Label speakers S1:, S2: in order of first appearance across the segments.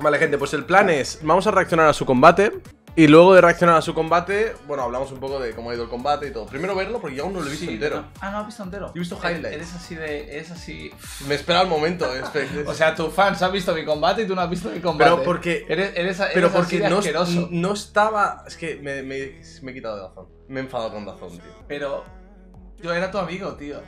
S1: Vale, gente, pues el plan es, vamos a reaccionar a su combate. Y luego de reaccionar a su combate, bueno, hablamos un poco de cómo ha ido el combate y todo. Primero verlo porque yo aún no lo he visto entero. Ah, no lo has visto entero. Yo he visto eh, highlights. Eres así de. Eres así. Me espera el momento. Eh, o sea, tus fans han visto mi combate y tú no has visto mi combate. Pero porque. Eres, eres, pero porque no, estaba. Es que me, me, me he quitado de razón. Me he enfadado con razón, tío. Pero. Yo era tu amigo, tío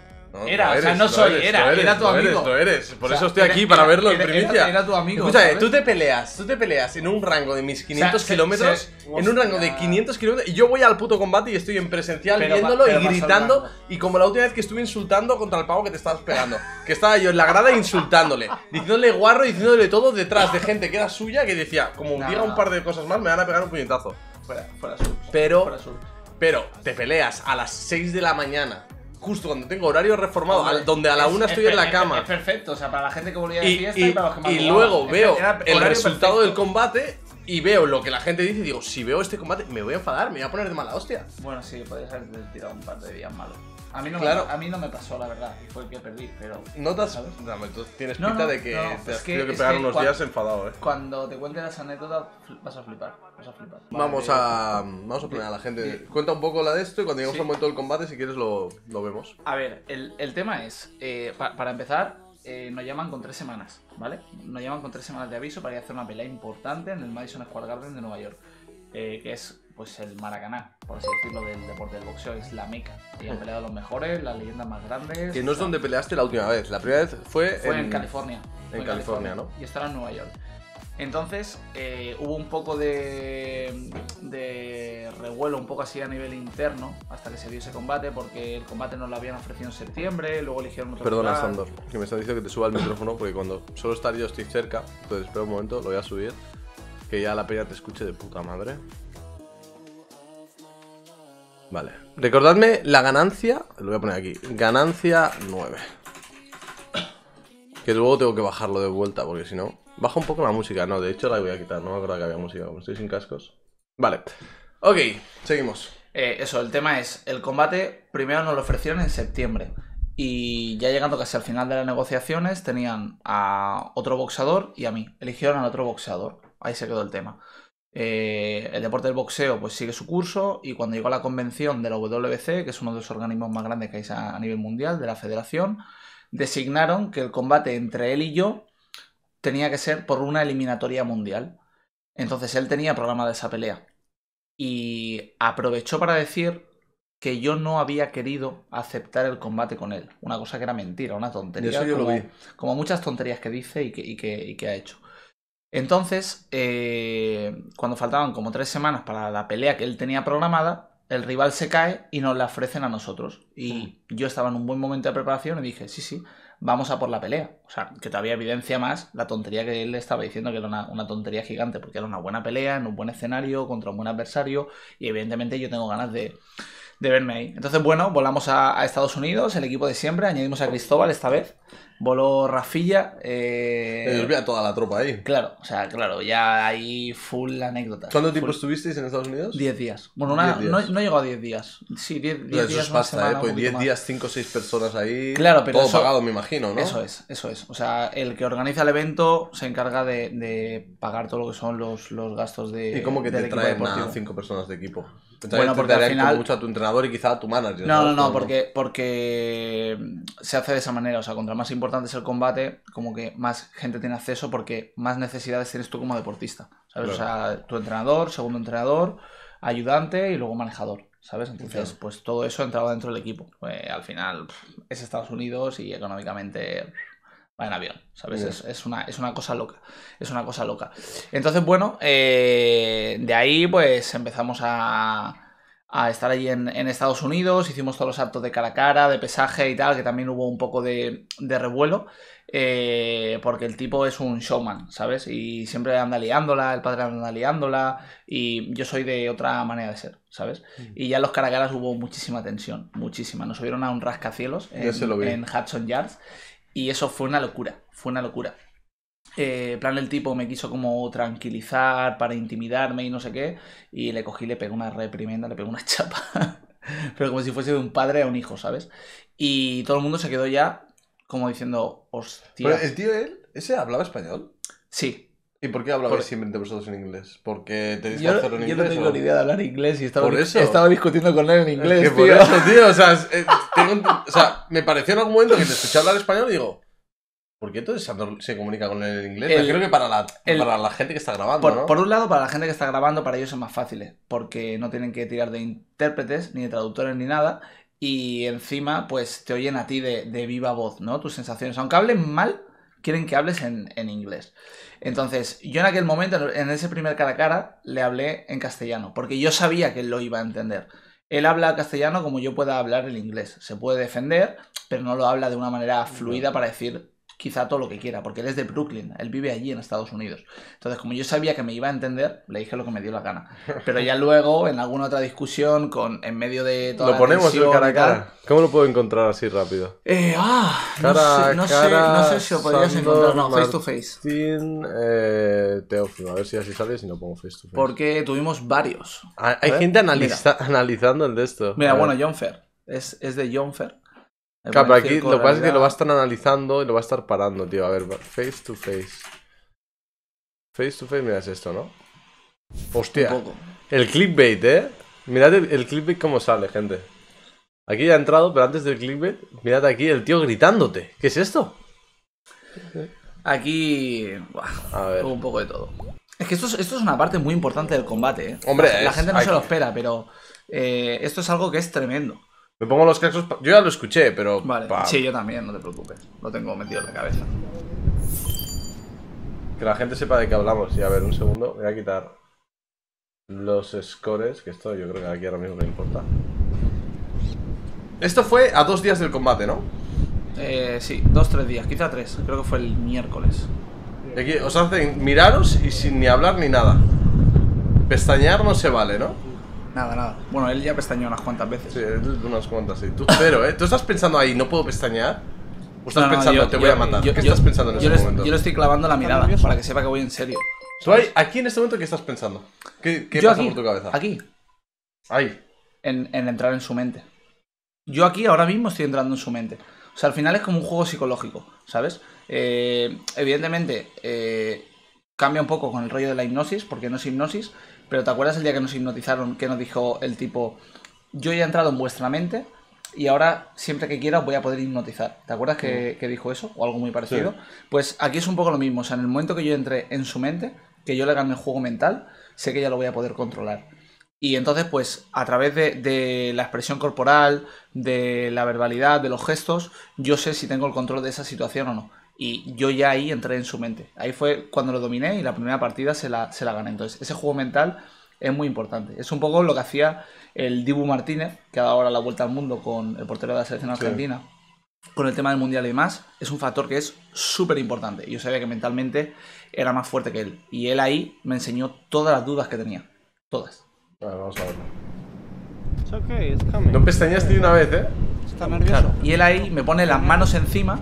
S1: era, o sea, no soy, era, tu amigo. eres, Por eso estoy aquí, para verlo en primicia. Era, tu amigo. Eh, tú te peleas, tú te peleas en un rango de mis 500 kilómetros, en un rango de 500 kilómetros, y yo voy al puto combate y estoy en presencial viéndolo y gritando, y como la última vez que estuve insultando contra el pavo que te estabas pegando, que estaba yo en la grada insultándole, diciéndole guarro, diciéndole todo detrás de gente que era suya, que decía, como diga un par de cosas más, me van a pegar un puñetazo. Pero, pero te peleas a las 6 de la mañana justo cuando tengo horario reformado, donde a la una estoy en la cama. Es,
S2: perfecto, o sea, para la gente que volvía de fiesta y, para los que más Y luego veo el resultado
S1: del combate y veo lo que la gente dice y digo, si veo este combate me voy a enfadar, me voy a poner de mala
S2: hostia. Bueno, sí, podéis haber tirado un par de días malos. A mí, no me, a mí no me pasó, la verdad. Fue el que perdí, pero. ¿No te tienes pinta de que te has tenido que, pegar unos días enfadado, eh. Cuando te cuente las anécdotas, vas a flipar. Vas a flipar. Vamos a.
S1: Vamos a poner a la gente. Cuenta un poco la de esto y cuando lleguemos al momento del combate, si quieres, lo, vemos.
S2: A ver, el, tema es. Eh, para empezar, eh, nos llaman con tres semanas, ¿vale? Nos llaman con tres semanas de aviso para ir a hacer una pelea importante en el Madison Square Garden de Nueva York, eh, que es pues el Maracaná por así decirlo, del deporte del boxeo, es la meca. Y han peleado los mejores, las leyendas más grandes. Que no es donde
S1: peleaste la última vez, la primera vez fue, en, California. En, California, ¿no?
S2: Y estará en Nueva York. Entonces eh, hubo un poco de, de, revuelo, un poco así a nivel interno, hasta que se dio ese combate, porque el combate nos lo habían ofrecido en septiembre, luego eligieron otro Perdona, Sandor,
S1: que me están diciendo que te suba el micrófono, porque cuando solo estar yo estoy cerca, entonces espera un momento, lo voy a subir, que ya la pelea te escuche de puta madre. Vale. Recordadme la ganancia. Lo voy a poner aquí. Ganancia 9. Que luego tengo que bajarlo de vuelta porque si no... Baja un poco la música. No, de hecho la voy a quitar. No me acuerdo que había música. Como estoy sin cascos. Vale. Ok, seguimos.
S2: Eh, eso, el tema es, el combate primero nos lo ofrecieron en septiembre. Y ya llegando casi al final de las negociaciones, tenían a otro boxeador y a mí. Eligieron al otro boxeador. Ahí se quedó el tema. Eh, el deporte del boxeo pues sigue su curso y cuando llegó a la convención de la WBC, que es uno de los organismos más grandes que hay a, nivel mundial de la federación, designaron que el combate entre él y yo tenía que ser por una eliminatoria mundial. Entonces él tenía programa de esa pelea y aprovechó para decir que yo no había querido aceptar el combate con él. Una cosa que era mentira, una tontería. como, como, muchas tonterías que dice y que ha hecho. Entonces, eh, cuando faltaban como tres semanas para la pelea que él tenía programada, el rival se cae y nos la ofrecen a nosotros. Y yo estaba en un buen momento de preparación y dije, sí, sí, vamos a por la pelea. O sea, que todavía evidencia más la tontería que él estaba diciendo, que era una, tontería gigante, porque era una buena pelea, en un buen escenario, contra un buen adversario, y evidentemente yo tengo ganas de, verme ahí. Entonces, bueno, volamos a, a, Estados Unidos, el equipo de siempre, añadimos a Cristóbal esta vez, voló Rafilla. Eh... Pero eh, a toda la tropa ahí. Claro, o sea, claro, ya hay full anécdotas ¿Cuánto tiempo
S1: estuvisteis en Estados Unidos? Diez días. Bueno, No,
S2: no, llegó a diez días. Sí, diez días. Eso es ¿eh? Pues días,
S1: cinco o seis personas ahí. Claro, pero. Todo pagado, me imagino, ¿no? Eso es,
S2: eso es. O sea, el que organiza el evento se encarga de, pagar todo lo que son los, gastos de. ¿Y cómo que te traen
S1: cinco personas de equipo? bueno, porque al final... mucho a tu entrenador y quizá a tu manager. No, no, no,
S2: porque, se hace de esa manera. O sea, contra más importante es el combate, como que más gente tiene acceso porque más necesidades tienes tú como deportista. ¿Sabes? O sea, tu entrenador, segundo entrenador, ayudante y luego manejador. ¿Sabes? Entonces, pues todo eso entraba dentro del equipo. Eh, al final es Estados Unidos y económicamente en avión, ¿sabes? Es, una, es una cosa loca, es una cosa loca. Entonces, bueno, eh, de ahí pues empezamos a, estar allí en, Estados Unidos, hicimos todos los actos de cara a cara, de pesaje y tal, que también hubo un poco de, revuelo, eh, porque el tipo es un showman, ¿sabes? Y siempre anda liándola, el padre anda liándola, y yo soy de otra manera de ser, ¿sabes? Mm. Y ya en los caracaras hubo muchísima tensión, muchísima. Nos subieron a un rascacielos en Hudson Yards y eso fue una locura, fue una locura. Eh, plan el tipo me quiso como tranquilizar para intimidarme y no sé qué. Y le cogí, le pegué una reprimenda, le pegué una chapa. Pero como si fuese de un padre a un hijo, ¿sabes? Y todo el mundo se quedó ya
S1: como diciendo, hostia. el tío él, ¿ese hablaba español? Sí, ¿Y por qué hablabas siempre entre vosotros en inglés? Porque tenéis que hacerlo en inglés. Yo no tengo ni idea de hablar inglés y estaba, estaba discutiendo con él en inglés. Es que tío. Por eso, tío. Eh, o sea, me pareció en algún momento que te escuché hablar español y digo, ¿por qué entonces se comunica con él en inglés? creo que para la, para la
S2: gente que está grabando. Por, ¿no? por un lado, para la gente que está grabando, para ellos es más fácil, porque no tienen que tirar de intérpretes, ni de traductores, ni nada. Y encima, pues te oyen a ti de, de viva voz, ¿no? Tus sensaciones. Aunque hablen mal, quieren que hables en, en, inglés. Entonces, yo en aquel momento, en ese primer cara a cara, le hablé en castellano, porque yo sabía que él lo iba a entender. Él habla castellano como yo pueda hablar el inglés. Se puede defender, pero no lo habla de una manera fluida para decir quizá todo lo que quiera, porque él es de Brooklyn, él vive allí en Estados Unidos. Entonces, como yo sabía que me iba a entender, le dije lo que me dio la gana. Pero ya luego, en alguna otra discusión, con en medio de toda Lo ponemos en cara a cara.
S1: ¿Cómo lo puedo encontrar así rápido? Eh, ah, no, sé, no, sé, si lo podrías encontrar, no, face to face. Martín, eh, a ver si así sale, si no pongo face to face.
S2: Porque tuvimos varios. Ah, hay gente
S1: analizando el de esto. Mira, bueno, John
S2: Es, es de John Claro, pero aquí lo que pasa es que lo va a
S1: estar analizando y lo va a estar parando, tío. A ver, face to face. Face to face, mirad esto, ¿no? Hostia. El clickbait, ¿eh? Mirad el, clickbait cómo sale, gente. Aquí ya ha entrado, pero antes del clickbait, mirad aquí el tío gritándote. ¿Qué es esto? Aquí. a ver. Un poco de todo.
S2: Es que esto es, esto es una parte muy importante del combate, ¿eh? Hombre, la, gente no se lo espera, pero
S1: eh, esto es algo que es tremendo. Me pongo los cascos. Yo ya lo escuché, pero. Vale. Sí, yo también, no te preocupes. Lo tengo metido en la cabeza. Que la gente sepa de qué hablamos. Y a ver, un segundo. Voy a quitar los scores. Que esto yo creo que aquí ahora mismo no importa. Esto fue a dos días del combate, ¿no? Eh, sí, dos, tres días, quizá tres. Creo que fue el miércoles. Y aquí os hacen miraros y sin ni hablar ni nada. Pestañear no se vale, ¿no? Nada, nada. Bueno, él ya pestañó unas cuantas veces. Sí, unas cuantas, sí. Pero, ¿eh? ¿Tú estás pensando ahí, no puedo pestañear? ¿O estás pensando, te voy a mandar ¿Qué estás pensando en ese momento? Yo le estoy clavando la mirada para que sepa que voy en serio. aquí en este momento qué estás pensando? ¿Qué, pasa aquí, por tu cabeza? Aquí. Ahí.
S2: En, entrar en su mente. Yo aquí ahora mismo estoy entrando en su mente. O sea, al final es como un juego psicológico, ¿sabes? Eh, evidentemente, eh, cambia un poco con el rollo de la hipnosis, porque no es hipnosis, pero ¿te acuerdas el día que nos hipnotizaron que nos dijo el tipo, yo ya he entrado en vuestra mente y ahora siempre que quiera voy a poder hipnotizar? ¿Te acuerdas que, mm. dijo eso o algo muy parecido? Pues aquí es un poco lo mismo, o sea, en el momento que yo entré en su mente, que yo le gané el juego mental, sé que ya lo voy a poder controlar. Y entonces, pues, a través de, la expresión corporal, de la verbalidad, de los gestos, yo sé si tengo el control de esa situación o no. Y yo ya ahí entré en su mente. Ahí fue cuando lo dominé y la primera partida se la, se gané. Entonces, ese juego mental es muy importante. Es un poco lo que hacía el Dibu Martínez, que ha dado ahora la vuelta al mundo con el portero de la selección argentina, con el tema del Mundial y más es un factor que es súper importante. Yo sabía que mentalmente era más fuerte que él. Y él ahí me enseñó todas las dudas que tenía. Todas.
S1: ver, vamos a verlo.
S2: no ni una vez, ¿eh? Está nervioso. Y él ahí me pone las manos encima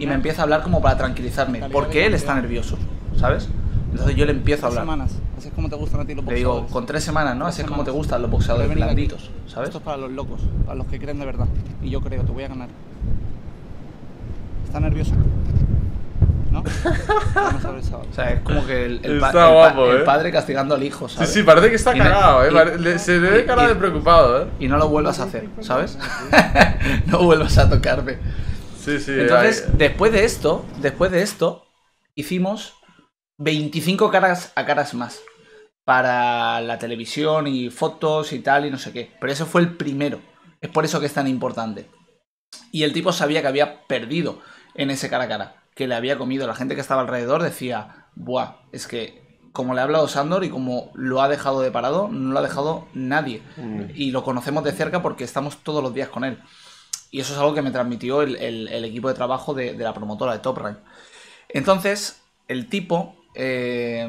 S2: y me empieza a hablar como para tranquilizarme, porque él está nervioso, ¿sabes? Entonces yo le empiezo a hablar. semanas, así es como te gustan a ti los boxeadores. Le digo, con tres semanas, ¿no? Así es como te gustan los boxeadores blanditos, ¿sabes? Esto es para los locos, para los que creen de verdad. Y yo creo, te voy a ganar. Está nervioso. ¿no? o sea, es como que el, ¿eh? padre castigando al hijo, ¿sabes? Sí, sí, parece que está cagado, ¿eh?
S1: se le ve cara de preocupado,
S2: ¿eh? Y no lo vuelvas a hacer, ¿sabes? no vuelvas a tocarme. Entonces, después de esto, después de esto, hicimos 25 caras a caras más para la televisión y fotos y tal y no sé qué. Pero eso fue el primero. Es por eso que es tan importante. Y el tipo sabía que había perdido en ese cara a cara, que le había comido. La gente que estaba alrededor decía, buah, es que como le ha hablado Sandor y como lo ha dejado de parado, no lo ha dejado nadie. Mm. Y lo conocemos de cerca porque estamos todos los días con él. Y eso es algo que me transmitió el, equipo de trabajo de, la promotora de Top Rank. Entonces, el tipo eh,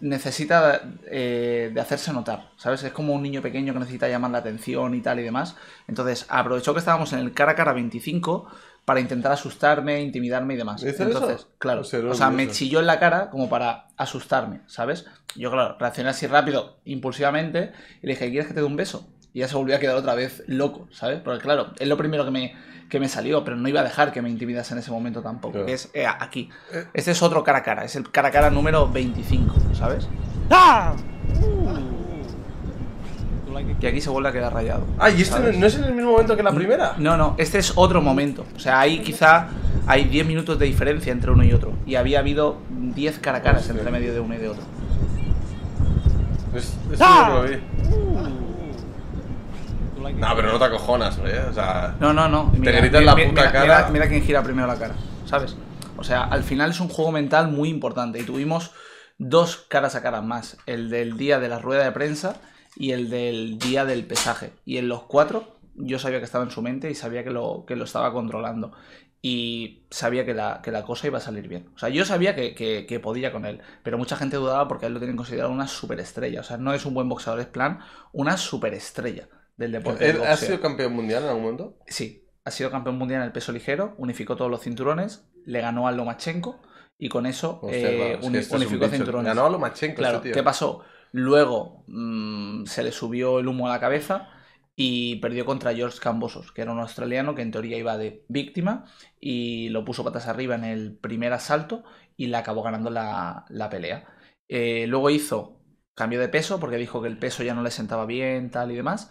S2: necesita eh, de hacerse notar, ¿sabes? Es como un niño pequeño que necesita llamar la atención y tal y demás. Entonces, aprovechó que estábamos en el cara a cara 25 para intentar asustarme, intimidarme y demás. Entonces, claro, pues o sea me chilló en la cara como para asustarme, ¿sabes? Yo, claro, reaccioné así rápido, impulsivamente, y le dije, ¿quieres que te dé un beso? Y ya se volvió a quedar otra vez loco, ¿sabes? Porque claro, es lo primero que me, que me salió, pero no iba a dejar que me intimidase en ese momento tampoco. es eh, aquí. Este es otro cara a cara, es el cara a cara número 25, ¿sabes? ¡Ah! Y uh. aquí se vuelve a quedar rayado. Ah, ¿y este no, es en el mismo momento que la primera? No, no, este es otro momento. O sea, ahí quizá hay 10 minutos de diferencia entre uno y otro. Y había habido 10 cara a caras entre medio de uno y de otro. Es, ¡Ah! eh.
S3: uh. No, pero no te acojonas, O sea, no, no, no.
S2: te gritas la puta cara. Mira, quién gira primero la cara, ¿sabes? O sea, al final es un juego mental muy importante y tuvimos dos caras a cara más: el del día de la rueda de prensa y el del día del pesaje. Y en los cuatro yo sabía que estaba en su mente y sabía que lo, que lo estaba controlando. Y sabía que la, cosa iba a salir bien. O sea, yo sabía que, podía con él. Pero mucha gente dudaba porque él lo tienen considerado una superestrella. O sea, no es un buen boxeador, es plan una superestrella. ¿Ha sido campeón mundial en algún momento? Sí, ha sido campeón mundial en el peso ligero, unificó todos los cinturones, le ganó a Lomachenko y con eso eh, unificó cinturones. Ganó a Lomachenko, claro. Este ¿Qué pasó? Luego mm, se le subió el humo a la cabeza y perdió contra George Cambosos, que era un australiano que en teoría iba de víctima y lo puso patas arriba en el primer asalto y le acabó ganando la, pelea. Eh, luego hizo cambio de peso porque dijo que el peso ya no le sentaba bien, tal y demás.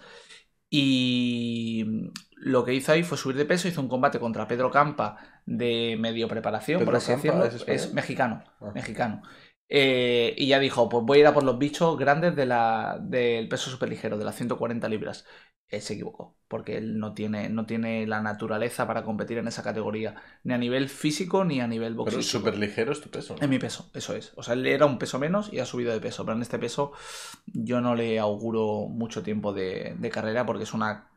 S2: Y mm, lo que hizo ahí fue subir de peso, hizo un combate contra Pedro Campa de medio preparación, por Es, mexicano, ah. mexicano. Eh, y ya dijo, pues voy a ir a por los bichos grandes de la, del peso superligero, de las 140 libras él se equivocó, porque él no tiene, no tiene la naturaleza para competir en esa categoría, ni a nivel físico ni a nivel boxeo. Pero súper ligero es tu peso. es En mi peso, eso es. O sea, él era un peso menos y ha subido de peso, pero en este peso yo no le auguro mucho tiempo de, carrera porque es una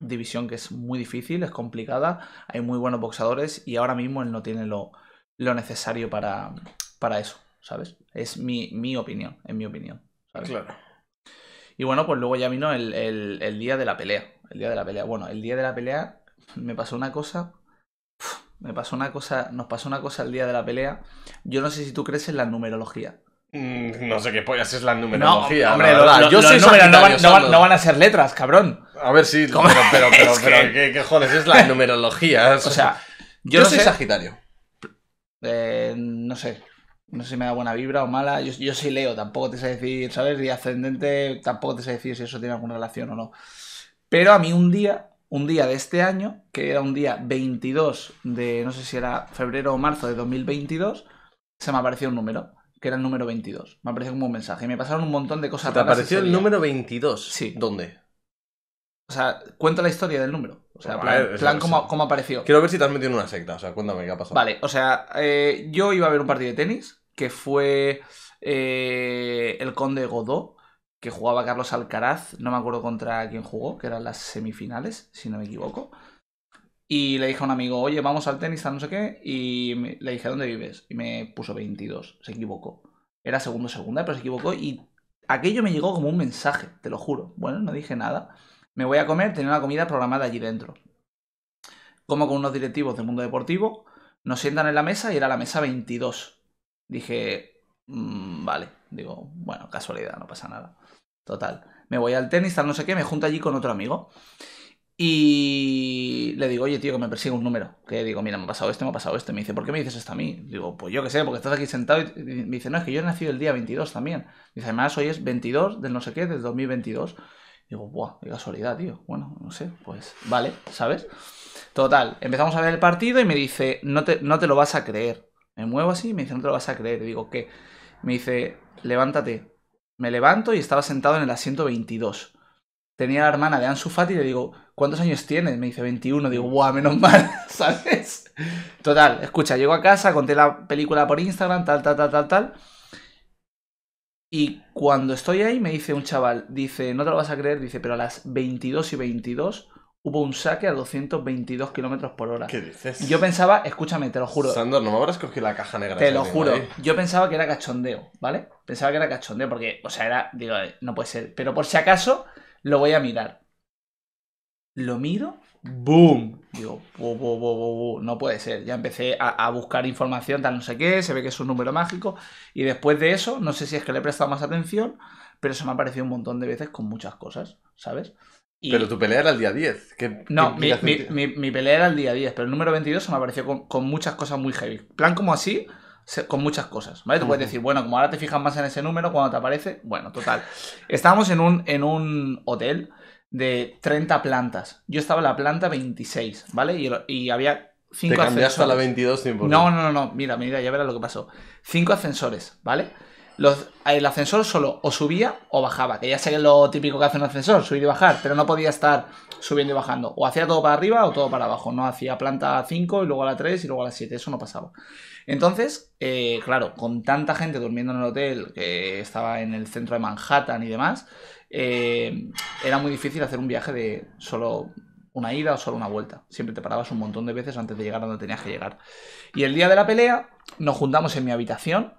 S2: división que es muy difícil, es complicada, hay muy buenos boxeadores y ahora mismo él no tiene lo, lo necesario para, para eso, ¿sabes? Es mi, mi opinión, en mi opinión. Claro. Y bueno, pues luego ya vino el, día de la pelea. El día de la pelea. Bueno, el día de la pelea me pasó una cosa me pasó una cosa, nos pasó una cosa el día de la pelea. Yo no sé si tú crees en la numerología. Mm,
S1: no sé qué pollas es la
S2: numerología. No, hombre, yo no, van, a ser letras, cabrón.
S1: A ver, si, pero, pero, pero, ¿qué, ¿qué, es la numerología? o sea, yo, soy sagitario.
S2: Eh, no sé. No sé si me da buena vibra o mala. Yo, yo soy Leo, tampoco te sé decir, ¿sabes? Y ascendente, tampoco te sé decir si eso tiene alguna relación o no. Pero a mí un día, un día de este año, que era un día 22 de, no sé si era febrero o marzo de 2022, se me apareció un número, que era el número 22. Me apareció como un mensaje. Y me pasaron un montón de cosas ¿Te apareció el número
S1: 22? Sí. ¿Dónde?
S2: O sea, cuenta la historia del número. O sea, plan, plan cómo, apareció. Quiero
S1: ver si te has metido en una secta. O sea, cuéntame qué ha pasado. Vale,
S2: o sea, eh, yo iba a ver un partido de tenis que fue eh, el Conde Godó, que jugaba Carlos Alcaraz, no me acuerdo contra quién jugó, que eran las semifinales, si no me equivoco. Y le dije a un amigo, oye, vamos al tenis, a no sé qué. Y le dije, ¿dónde vives? Y me puso 22, se equivocó. Era segundo, segunda, pero se equivocó. Y aquello me llegó como un mensaje, te lo juro. Bueno, no dije nada. Me voy a comer, tenía una comida programada allí dentro. Como con unos directivos del mundo deportivo, nos sientan en la mesa y era la mesa 22 Dije, mm, vale, digo, bueno, casualidad, no pasa nada. Total. Me voy al tenis, tal, no sé qué, me junto allí con otro amigo. Y le digo, oye, tío, que me persigue un número. Que digo, mira, me ha pasado esto, me ha pasado esto. me dice, ¿por qué me dices esto a mí? Digo, pues yo qué sé, porque estás aquí sentado. Y me dice, no, es que yo he nacido el día 22 también. Dice, además hoy es 22 del no sé qué, del 2022. Digo, buah, qué casualidad, tío. Bueno, no sé, pues vale, ¿sabes? Total, empezamos a ver el partido y me dice, no te, no te lo vas a creer. Me muevo así y me dice, no te lo vas a creer. digo, ¿qué? Me dice, levántate. Me levanto y estaba sentado en el asiento 22. Tenía la hermana de Ansu Fati y le digo, ¿cuántos años tienes? Me dice 21. Digo, ¡buah, menos mal, ¿sabes? Total, escucha, llego a casa, conté la película por Instagram, tal, tal, tal, tal, tal. Y cuando estoy ahí me dice un chaval, dice, no te lo vas a creer, dice, pero a las 22 y 22 hubo un saque a 222 kilómetros por hora. ¿Qué dices? Yo pensaba, escúchame, te lo juro. Sandor, no me habrás cogido la caja negra. Te lo juro. ¿eh? Yo pensaba que era cachondeo, ¿vale? Pensaba que era cachondeo porque, o sea, era, digo, eh, no puede ser. Pero por si acaso, lo voy a mirar. Lo miro, ¡boom! Digo, bu, bu, bu, no puede ser. Ya empecé a, a, buscar información, tal, no sé qué, se ve que es un número mágico. Y después de eso, no sé si es que le he prestado más atención, pero se me ha aparecido un montón de veces con muchas cosas, ¿sabes? Pero tu pelea era el día 10. no, mi, pelea era el día 10, pero el número 22 se me apareció con, muchas cosas muy heavy. Plan como así, con muchas cosas, ¿vale? Tú puedes decir, bueno, como ahora te fijas más en ese número, cuando te aparece, bueno, total. Estábamos en un, en un hotel de 30 plantas. Yo estaba en la planta 26, ¿vale? Y, había cinco ascensores. Te cambiaste a la 22 sin No, no, no, no, mira, mira, ya verás lo que pasó. Cinco ascensores, ¿vale? los, el ascensor solo o subía o bajaba, que ya sé que es lo típico que hace un ascensor, subir y bajar, pero no podía estar subiendo y bajando. O hacía todo para arriba o todo para abajo, no hacía planta 5 y luego a la 3 y luego a la 7, eso no pasaba. Entonces, eh, claro, con tanta gente durmiendo en el hotel que estaba en el centro de Manhattan y demás, eh, era muy difícil hacer un viaje de solo una ida o solo una vuelta. Siempre te parabas un montón de veces antes de llegar a donde tenías que llegar. Y el día de la pelea nos juntamos en mi habitación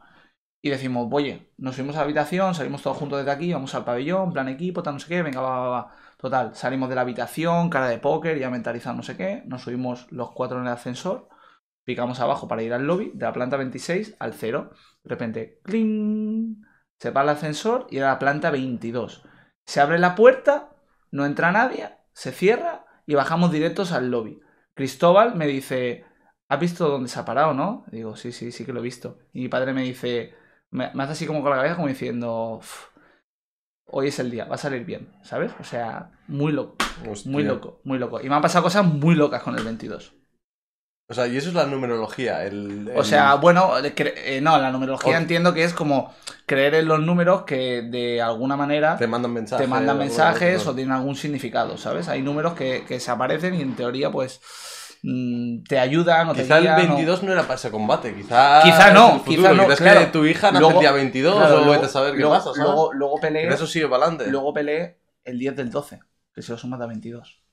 S2: y decimos, oye, nos subimos a la habitación, salimos todos juntos desde aquí, vamos al pabellón, plan equipo, tal, no sé qué, venga, va, va, va. Total, salimos de la habitación, cara de póker, ya mentalizado no sé qué, nos subimos los cuatro en el ascensor, picamos abajo para ir al lobby, de la planta 26 al 0. De repente, ¡cling! Se para el ascensor y era la planta 22. Se abre la puerta, no entra nadie, se cierra y bajamos directos al lobby. Cristóbal me dice, ¿has visto dónde se ha parado, no? digo, sí, sí, sí que lo he visto. Y mi padre me dice me, hace así como con la cabeza como diciendo, hoy es el día, va a salir bien, ¿sabes? O sea, muy loco, muy loco, muy loco. Y me han pasado cosas muy locas con el 22. O sea, y eso es la numerología. El, O sea, bueno, eh, no, la numerología entiendo que es como creer en los números que de alguna manera te mandan mensajes, te mandan mensajes o tienen algún significado, ¿sabes? Hay números que, que se aparecen y en teoría, pues Mm, te ayudan o te te guían, el 22
S1: no era para ese combate, quizá. Quizá no, quizá no. Quizá que tu hija nace luego, el día 22 luego, vete a saber qué pasa, ¿sabes? Luego, peleé. Eso sigue
S2: para adelante. Luego peleé el 10 del 12, que se lo sumas a
S1: 22.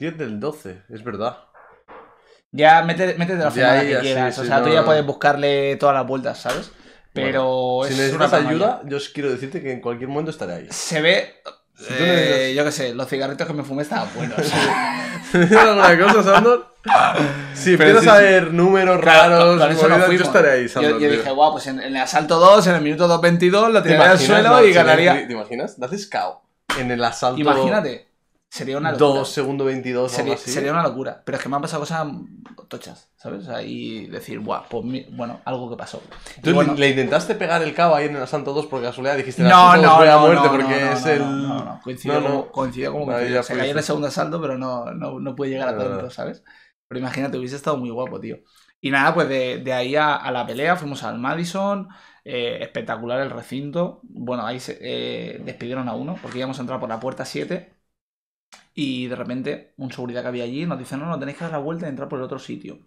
S1: 10 del 12, es verdad.
S2: Ya, métete, la forma que quieras. o sea, tú ya puedes buscarle todas las vueltas, ¿sabes? Pero Si necesitas ayuda,
S1: yo os quiero decirte que en cualquier momento estaré ahí. Se ve.
S2: Eh, yo qué sé, los cigarritos que me fumé estaban buenos.
S1: una cosa, Sandor? Si Andor? sí, a ver números raros, con, con yo estaré ahí, Sandor. Yo, dije,
S2: guau, pues en, el asalto 2, en el minuto 2.22, lo tiraría al suelo y ganaría.
S1: ¿Te imaginas? Haces KO en el asalto. Imagínate sería una locura. 2, segundo 22, sería, sería una
S2: locura. Pero es que me han pasado cosas tochas, ¿sabes?
S1: Ahí decir, Buah, pues bueno, algo que pasó. ¿Tú le intentaste pegar el cabo ahí en el Asalto 2 por casualidad? Dijiste, no, no, no, a muerte no, porque no, No, no, no, coincidió como, que como Se cayó en el segundo
S2: asalto, pero no, no, puede llegar a tanto, ¿sabes? Pero imagínate, hubiese estado muy guapo, tío. Y nada, pues de, de ahí a, la pelea fuimos al Madison, eh, espectacular el recinto. Bueno, ahí eh, despidieron a uno porque íbamos a entrar por la puerta 7 y de repente, un seguridad que había allí nos dice, no, no, tenéis que dar la vuelta y entrar por el otro sitio.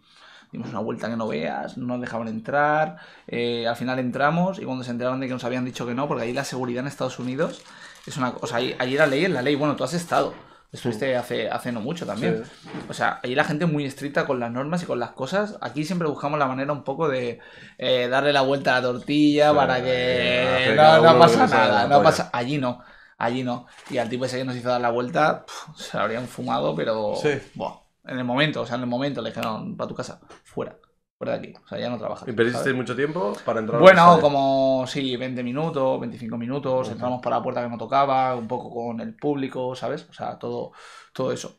S2: Dimos una vuelta que no veas, no nos dejaban entrar, eh, al final entramos y cuando se enteraron de que nos habían dicho que no, porque ahí la seguridad en Estados Unidos es una cosa, ahí, ahí ley, es la ley, bueno, tú has estado, Estuviste hace, hace no mucho también. O sea, ahí la gente muy estricta con las normas y con las cosas. Aquí siempre buscamos la manera un poco de eh, darle la vuelta a la tortilla para que no, pasa nada. Allí no. Allí no. Y al tipo ese que nos hizo dar la vuelta, se habrían fumado, pero. Sí. en el momento, o sea, en el momento le dijeron, para tu casa, fuera. Fuera de aquí. O sea, ya no trabajas. ¿Y perdiste mucho tiempo para entrar? Bueno, como sí, 20 minutos, 25 minutos, entramos por la puerta que no tocaba, un poco con el público, ¿sabes? O sea, todo, todo eso.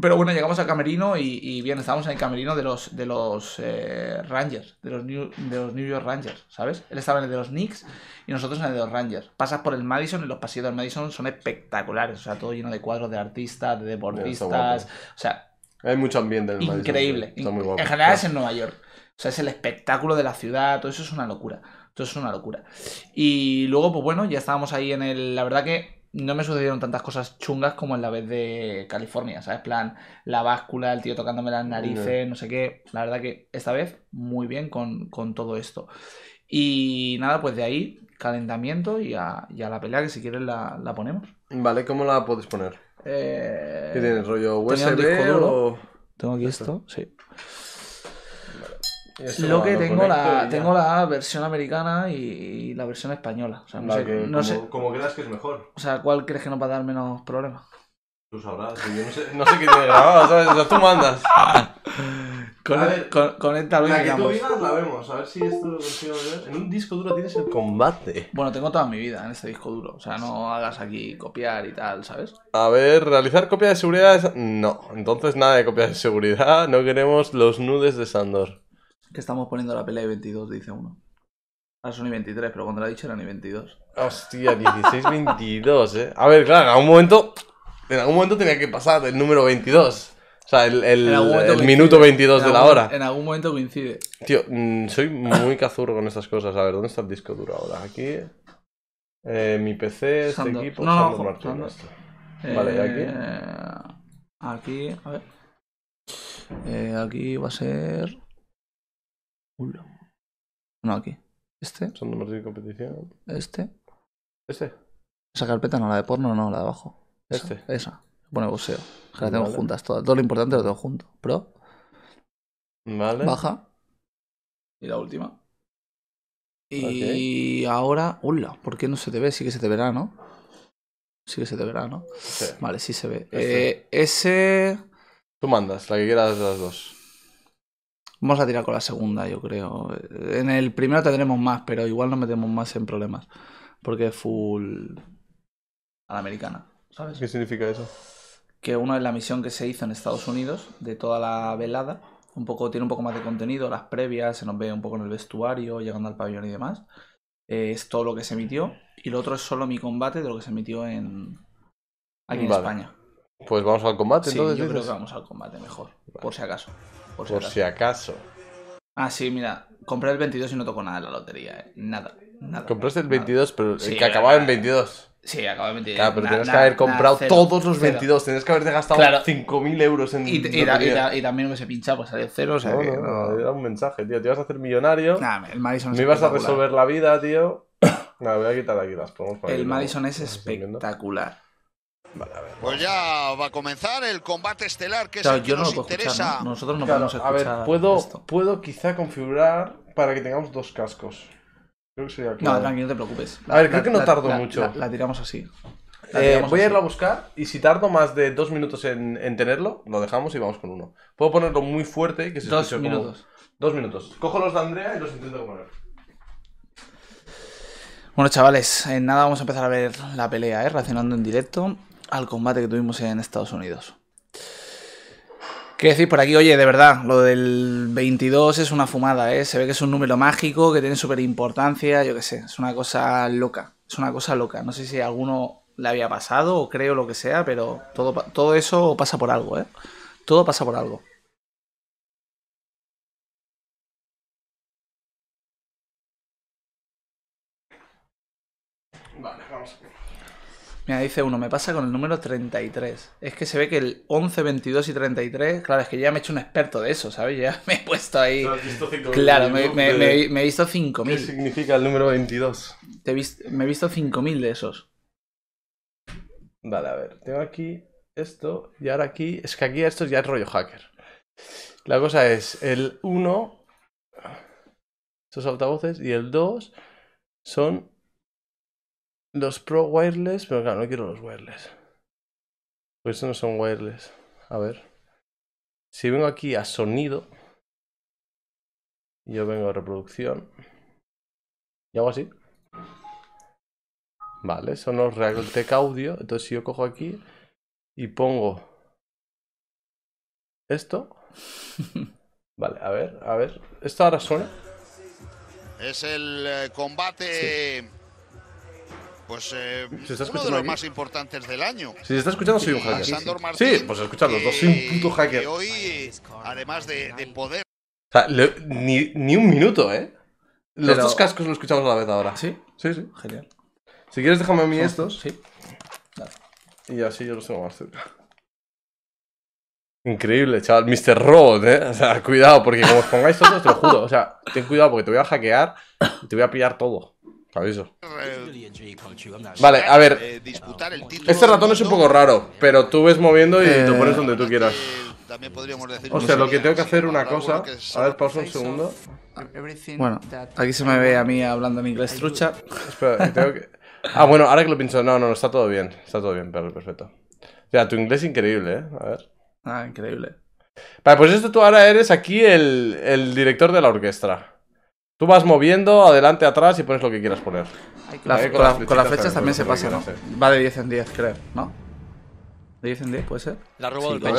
S2: Pero bueno, llegamos al camerino y, bien, estábamos en el camerino de los, de los eh, Rangers, de los, New, de los New York Rangers, ¿sabes? Él estaba en el de los Knicks y nosotros en el de los Rangers. Pasas por el Madison y los pasillos del Madison son espectaculares, o sea, todo lleno de cuadros de artistas, de deportistas, o sea...
S1: Hay mucho ambiente en el Increíble. está En general es en
S2: Nueva York. O sea, es el espectáculo de la ciudad, todo eso es una locura. Todo eso es una locura. Y luego, pues bueno, ya estábamos ahí en el... La verdad que no me sucedieron tantas cosas chungas como en la vez de California, ¿sabes? plan, la báscula, el tío tocándome las narices, no, sé qué. La verdad que esta vez muy bien con, todo esto. Y nada, pues de ahí, calentamiento y a, la pelea que si quieres la, la, ponemos.
S1: Vale, ¿cómo la puedes poner?
S2: Eh... ¿Qué tienes, rollo USB Tengo aquí esto, sí
S3: lo que tengo, la, tengo
S2: la versión americana y, la versión española. O sea, no sé,
S3: como, sé. que es mejor?
S2: O sea, ¿cuál crees que no va a dar menos problemas?
S1: Tú sabrás, yo no sé, no sé qué tiene grabado, ¿sabes? sea, tú mandas.
S3: Con, La que tú
S1: la vemos, a ver si esto lo consigo ver. En un disco duro tienes el combate.
S2: Bueno, tengo toda mi vida en este disco duro. O sea, no hagas aquí copiar y tal, ¿sabes?
S1: A ver, realizar copia de seguridad es... No, entonces nada de copia de seguridad. No queremos los nudes de Sandor
S2: que estamos poniendo la pelea de 22, dice uno. Ahora son y 23, pero cuando lo ha dicho eran y
S1: 22. Hostia, 16, 22, eh. A ver, claro, en algún momento. En algún momento tenía que pasar el número 22. O sea, el, minuto 22 de la hora. En algún momento coincide. Tío, mm, soy muy cazurro con estas cosas. A ver, ¿dónde está el disco duro ahora? Aquí. Eh, mi PC, este equipo, no, Sandor no, Martín, Vale, ¿y
S3: aquí. Eh,
S1: aquí, a ver.
S2: Eh, aquí va a ser. Uno. No, aquí. Este. Son
S1: de competición. Este. Este.
S2: Esa carpeta no, la de porno no, la de abajo.
S1: este. Esa.
S2: Pone buceo. Que la tengo juntas todas. Todo lo importante lo tengo junto. Pro. Vale. Baja. Y la última. Y ahora. Hola, ¿por qué no se te ve? Sí que se te verá, ¿no? Sí que se te verá, ¿no? Vale, sí se ve. Este.
S1: Eh, ese. Tú mandas, la que quieras de las dos.
S2: Vamos a tirar con la segunda, yo creo. En el primero tendremos más, pero igual nos metemos más en problemas. Porque es full. a la americana,
S1: ¿sabes? ¿Qué significa eso?
S2: Que una es la misión que se hizo en Estados Unidos, de toda la velada. Un poco, tiene un poco más de contenido, las previas, se nos ve un poco en el vestuario, llegando al pabellón y demás. Eh, es todo lo que se emitió. Y lo otro es solo mi combate de lo que se emitió en. aquí en España.
S1: Pues vamos al combate, entonces. Yo creo que vamos
S2: al combate mejor, por si acaso. Por, si acaso. Ah, sí, mira, compré el 22 y no tocó nada en la lotería, eh. Nada, nada. Compraste el 22,
S1: pero sí, que acababa en 22. Sí, acababa en 22. Claro, pero tienes que haber comprado todos los 22. Tienes
S2: que haberte gastado 5.000
S1: euros en. Y, y, y, también hubiese pinchado pues salió cero. O sea era un mensaje, tío. Te ibas a hacer millonario. Me ibas a resolver la vida, tío. Nada, voy a quitar aquí las promos. El Madison es espectacular
S4: pues ya va a comenzar el combate estelar, que es el nos interesa. Nosotros no podemos A ver, puedo,
S1: puedo quizá configurar para que tengamos dos cascos. Creo que No, tranquilo, no te preocupes. a ver, creo que no tardo mucho. La, tiramos así. Eh, voy a irlo a buscar y si tardo más de dos minutos en, tenerlo, lo dejamos y vamos con uno. Puedo ponerlo muy fuerte que se Dos minutos. Dos minutos. Cojo los de Andrea y los intento poner.
S2: Bueno, chavales, en nada vamos a empezar a ver la pelea, ¿eh? Reaccionando en directo al combate que tuvimos en Estados Unidos. ¿Qué decir por aquí? Oye, de verdad, lo del 22 es una fumada, ¿eh? Se ve que es un número mágico, que tiene súper importancia, yo qué sé, es una cosa loca, es una cosa loca. No sé si a alguno le había pasado o creo lo que sea, pero todo, todo eso pasa por algo, ¿eh? Todo pasa por algo. dice uno, me pasa con el número 33. Es que se ve que el 11, 22 y 33, claro, es que ya me he hecho un experto de eso, ¿sabes? Ya me he puesto ahí...
S1: claro, me, he
S2: visto 5.000. ¿Qué significa el número 22?
S1: me he visto 5.000 de esos. Vale, a ver, tengo aquí esto y ahora aquí... Es que aquí esto ya es rollo hacker. La cosa es, el 1, estos altavoces, y el 2 son los Pro Wireless, pero claro, no quiero los wireless. Pues estos no son wireless. A ver. Si vengo aquí a sonido, yo vengo a reproducción. Y hago así. Vale, son los Realtek Audio. Entonces si yo cojo aquí y pongo esto. Vale, a ver, a ver. ¿Esto ahora suena?
S4: Es el eh, combate pues eh, uno de los más importantes del año. Si se está escuchando, soy un hacker. sí,
S1: pues escuchar los dos, soy un puto hacker.
S4: hoy, además de, poder. O
S1: sea,
S5: ni, ni, un minuto, ¿eh? Los dos
S1: cascos los escuchamos a la vez ahora. Sí, sí, sí. Genial. Si quieres, déjame a mí estos. Sí. Y así yo los tengo más cerca. Increíble, chaval. Mr. Robot, ¿eh? O sea, cuidado, porque como os pongáis todos, te lo juro. O sea, ten cuidado porque te voy a hackear y te voy a pillar todo aviso.
S3: Vale, a ver. Eh, este ratón
S1: es un poco raro, pero tú ves moviendo y eh, pones donde tú quieras.
S3: o sea, lo que tengo que hacer una cosa. A ver, pausa un segundo. Bueno, aquí
S2: se me ve a mí hablando
S1: en inglés trucha. Ah, bueno, ahora que lo pincho. No, no, está todo bien. Está todo bien, pero perfecto. sea, tu inglés es increíble, ¿eh? A ver. Ah, increíble. Vale, pues esto tú ahora eres aquí el, el director de la orquesta. Tú vas moviendo adelante, atrás y pones lo que quieras poner. Eh, con, las fechas también se pasa, ¿no? Va de 10 en 10, creo, ¿no? ¿De 10 en 10 puede
S2: ser? La robo sí, del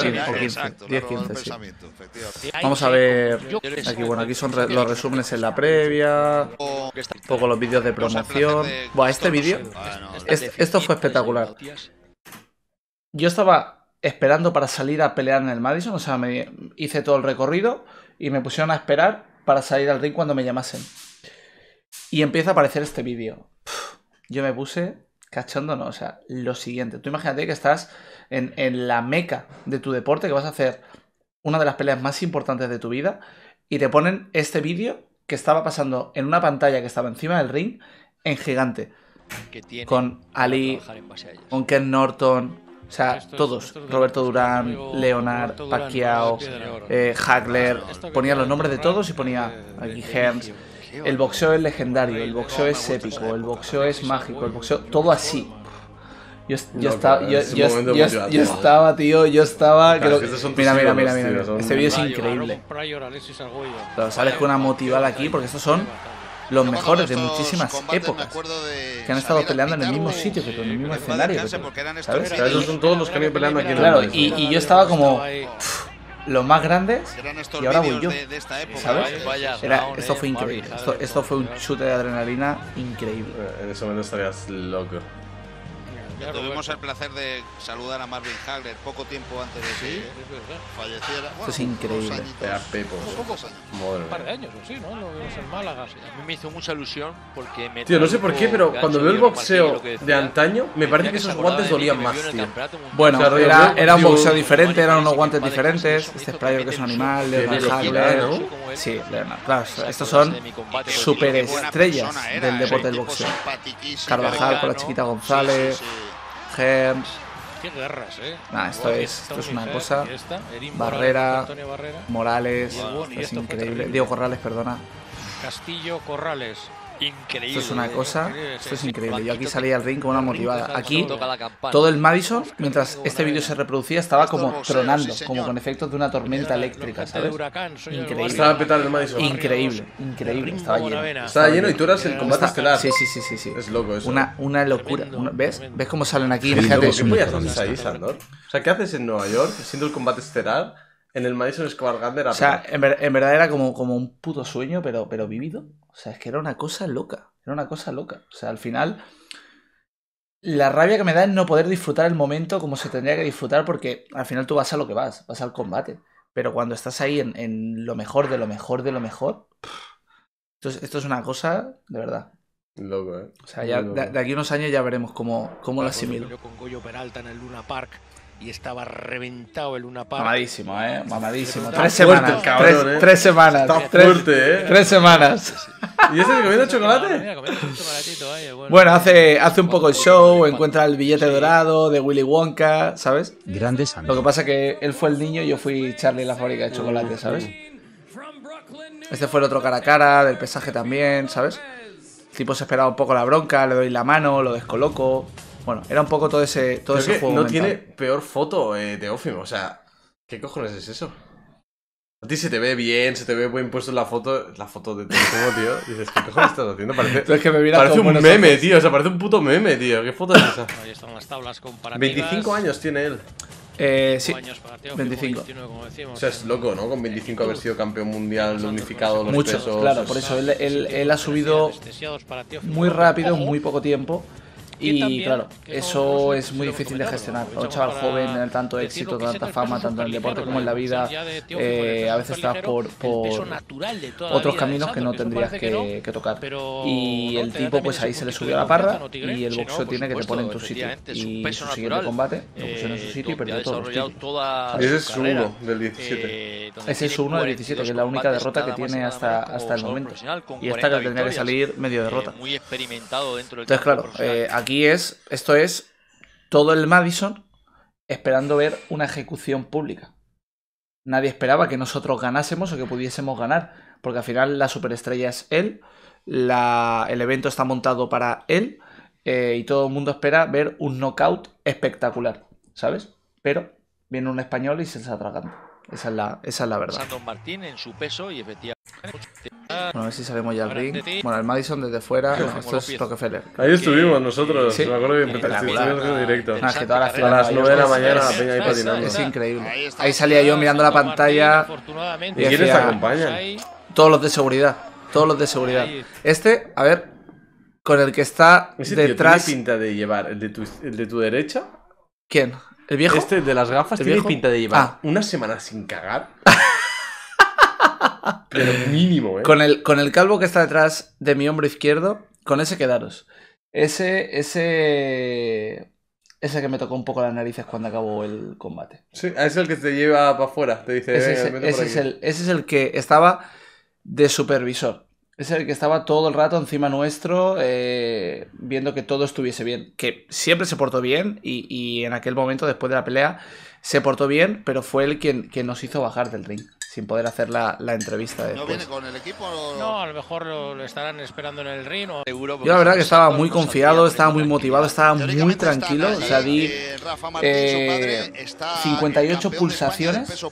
S2: 15, 10, 15, sí. Vamos a ver. Aquí, bueno, aquí son los resúmenes en la previa. Un poco los vídeos de promoción. Buah, este vídeo.
S3: Este esto fue espectacular. Este
S2: yo estaba esperando para salir a pelear en el Madison. O sea, me hice todo el recorrido y me pusieron a esperar para salir al ring cuando me llamasen. Y empieza a aparecer este vídeo. Yo me puse cachondo, no, o sea, lo siguiente. Tú imagínate que estás en, la meca de tu deporte, que vas a hacer una de las peleas más importantes de tu vida, y te ponen este vídeo que estaba pasando en una pantalla que estaba encima del ring en gigante. con Ali, con Ken Norton, o sea, todos. Roberto Durán, Leonard, Pacquiao, eh, Hagler. Ponía los nombres de todos y ponía aquí Herms. El boxeo es legendario, el boxeo es épico, el boxeo es mágico, el boxeo. Todo así. Yo, estaba, tío, yo estaba. mira, mira, mira, mira, Este vídeo es increíble. Sabes sales con una motivada aquí porque estos son los mejores de muchísimas épocas que han estado peleando en el mismo sitio, que con el mismo escenario. ¿sabes? ¿sabes? Esos son todos los que han ido peleando aquí Claro, y, y yo estaba como. los más grandes y ahora voy yo. ¿Sabes?
S4: esto fue increíble. Esto, esto, fue un chute
S1: de adrenalina increíble. Eh, en ese momento estarías loco
S4: tuvimos el placer de saludar a Marvin Hagler poco tiempo antes de que ¿eh? falleciera. es increíble.
S1: años. Un par de
S6: años, sí, ¿no? Lo vimos en Málaga. A mí me hizo mucha ilusión porque me. Tío, no sé por qué, pero cuando veo el boxeo de antaño, me parece que, esos guantes dolían más, tío. Bueno, era, era, un
S1: boxeo
S2: diferente, eran unos guantes diferentes. Este es que es un animal, Leonard Hagler. Sí, ¿eh? Claro, estos son superestrellas del deporte del ¿eh? boxeo. Carvajal con la chiquita González. Qué
S3: guerras, eh. esto, es, esto es una cosa. Barrera, Morales, es increíble. Diego
S2: Corrales, perdona.
S7: Castillo Corrales. Increíble. Esto es una cosa, esto es increíble. Yo aquí salí al
S2: ring como una motivada. Aquí, todo el Madison, mientras este vídeo se reproducía, estaba como tronando, como con efectos de una tormenta eléctrica, ¿sabes?
S3: Increíble. Estaba
S2: petado el Madison. Increíble, increíble. Estaba lleno. Estaba lleno y tú eras el combate estelar. Sí,
S1: sí, sí, sí, sí. Es loco
S2: eso. Una, una locura. ¿Ves? ¿Ves cómo salen aquí? fíjate ¿Qué haces Sandor?
S1: O sea, ¿qué haces en Nueva York siendo el combate estelar? en el Madison Square Garden. O sea, en, verdad era como, como
S2: un puto sueño, pero, pero vivido. O sea, es que era una cosa loca. Era una cosa loca. O sea, al final, la rabia que me da es no poder disfrutar el momento como se tendría que disfrutar, porque al final tú vas a lo que vas, vas al combate. Pero cuando estás ahí en, lo mejor de lo mejor de lo mejor, esto es, esto es una cosa de verdad. Loco, ¿eh? O sea, ya, De, aquí unos años ya veremos cómo, cómo lo asimilo. con
S7: Goyo Peralta en el Luna Park y estaba
S2: reventado el una Park. Mamadísimo, ¿eh? Mamadísimo. Eh. Tres semanas, eh. Tres, semanas. Tres semanas.
S1: ¿Y ese comiendo chocolate?
S3: Ah,
S2: bueno, hace, hace un poco el show, encuentra el billete dorado de Willy Wonka, ¿sabes? Grande Lo que pasa es que él fue el niño y yo fui Charlie en la fábrica de chocolate, ¿sabes? Este fue el otro cara a cara, del pesaje también, ¿sabes? El tipo se esperaba un poco la bronca, le doy la mano, lo descoloco. Bueno, era un poco todo ese, todo ese juego. No tiene
S1: peor foto eh, de o sea, ¿qué cojones es eso? A ti se te ve bien, se te ve bien puesto en la foto, la foto de tu tío. dices, ¿qué cojones estás haciendo? Parece, un meme, tío. O sea, parece un puto meme, tío. ¿Qué foto es esa? Ahí están las tablas comparativas. 25 años tiene él. Eh, sí, 25. o sea, es loco, ¿no? Con 25 haber sido campeón mundial unificado, los Mucho, claro, por eso él, él, él ha subido muy rápido muy poco
S2: tiempo. Y claro, eso es muy difícil de gestionar. Un chaval joven, tener tanto éxito, tanta este fama, tanto en el deporte como en la vida, eh, a veces está por, otros caminos que no tendrías que, tocar. Y el tipo, pues ahí se le subió la parra y el boxeo tiene que te pone en tu sitio. Y su siguiente combate lo puso en su eh, sitio y perdió todos
S1: eh, Ese es su uno del 17. Ese es su uno del 17, que es la única derrota que tiene hasta, el momento. Y esta que tendría que salir medio derrota. Entonces, claro,
S2: aquí es, esto es todo el Madison esperando ver una ejecución pública. Nadie esperaba que nosotros ganásemos o que pudiésemos ganar, porque al final la superestrella es él, la, el evento está montado para él eh, y todo el mundo espera ver un knockout espectacular, ¿sabes? Pero viene un español y se atraganta. Esa es la, esa es la verdad. Santos
S6: Martín en su peso y efectivamente.
S2: Bueno, a ver si salimos ya al ring. Bueno, el Madison desde fuera. esto es Rockefeller. Ahí estuvimos nosotros. Me acuerdo directo. a las 9 de la mañana ahí patinando. Es increíble. Ahí salía yo mirando la pantalla. ¿Y quiénes te acompañan? Todos los de seguridad. Todos los de seguridad. Este, a ver, con el que está detrás. ¿Tiene
S1: pinta de llevar el de tu, derecha? ¿Quién? ¿El viejo? Este de las gafas tiene viejo? pinta de llevar ah. una semana sin cagar. Pero mínimo, ¿eh?
S2: Con el, con el calvo que está detrás de mi hombro izquierdo, con ese quedaros. Ese, ese. Ese que me tocó un poco las narices cuando acabó el combate.
S1: Sí, ah, es el que te lleva para afuera, te dice. Ese, es,
S2: el, que estaba de supervisor. Es el que estaba todo el rato encima nuestro, eh, viendo que todo estuviese bien. Que siempre se portó bien y, en aquel momento, después de la pelea, se portó bien, pero fue el quien, quien nos hizo bajar del ring sin poder hacer la, la entrevista. Después. ¿No viene
S3: con el equipo? No, a lo mejor lo,
S2: estarán esperando en el ring. O... Yo la verdad que estaba muy confiado, estaba muy motivado, estaba muy tranquilo. O sea, di 58 eh, eh, pulsaciones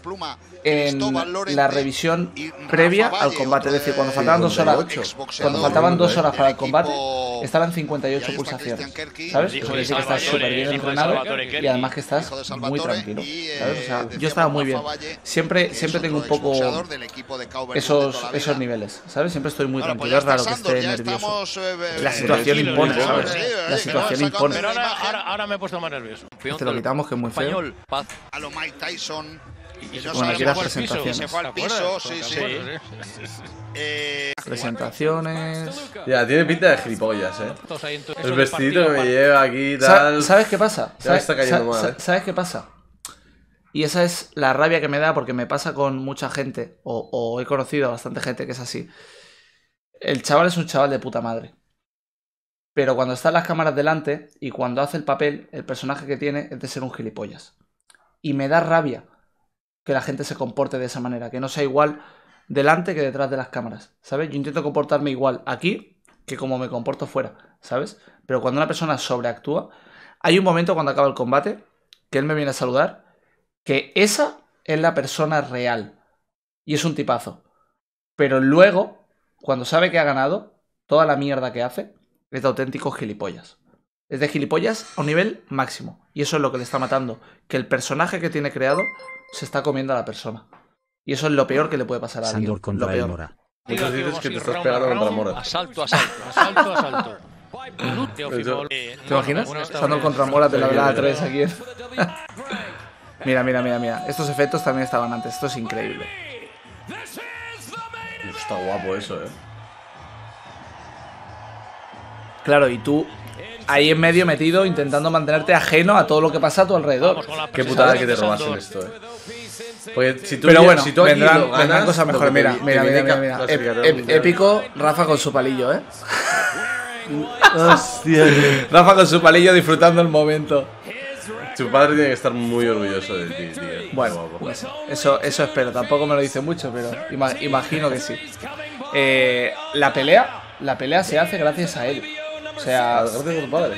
S2: en la revisión previa al combate. Es decir, cuando faltaban, dos horas, cuando faltaban dos horas para el combate, estaban 58 pulsaciones. ¿Sabes? Eso quiere decir que estás súper bien entrenado y además que estás muy tranquilo. ¿sabes? O sea, eh, yo estaba muy bien. Siempre, siempre tengo un poco esos, esos niveles. ¿Sabes? Siempre estoy muy tranquilo. Pues es raro que esté nervioso. Eh, la eh, situación impone, ¿sabes? La situación impone. Pero ahora,
S7: ahora, me he puesto más nervioso.
S3: Te este lo quitamos, que es muy
S2: feo.
S7: A lo
S4: Mike Tyson bueno, aquí las presentaciones.
S1: presentaciones. Ya, tiene pinta de gilipollas, eh. El vestidito que me lleva aquí tal. ¿Sabes qué pasa? Eh.
S2: ¿Sabes, qué pasa? Y esa es la rabia que me da porque me pasa con mucha gente, o, o he conocido a bastante gente que es así. El chaval es un chaval de puta madre. Pero cuando están las cámaras delante y cuando hace el papel, el personaje que tiene es de ser un gilipollas. Y me da rabia, que la gente se comporte de esa manera, que no sea igual delante que detrás de las cámaras, ¿sabes? Yo intento comportarme igual aquí que como me comporto fuera, ¿sabes? Pero cuando una persona sobreactúa, hay un momento cuando acaba el combate que él me viene a saludar, que esa es la persona real y es un tipazo. Pero luego, cuando sabe que ha ganado, toda la mierda que hace es de auténticos gilipollas es de gilipollas a un nivel máximo. Y eso es lo que le está matando. Que el personaje que tiene creado se está comiendo a la persona. Y eso es lo peor que le puede pasar a alguien. Sandor contra El Mora. dices que te estás pegando contra Mora. Asalto, asalto,
S5: asalto, asalto. ¿Te eh, imaginas? Sandor contra Mora te la verdad a tres aquí.
S2: mira, mira, mira, mira. Estos efectos también estaban antes. Esto es increíble.
S1: Está guapo eso, eh.
S2: Claro, y tú ahí en medio metido intentando mantenerte ajeno a todo lo que pasa a tu alrededor. Qué putada que te robasen esto,
S1: eh. Pues, pero bueno, vendrán, cosas mejores. Mira, mira, mira, mira, épico
S2: Rafa con su palillo, ¿eh?
S1: Hostia. Rafa con su palillo disfrutando el momento. Tu padre tiene que estar muy orgulloso de ti, tío. Bueno,
S2: pues eso, eso espero. Tampoco me lo dice mucho, pero imagino que sí. Eh, la pelea, la pelea se hace gracias a él. O sea, gracias a tu padre.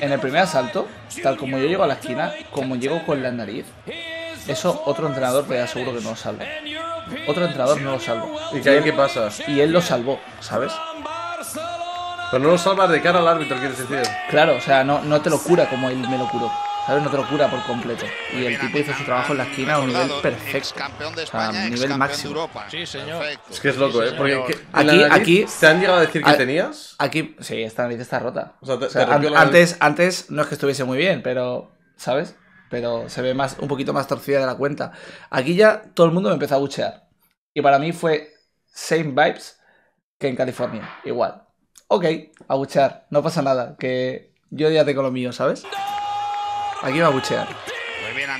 S2: En el primer asalto, tal como yo llego a la esquina, como llego con la nariz, eso otro entrenador te aseguro que no lo salva. Otro entrenador no lo salva. ¿Y qué, qué
S1: pasa? Y él lo salvó, ¿sabes? Pero no lo salvas de cara al árbitro, quieres decir.
S2: Claro, o sea, no, no te lo cura como él me lo curó. ¿sabes? No te lo cura por completo. Pues y el tipo hizo su trabajo en la esquina a un nivel perfecto. Campeón de España, a nivel máximo. Sí, señor. Es que es loco, ¿eh? Porque aquí, aquí. ¿Te han llegado a decir que tenías? Aquí, sí, esta nariz está rota. antes, antes no es que estuviese muy bien, pero. ¿Sabes? Pero se ve más, un poquito más torcida de la cuenta. Aquí ya todo el mundo me empezó a buchear. Y para mí fue same vibes que en California. Igual. Ok, a buchear, no pasa nada, que yo ya tengo lo mío, ¿sabes? Aquí va a buchear. Muy pues bien,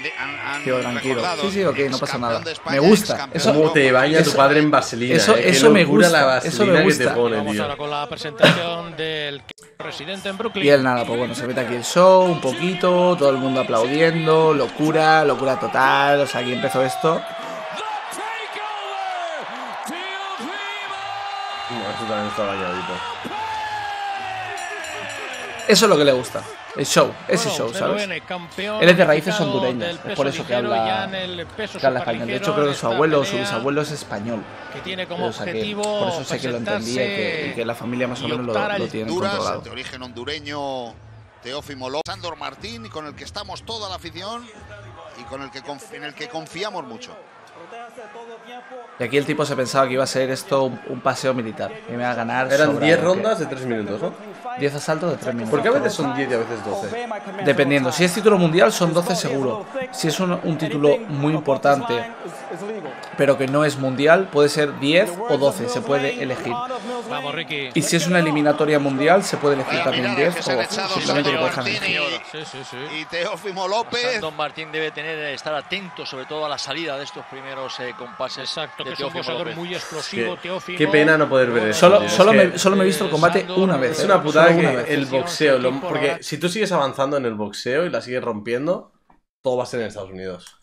S2: Tío, tranquilo. Sí, sí, ok, no pasa nada. me gusta. es ¿Cómo te baña tu padre en vaselina? Eso, eh? eso, me gusta, la eso, eso me gusta. Vamos
S3: ahora con la presentación del residente en Brooklyn. Y él
S2: nada, pues bueno, se mete aquí el show un poquito, todo el mundo aplaudiendo, locura, locura total. O sea, aquí empezó esto.
S1: eso también está Eso es lo que le gusta. El show,
S2: ese show, ¿sabes?
S1: Él es de raíces hondureñas, es por eso que
S2: habla, que habla español. De hecho, creo que su abuelo o su bisabuelo es español. Que tiene como objetivo, por eso sé que lo entendía y que, que la familia más o menos lo, lo tiene controlado. De
S4: origen hondureño, Teófimo López, Sandor Martín, con el que estamos toda la afición y con el que, en el que confiamos mucho.
S2: Y aquí el tipo se pensaba que iba a ser esto un, paseo militar. Y me va a ganar. Eran 10 rondas de 3 minutos, ¿no? 10 asaltos de 3 minutos. ¿Por qué a veces son 10 y a veces 12? Dependiendo. Si es título mundial, son 12 seguro. Si es un, título muy importante, pero que no es mundial, puede ser 10 o 12. Se puede elegir. Y si es una eliminatoria mundial, se puede elegir también 10 o
S7: simplemente Sí, sí, sí. Y
S6: Teófimo López. Don pues Martín debe tener, estar atento sobre todo a la salida de estos primeros Exacto, que Qué pena no poder ver eso.
S1: Solo, solo, me, solo me he visto el combate una vez. Es una putada que el boxeo. porque si tú sigues avanzando en el boxeo y la sigues rompiendo, todo va a ser en Estados Unidos.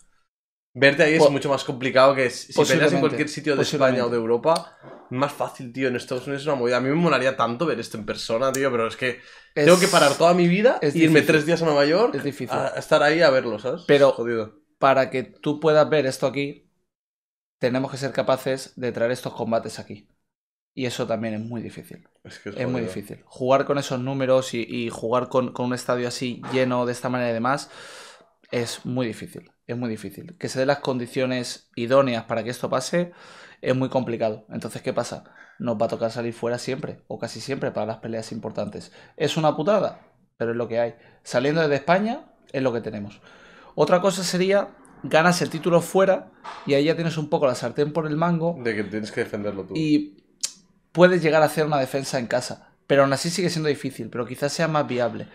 S1: Verte ahí es pues, mucho más complicado que si peleas en cualquier sitio de España o de Europa. Más fácil, tío. En Estados Unidos es una movida. A mí me molaría tanto ver esto en persona, tío. Pero es que tengo que parar toda mi vida y irme tres días a Nueva York. Es difícil. A, estar ahí a verlo, ¿sabes? Pero
S2: para que tú puedas ver esto aquí, tenemos que ser capaces de traer estos combates aquí. Y eso también es muy difícil. Es, muy difícil. Jugar con esos números y, jugar con, con, un estadio así lleno de esta manera y demás es muy difícil. Es muy difícil. Que se den las condiciones idóneas para que esto pase es muy complicado. Entonces, ¿qué pasa? Nos va a tocar salir fuera siempre, o casi siempre, para las peleas importantes. Es una putada, pero es lo que hay. Saliendo desde España es lo que tenemos. Otra cosa sería ganas el título fuera y ahí ya tienes un poco la sartén por el mango. De que tienes que defenderlo tú. Y puedes llegar a hacer una defensa en casa. Pero aún así sigue siendo difícil, pero quizás sea más
S1: viable.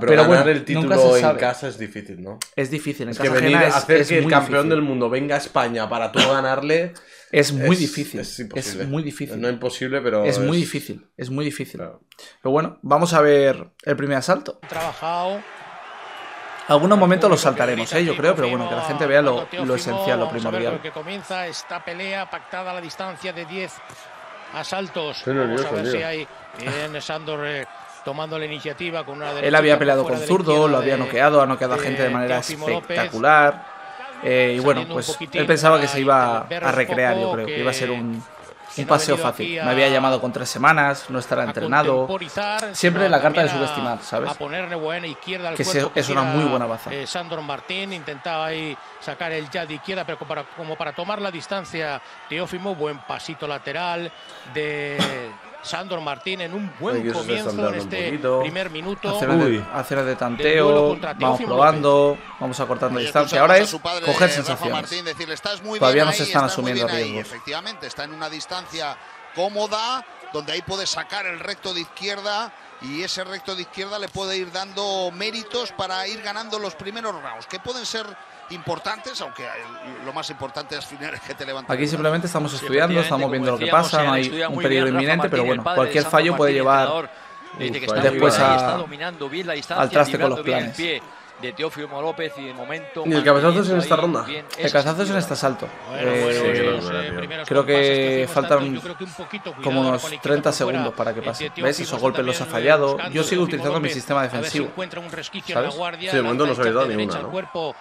S1: pero, ganar el título en casa es difícil, ¿no? Es difícil. que venir a hacer que el campeón del mundo venga a España para tú ganarle. Es muy difícil. Es, imposible. es muy difícil. No imposible, pero. Es, muy
S2: difícil. Es muy difícil. Pero bueno, vamos a ver el primer asalto. Trabajado. Algunos momentos los saltaremos, ¿eh? yo creo, pero bueno, que la gente vea lo, esencial, lo primordial. que
S7: comienza esta pelea pactada a la distancia de 10 asaltos. tomando la iniciativa
S2: con una Él había peleado con zurdo, lo había noqueado, ha noqueado a gente de manera espectacular. Eh, y bueno, pues él pensaba que se iba a recrear, yo creo, que iba a ser un, un paseo fácil. Me había llamado con tres semanas, no estará entrenado. Siempre la carta de subestimar, ¿sabes? que
S3: es una muy buena baza. Eh,
S2: Sandro Martín
S7: intentaba ahí sacar el ya de izquierda, pero como para, como para tomar la distancia, Teófimo, buen pasito lateral de Sandor Martín en un buen comienzo en este primer minuto.
S2: Hacer, de, tanteo, vamos probando, vamos acortando distancia. Ahora es coger eh, sensaciones. Martín,
S4: decirle, estás muy Todavía no se están asumiendo riesgos. Efectivamente, está en una distancia cómoda, donde ahí puede sacar el recto de izquierda y ese recto de izquierda le puede ir dando méritos para ir ganando los primeros rounds, que pueden ser importantes, aunque lo más importante es que te levantas Aquí simplemente estamos estudiando, estamos viendo lo que pasa, no hay un peligro inminente, pero bueno, cualquier fallo puede llevar después
S2: a, al traste con los planes.
S6: De y el cabezazo es en esta ronda. El cabezazo es en este asalto. creo que
S2: faltan como unos 30 segundos para que pase. ¿Ves? Esos golpes los ha fallado. Yo sigo utilizando mi sistema defensivo. ¿Sabes? Sí, de momento no se ha dado ninguna, ¿no?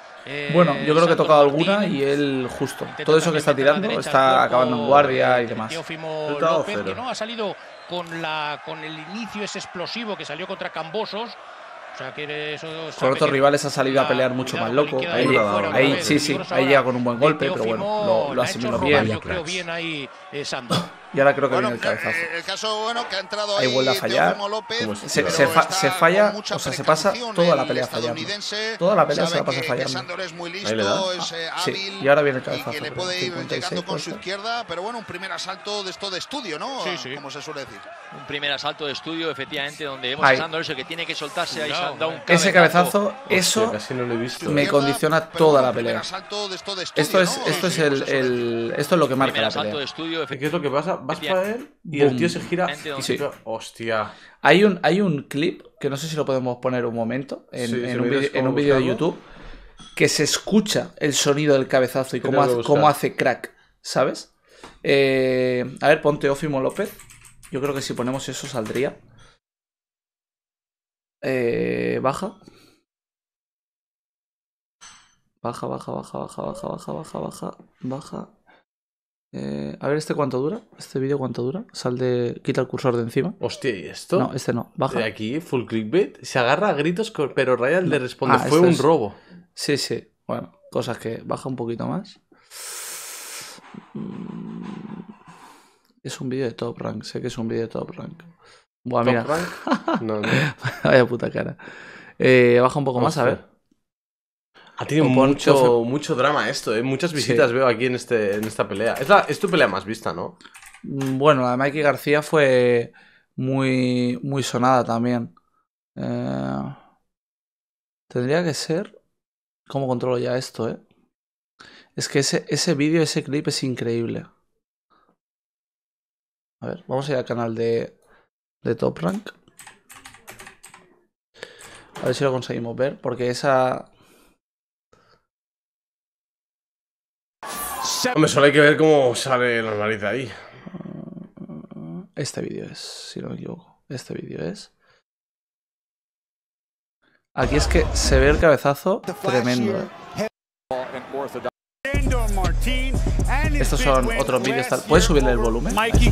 S2: bueno, yo creo que he tocado alguna y él justo. Todo eso que está tirando está acabando en guardia y demás. López, no
S7: ha salido con, la, con el inicio ese explosivo que salió contra Cambosos. O con otros rivales ha salido a pelear mucho más loco.
S2: Ahí, ahí, sí, sí, ahí llega con un buen golpe, pero bueno, lo, lo asimiló bien. Yo creo bien
S7: ahí eh, Sando.
S2: Y ahora creo que bueno, viene el cabezazo. Eh, el caso bueno que ha entrado ahí, ahí vuelve a fallar. López, pues, se, se, fa, se, falla, o sea, se pasa toda la pelea fallando. Toda la pelea se la pasa fallando. Es muy listo, ahí le da. Es,
S4: ah, hábil, sí. Y ahora viene el cabezazo. Y que le puede ir 56, llegando con su izquierda, pero bueno, un primer asalto de esto de estudio, ¿no? Sí, sí. Como se suele decir.
S6: Un primer asalto de estudio, efectivamente, donde vemos ahí. a eso que tiene que soltarse ahí. No, eh. un
S2: cabezazo. Ese cabezazo, eso Hostia, casi no lo he visto. me condiciona toda la pelea. Esto es, esto es el, esto es lo que marca la pelea. ¿Qué es lo que pasa? Vas
S1: para él y el tío se gira. Y Hostia.
S2: Hay un, hay un clip que no sé si lo podemos poner un momento en, un vídeo de YouTube que se escucha el sonido del cabezazo y cómo hace, hace crack, ¿sabes? Eh, a ver, ponte Ófimo López. Yo creo que si ponemos eso saldría. Eh, baja. Baja, baja, baja, baja, baja, baja, baja, baja, baja. Eh, a ver, ¿este cuánto dura? ¿Este vídeo cuánto dura? Sal de. Quita el cursor de encima. Hostia, ¿y esto? No, este no. Baja. De
S1: aquí, full clickbait. Se agarra a gritos, pero Ryan le responde: ah, Fue este un robo.
S2: Sí, sí. Bueno, cosas que baja un poquito más. Mm. Es un vídeo de top rank. Sé que es un vídeo de top rank. Buah, ¿Top Rank? No, no. Vaya puta cara. Eh, baja un poco más, a ver.
S1: Ha tenido mucho, drama esto, ¿eh? Muchas visitas veo aquí en, este, en esta pelea. Es, tu pelea más vista, ¿no?
S2: Mm, bueno, la de Mikey García fue muy, muy sonada también. Eh, tendría que ser... ¿Cómo controlo ya esto, eh? Es que ese, ese vídeo, ese clip es increíble. A ver, vamos a ir al canal de, de Top Rank. A ver si lo conseguimos ver, porque esa,
S1: Hombre, solo hay que ver cómo sale la nariz ahí.
S2: Este vídeo es, si no me equivoco. Este vídeo es. Aquí es que se ve el cabezazo tremendo.
S3: Eh.
S4: Estos son otros vídeos. Tal... ¿Puedes subirle el volumen?
S2: Este? Mikey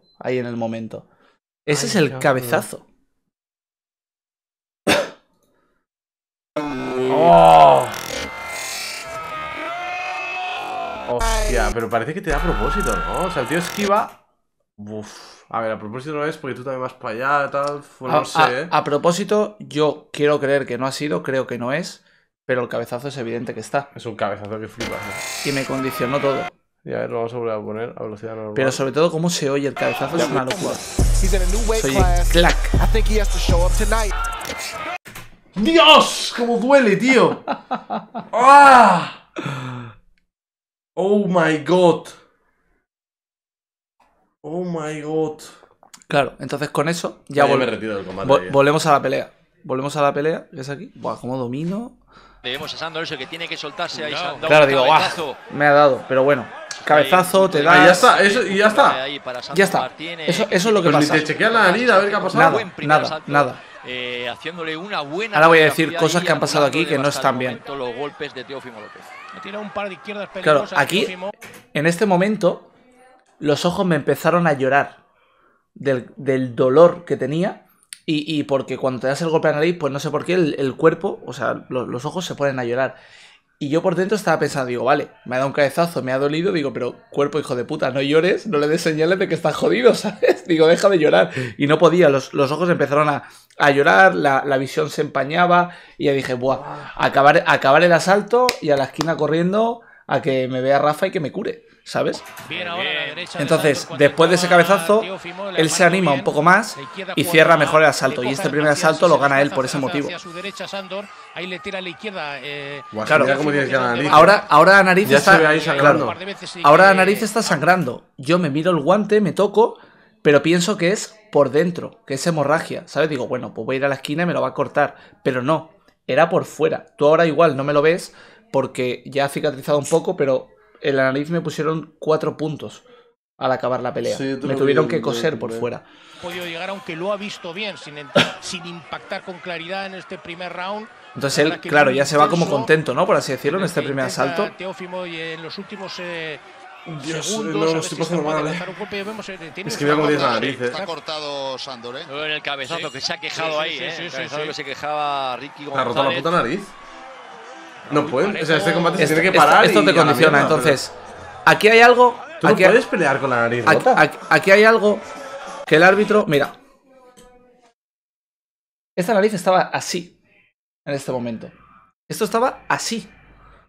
S2: ahí en el momento. Ese es el cabezazo.
S5: oh.
S1: Hostia, pero parece que te da a propósito, ¿no? O sea, el tío esquiva. Uf. A ver, a propósito no es porque tú también vas para allá, tal. no sé, ¿eh?
S2: a, propósito, yo quiero creer que no ha sido, creo que no es. Pero el cabezazo es evidente que está. Es un cabezazo que flipas. ¿eh? Y me condicionó todo. Ya lo vamos a volver a poner a velocidad normal. Pero sobre todo cómo se oye el cabezazo es una locura.
S1: Oye, clack. ¡Dios! ¡Cómo duele, tío! ¡Ah! ¡Oh, my God!
S2: ¡Oh, my God! Claro, entonces con eso ya, volvemos a la pelea. Volvemos a la pelea, ¿Qué es aquí. Buah, cómo domino.
S6: claro,
S2: digo, guau, me ha dado, pero bueno. Cabezazo, te da ya está,
S3: y ya está. Ya está. Eso, es lo que pues pasa. Ni te chequean la nariz a ver qué ha pasado. Nada, nada, eh,
S6: Ahora voy a decir cosas que han pasado aquí que no están bien. Los golpes claro, aquí,
S2: en este momento, los ojos me empezaron a llorar del, dolor que tenía. Y, porque cuando te das el golpe a la nariz, pues no sé por qué, el, cuerpo, o sea, los ojos se ponen a llorar. Y yo por dentro estaba pensando, digo, vale, me ha dado un cabezazo, me ha dolido, digo, pero cuerpo hijo de puta, no llores, no le des señales de que estás jodido, ¿sabes? Digo, deja de llorar. Y no podía, los, ojos empezaron a, llorar, la, visión se empañaba y ya dije, buah, ah. acabar, acabar el asalto y a la esquina corriendo a que me vea Rafa y que me cure. ¿sabes? Entonces, después de ese cabezazo, él se anima un poco más y cierra mejor el asalto. Y este primer asalto lo gana él por ese motivo. Claro, ahora, ahora la nariz está sangrando. Ahora la nariz está sangrando. Yo me miro el guante, me toco, pero pienso que es por dentro, que es hemorragia, ¿sabes? Digo, bueno, pues voy a ir a la esquina y me lo va a cortar. Pero no, era por fuera. Tú ahora igual no me lo ves porque ya ha cicatrizado un poco, pero en la nariz me pusieron cuatro puntos al acabar la pelea. Sí, me tuvieron que coser por fuera.
S7: Podido llegar, aunque lo ha visto bien, sin, sin impactar con claridad en este primer
S2: round. Entonces él, claro, ya se va como contento, ¿no? Por así decirlo, en este primer asalto. Teófimo y en los
S7: últimos eh, Dios, eh, segundos, no estoy pasando mal, eh. vemos, eh,
S1: es que veo como tiene la nariz, eh. Está cortado
S7: Sandor, ¿eh? En el cabezazo sí. que se ha quejado sí, ahí, ¿eh?
S6: Sí, que se quejaba Ricky González. ¿Ha roto la puta nariz?
S1: No pueden, o sea, este combate se tiene que parar. Esto, te condiciona, entonces. Aquí hay algo. aquí puedes pelear con la nariz aquí, Aquí,
S2: hay algo que el árbitro. Mira. Esta nariz estaba así en este momento. Esto estaba así.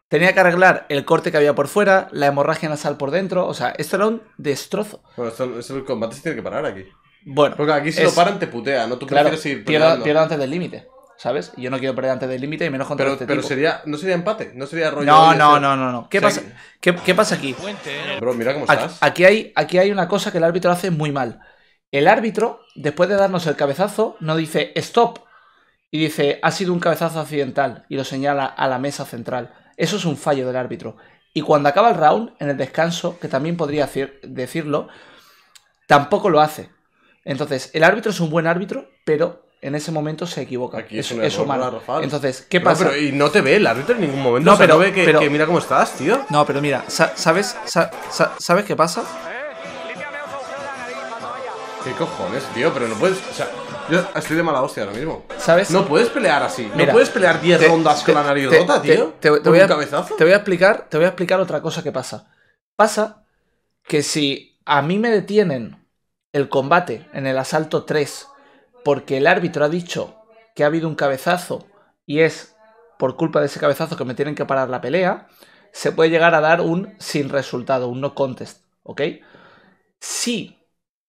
S2: Tenía que arreglar el corte que había por fuera, la hemorragia nasal por dentro. O sea, esto era un destrozo. Bueno, esto, el
S1: combate se tiene que parar aquí. Bueno. Porque aquí si lo paran te putea, ¿no? Tú prefieres peleando.
S2: antes del límite. ¿Sabes? Yo no quiero perder antes del límite y menos contra pero, este sería,
S1: no sería empate, no sería rollo. No, no, no,
S2: no, ¿Qué, pasa, aquí?
S1: Bro, mira cómo estás.
S2: Aquí, hay, aquí hay una cosa que el árbitro hace muy mal. El árbitro, después de darnos el cabezazo, no dice stop. Y dice, ha sido un cabezazo accidental. Y lo señala a la mesa central. Eso es un fallo del árbitro. Y cuando acaba el round, en el descanso, que también podría decirlo, tampoco lo hace. Entonces, el árbitro es un buen árbitro, pero en ese momento se equivoca. Aquí es, Entonces, ¿qué pasa? No, pero, y
S1: no te ve el árbitro en ningún momento. No, pero, ve que, mira cómo estás,
S2: tío. No, pero mira, ¿sabes, ¿sabes qué pasa?
S1: ¿Qué cojones, tío? Pero no puedes. O sea, yo estoy de mala hostia ahora mismo. ¿Sabes? No puedes pelear así. no puedes pelear 10 rondas con la nariz rota, tío. Te, voy a, cabezazo?
S2: te voy a explicar, te voy a explicar otra cosa que pasa. Pasa
S1: que si
S2: a mí me detienen el combate en el asalto 3 porque el árbitro ha dicho que ha habido un cabezazo y es por culpa de ese cabezazo que me tienen que parar la pelea, se puede llegar a dar un sin resultado, un no contest, ¿ok? Si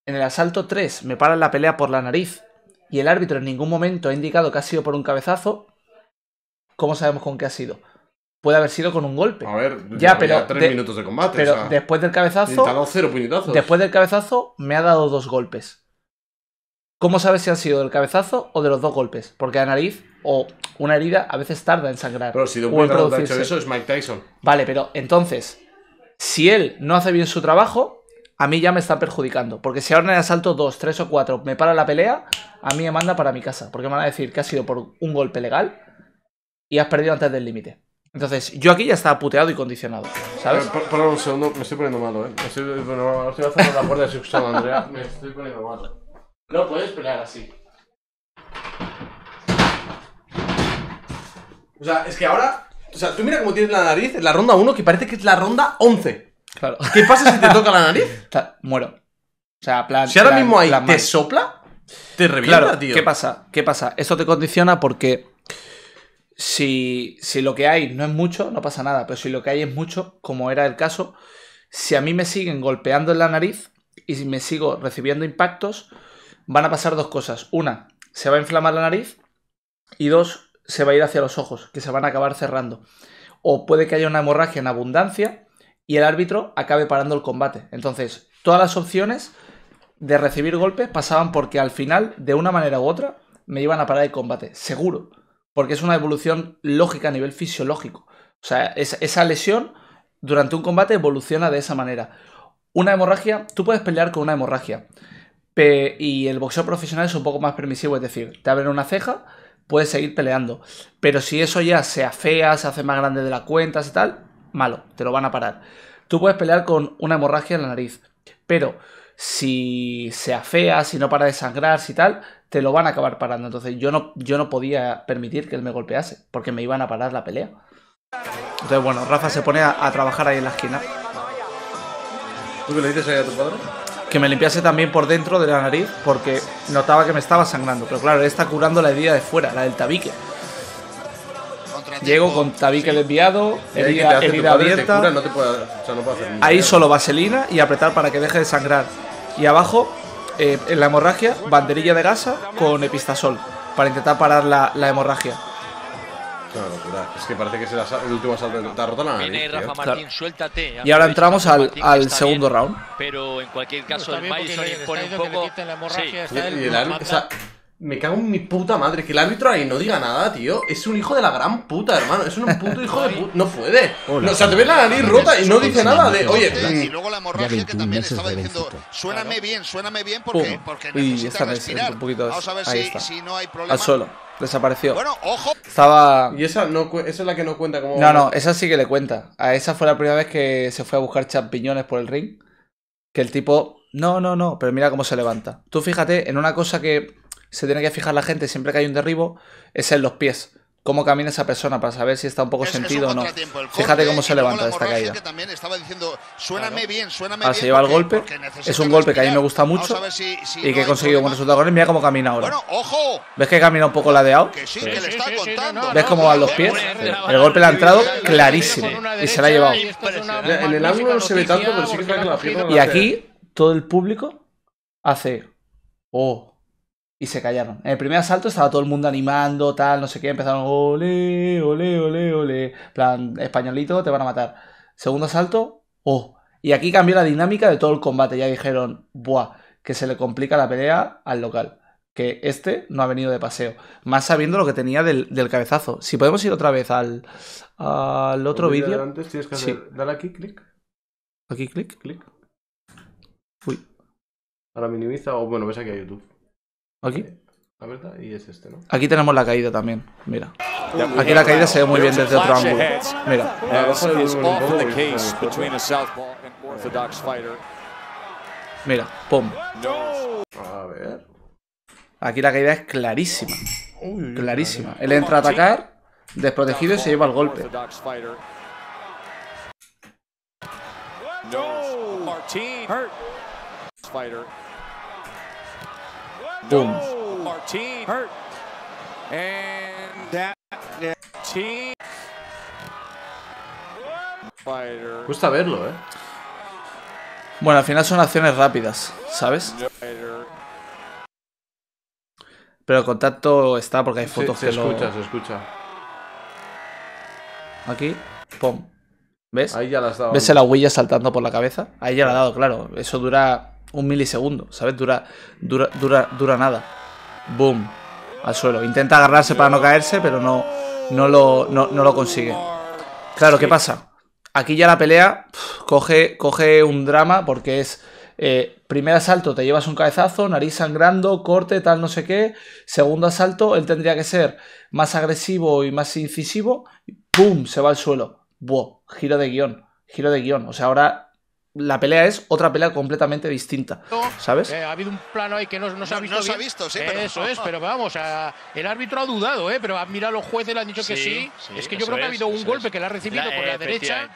S2: en el asalto 3 me paran la pelea por la nariz y el árbitro en ningún momento ha indicado que ha sido por un cabezazo, ¿cómo sabemos con qué ha sido? Puede haber sido con un golpe. A
S5: ver, ya, pero. Tres minutos de combate. Pero después
S2: del cabezazo. Cero Después del cabezazo, me ha dado dos golpes. ¿Cómo sabes si ha sido del cabezazo o de los dos golpes? Porque la nariz o una herida a veces tarda en sangrar. Pero si un ha hecho eso es Mike Tyson. Vale, pero entonces, si él no hace bien su trabajo, a mí ya me está perjudicando. Porque si ahora en el asalto 2, 3 o 4 me para la pelea, a mí me manda para mi casa. Porque me van a decir que ha sido por un golpe legal y has perdido antes del límite. Entonces, yo aquí ya estaba puteado y
S1: condicionado, ¿sabes? Eh, un segundo, me estoy poniendo malo, ¿eh? Me estoy poniendo malo. Estoy la puerta de Andrea. Me estoy poniendo malo. No puedes pelear así. O sea, es que ahora. O sea, tú mira cómo tienes la nariz en la ronda 1 que parece que es la ronda 11. Claro. ¿Qué pasa si te toca la nariz? Muero. O
S2: sea, plan.
S5: Si ahora mismo ahí te sopla,
S2: te revienta, tío. ¿qué pasa? ¿Qué pasa? Eso te condiciona porque si, si lo que hay no es mucho, no pasa nada. Pero si lo que hay es mucho, como era el caso, si a mí me siguen golpeando en la nariz y si me sigo recibiendo impactos, van a pasar dos cosas. Una, se va a inflamar la nariz y dos, se va a ir hacia los ojos, que se van a acabar cerrando. O puede que haya una hemorragia en abundancia y el árbitro acabe parando el combate. Entonces, todas las opciones de recibir golpes pasaban porque al final, de una manera u otra, me iban a parar el combate, seguro. Porque es una evolución lógica a nivel fisiológico. O sea, esa lesión durante un combate evoluciona de esa manera. Una hemorragia, tú puedes pelear con una hemorragia y el boxeo profesional es un poco más permisivo, es decir, te abren una ceja, puedes seguir peleando. Pero si eso ya se afea, se hace más grande de la cuenta y tal, malo, te lo van a parar. Tú puedes pelear con una hemorragia en la nariz, pero si se afea, si no para de sangrar, si tal, te lo van a acabar parando. Entonces yo no, yo no podía permitir que él me golpease, porque me iban a parar la pelea. Entonces bueno, Rafa se pone a, trabajar ahí en la esquina.
S1: ¿Tú qué le dices a tu padre?
S2: que me limpiase también por dentro de la nariz porque notaba que me estaba sangrando. Pero claro, él está curando la herida de fuera, la del tabique. Llego con tabique desviado, herida, abierta. ahí solo vaselina y apretar para que deje de sangrar. Y abajo, eh, en la hemorragia, banderilla de gasa con epistasol para intentar parar la hemorragia
S1: locura. Es que parece que es el, último asalto de la rota la nariz, suéltate.
S2: Y ahora entramos al, segundo round. Pero
S1: en cualquier caso, el el Madison impone un poco. Me cago en mi puta madre. Que el árbitro ahí no diga nada, tío. Es un hijo de la gran puta, hermano. Es un puto hijo de puta. No puede. o sea, te ve la nariz rota y no dice nada de. Oye, y luego la
S3: hemorragia que también estaba diciendo. Suéname bien,
S4: suéname bien porque,
S2: porque necesita respirar. un poquito Vamos a ver si, si, no hay problema. Al suelo. Desapareció. Bueno, ojo. Estaba. Y esa, no,
S1: es la que no cuenta
S2: como. No, no, esa sí que le cuenta. A esa fue la primera vez que se fue a buscar champiñones por el ring. Que el tipo. No, no, no, pero mira cómo se levanta. Tú fíjate en una cosa que se tiene que fijar la gente siempre que hay un derribo: es en los pies cómo camina esa persona para saber si está un poco sentido o no. Fíjate cómo se levanta de esta caída. se lleva el golpe. Es un golpe que a mí me gusta mucho y que he conseguido buen resultado con él. Mira cómo camina ahora. ¿Ves que camina un poco la de A.O.? ¿Ves cómo van los pies? El golpe le ha entrado clarísimo y se la ha llevado.
S5: En el ángulo no se ve tanto, pero sí que está la Y aquí
S2: todo el público hace. Oh y se callaron. En el primer asalto estaba todo el mundo animando, tal, no sé qué, empezaron, ole, ole, ole, ole, plan, españolito, te van a matar. Segundo asalto, oh. Y aquí cambió la dinámica de todo el combate, ya dijeron, buah, que se le complica la pelea al local, que este no ha venido de paseo, más sabiendo lo que tenía del, cabezazo. Si podemos ir otra vez al, al otro vídeo. Antes tienes
S1: dale aquí, clic.
S2: Aquí, clic. Clic. fui
S1: Ahora minimiza, o bueno, ves aquí a YouTube. Aquí. Eh, este, Aquí
S2: tenemos la caída también, mira. Aquí la caída se ve muy bien desde otro ángulo. Mira. Mira, pum. A ver. Aquí la caída es clarísima. Clarísima. Él entra a atacar, desprotegido y se lleva el golpe.
S5: Boom.
S1: Oh,
S3: Gusta verlo, eh.
S2: Bueno, al final son acciones rápidas, ¿sabes? Pero el contacto está porque hay fotos se, se escucha, Se escucha, Aquí, pum.
S1: ¿Ves? Ahí ya ¿Ves la
S2: huella saltando por la cabeza? Ahí ya la ha dado, claro. Eso dura un milisegundo, ¿sabes? Dura, dura, dura, dura nada. Boom. Al suelo. Intenta agarrarse para no caerse, pero no, no, lo, no, lo consigue. Claro, ¿qué pasa? Aquí ya la pelea coge, coge un drama porque es... Eh, primer asalto te llevas un cabezazo, nariz sangrando, corte, tal, no sé qué. Segundo asalto, él tendría que ser más agresivo y más incisivo. ¡Pum! Se va al suelo. ¡Buah! Giro de guión. Giro de guión. O sea, ahora la pelea es otra pelea completamente distinta, ¿sabes? Eh,
S7: ha habido un plano ahí que no, se ha visto. visto, sí. Eso es, pero vamos, el árbitro ha dudado, ¿eh? pero mira los jueces, le han dicho que sí. es que yo creo que ha habido un golpe que le ha recibido la, por la derecha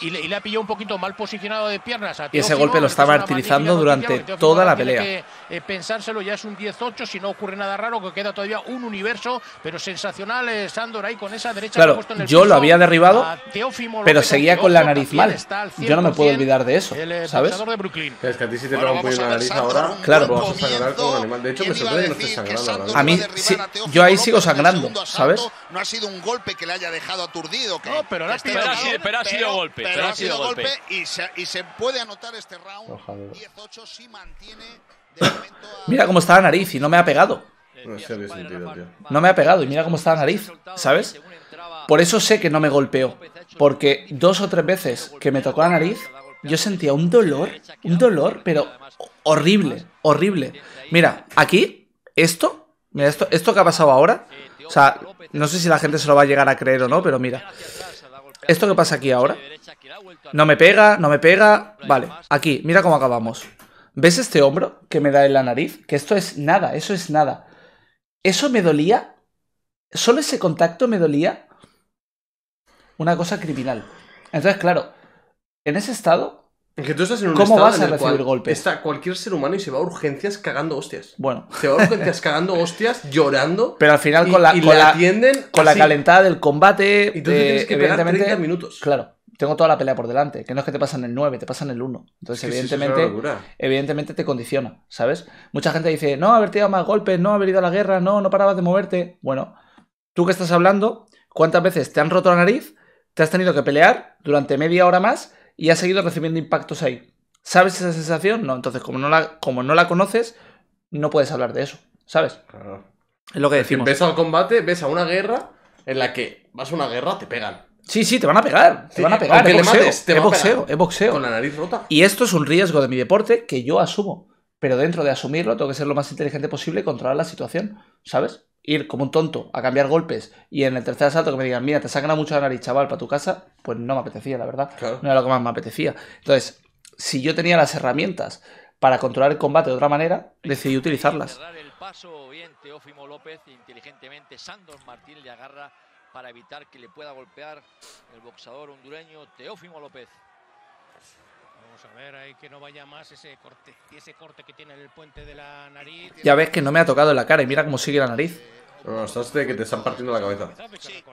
S7: y, le, ha pillado un poquito mal posicionado de piernas. y ese golpe lo, estaba utilizando durante toda la pelea. Eh, pensárselo, ya es un 10-8, si no ocurre nada raro, que queda todavía un universo, pero sensacional eh, ahí con esa derecha. Claro, yo lo había derribado, pero seguía con la nariz mal. Yo no me puedo olvidar
S1: de eso. Eh, ¿sabes? Es que a ti si te pega un puño en la nariz ahora, claro, vamos a sangrar como un animal. De hecho, me sorprende que no estés sangrando A mí,
S2: yo ahí sigo sangrando,
S4: ¿sabes? No ha sido un golpe que le haya
S3: dejado aturdido. Que, no, pero, ha, sido, golpe. Pero, ha sido golpe
S4: y se, puede anotar este round.
S3: 10-8
S5: si mantiene
S2: Mira cómo está la nariz y no me ha pegado. No, no me ha pegado y mira cómo está la nariz, ¿sabes? Por eso sé que no me golpeó. Porque dos o tres veces que me tocó la nariz, yo sentía un dolor, un dolor, pero horrible, horrible. Mira, aquí, esto, mira, esto, esto que ha pasado ahora, o sea, no sé si la gente se lo va a llegar a creer o no, pero mira. Esto que pasa aquí ahora, no me pega, no me pega, vale, aquí, mira cómo acabamos. ¿Ves este hombro que me da en la nariz? Que esto es nada, eso es nada. Eso me dolía, solo ese contacto me dolía una cosa criminal. Entonces, claro,
S1: en ese estado, que tú estás en un ¿cómo estado vas en a el recibir cual golpes? Está cualquier ser humano y se va a urgencias cagando hostias. Bueno. Se va a urgencias cagando hostias, llorando. Pero al final con la, con, la calentada
S2: del combate. Y tú tienes que pegar 30 minutos. Claro. Tengo toda la pelea por delante, que no es que te pasan el 9, te pasan el 1. Entonces, evidentemente, evidentemente te condiciona, ¿sabes? Mucha gente dice, no, haber tirado más golpes, no, haber ido a la guerra, no, no parabas de moverte. Bueno, tú que estás hablando, ¿cuántas veces te han roto la nariz? Te has tenido que pelear durante media hora más y ha seguido recibiendo impactos ahí. ¿Sabes esa sensación? No, entonces como no la, como no la conoces, no puedes hablar de eso, ¿sabes? Es lo que decimos. ves al combate, ves a
S1: una guerra en la que vas a una guerra, te pegan.
S2: Sí, sí, te van a pegar, te van a pegar. Es boxeo, te boxeo, es boxeo. Con la nariz rota. Y esto es un riesgo de mi deporte que yo asumo. Pero dentro de asumirlo, tengo que ser lo más inteligente posible y controlar la situación, ¿sabes? ir como un tonto a cambiar golpes y en el tercer asalto que me digan, mira, te sacan a mucho la nariz, chaval, para tu casa, pues no me apetecía, la verdad. No era lo que más me apetecía. Entonces, si yo tenía las herramientas para controlar el combate de otra manera, decidí utilizarlas.
S3: El paso, bien, Teófimo López, inteligentemente, Sandor
S6: Martín le agarra para evitar que le pueda golpear el boxeador hondureño Teófimo
S7: López a ver, ahí que no vaya más ese corte, ese corte que tiene en el puente de la nariz. Ya ves que no me ha
S1: tocado en la cara y mira cómo sigue la nariz. No, estás de que te están partiendo la cabeza.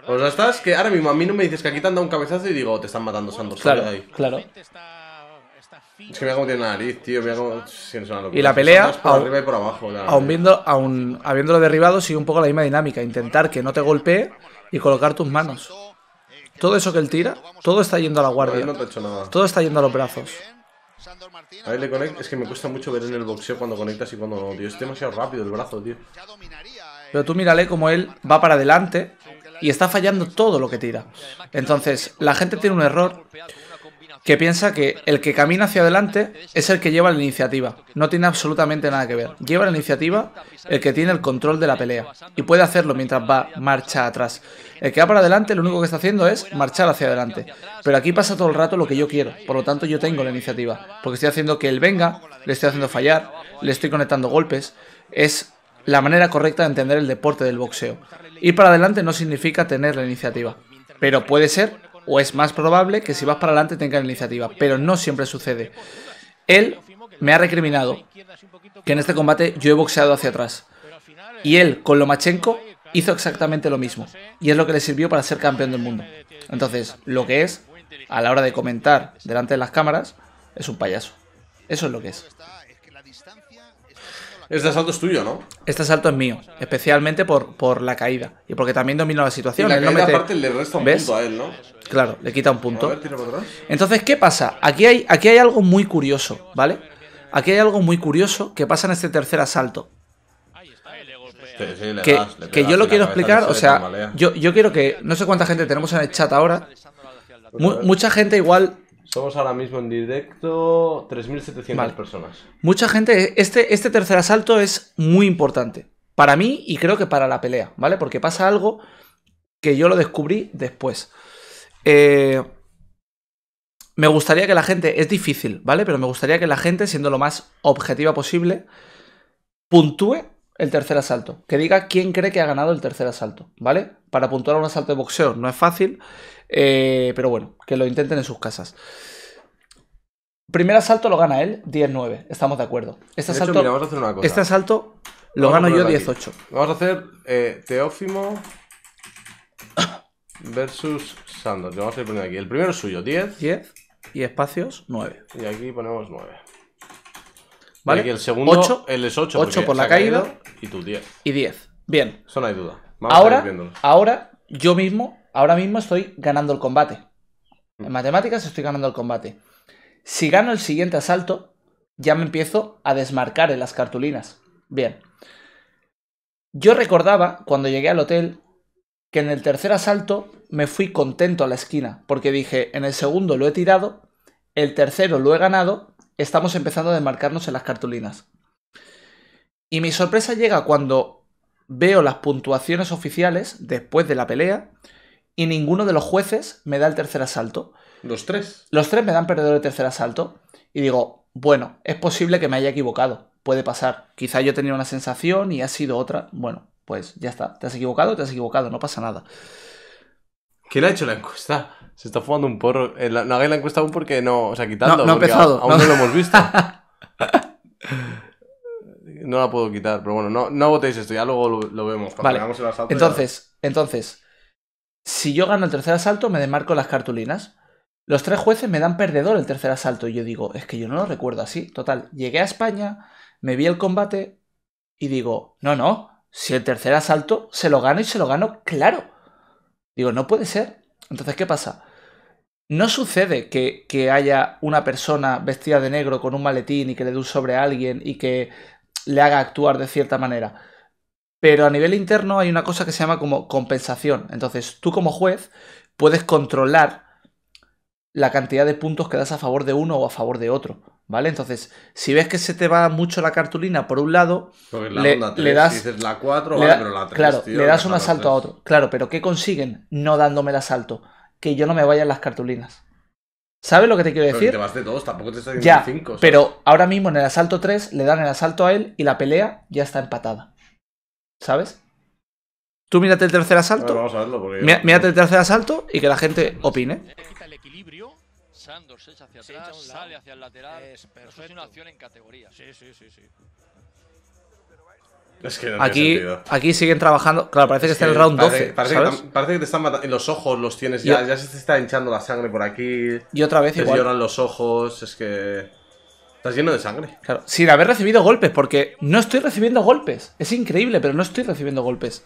S1: O estás que ahora mismo a mí no me dices que aquí te han dado un cabezazo y digo, oh, te están matando Santos. Claro, claro. Es que mira cómo tiene la nariz, tío. Mira cómo... y la pelea, arriba y por abajo, aún
S2: viendo, aún habiéndolo derribado, sigue un poco la misma dinámica. Intentar que no te golpee y colocar tus manos. Todo eso que él tira, todo está yendo a la guardia. Todo está yendo a los brazos.
S1: A él le conecta. Es que me cuesta mucho ver en el boxeo cuando conectas y cuando no, tío. Es demasiado rápido el brazo, tío.
S2: Pero tú mírale como él va para adelante y está fallando todo lo que tira. Entonces, la gente tiene un error que piensa que el que camina hacia adelante es el que lleva la iniciativa. No tiene absolutamente nada que ver. Lleva la iniciativa el que tiene el control de la pelea y puede hacerlo mientras va marcha atrás. El que va para adelante lo único que está haciendo es marchar hacia adelante. Pero aquí pasa todo el rato lo que yo quiero, por lo tanto yo tengo la iniciativa. Porque estoy haciendo que él venga, le estoy haciendo fallar, le estoy conectando golpes. Es la manera correcta de entender el deporte del boxeo. Ir para adelante no significa tener la iniciativa, pero puede ser o es más probable que si vas para adelante tengas la iniciativa, pero no siempre sucede. Él me ha recriminado que en este combate yo he boxeado hacia atrás. Y él, con Lomachenko, hizo exactamente lo mismo. Y es lo que le sirvió para ser campeón del mundo. Entonces, lo que es, a la hora de comentar delante de las cámaras, es un payaso. Eso es lo que es. Este asalto es tuyo, ¿no? Este asalto es mío, especialmente por, por la caída y porque también domina la situación. la caída le resta un punto a él, ¿no? Claro, le quita un punto. Entonces, ¿qué pasa? Aquí hay, aquí hay algo muy curioso, ¿vale? Aquí hay algo muy curioso que pasa en este tercer asalto.
S1: que, que yo lo quiero explicar, o
S2: sea, yo, yo quiero que, no sé cuánta gente tenemos en el chat ahora, mucha gente igual
S1: somos ahora mismo en directo 3.700 personas.
S2: Mucha gente, este, este tercer asalto es muy importante. Para mí y creo que para la pelea, ¿vale? Porque pasa algo que yo lo descubrí después. Eh, me gustaría que la gente, es difícil, ¿vale? Pero me gustaría que la gente, siendo lo más objetiva posible, puntúe el tercer asalto. Que diga quién cree que ha ganado el tercer asalto, ¿vale? Para puntuar un asalto de boxeo no es fácil eh, pero bueno, que lo intenten en sus casas. Primer asalto lo gana él, 10-9. Estamos de acuerdo. Este asalto, lo gano yo 10-8.
S1: Vamos a hacer Teófimo versus Sandor. vamos a ir poniendo aquí. El primero es suyo, 10. 10 y espacios, 9. Y aquí ponemos 9.
S2: ¿Vale? el segundo, 8,
S1: él es 8. 8 por la caída. Y tú 10. Y 10. Bien. Eso no hay duda. ahora,
S2: ahora, yo mismo ahora mismo estoy ganando el combate. Mm. En matemáticas estoy ganando el combate. Si gano el siguiente asalto, ya me empiezo a desmarcar en las cartulinas. Bien. Yo recordaba, cuando llegué al hotel, que en el tercer asalto me fui contento a la esquina, porque dije, en el segundo lo he tirado, el tercero lo he ganado, estamos empezando a desmarcarnos en las cartulinas. Y mi sorpresa llega cuando veo las puntuaciones oficiales después de la pelea y ninguno de los jueces me da el tercer asalto. ¿Los tres? Los tres me dan perdedor el tercer asalto. Y digo, bueno, es posible que me haya equivocado. Puede pasar. Quizá yo tenía una sensación y ha sido otra. Bueno, pues ya está. Te has equivocado, te has equivocado, no
S1: pasa nada. ¿Quién ha hecho la encuesta? Se está fumando un porro. Eh, no hagáis la encuesta aún porque no. O sea, quitando. No, ha empezado. Aún no. lo hemos visto. no la puedo quitar, pero bueno, no, no votéis esto, ya luego lo, vemos. vale. entonces,
S2: entonces, si yo gano el tercer asalto, me demarco las cartulinas. Los tres jueces me dan perdedor el tercer asalto. Y yo digo, es que yo no lo recuerdo así. Total, llegué a España, me vi el combate y digo, no, no, si el tercer asalto se lo gano y se lo gano, claro. Digo, no puede ser. Entonces, ¿qué pasa? No sucede que, que haya una persona vestida de negro con un maletín y que le dé sobre a alguien y que le haga actuar de cierta manera. Pero a nivel interno hay una cosa que se llama como compensación. Entonces, tú como juez puedes controlar la cantidad de puntos que das a favor de uno o a favor de otro. ¿Vale? Entonces, si ves que se te va mucho la cartulina por un lado, pues le, das. la 4, le das un asalto a otro. Claro, pero ¿qué consiguen no dándome el asalto? Que yo no me vaya en las cartulinas. ¿Sabes lo que te quiero decir? Pero te vas de
S1: dos, tampoco te estoy diciendo ya, cinco,
S2: Pero ahora mismo en el asalto 3 le dan el asalto a él y la pelea ya está empatada. ¿Sabes? Tú mírate el tercer asalto. Vamos a verlo porque Mírate el tercer asalto y que la gente opine. el equilibrio.
S7: Sandor se echa hacia atrás, sale hacia el lateral. Es, una acción en categoría. Sí, sí, sí, sí.
S5: Es que aquí, aquí siguen trabajando. Claro, parece que está en el round 12.
S1: Parece, ¿sabes? Que, parece, Que, te están matando. En los ojos los tienes ya. ya se te está hinchando la sangre por aquí. Y otra vez te lloran los ojos. Es que lleno de sangre.
S2: Claro, sin haber recibido golpes, porque no estoy recibiendo golpes. Es increíble, pero no estoy recibiendo golpes.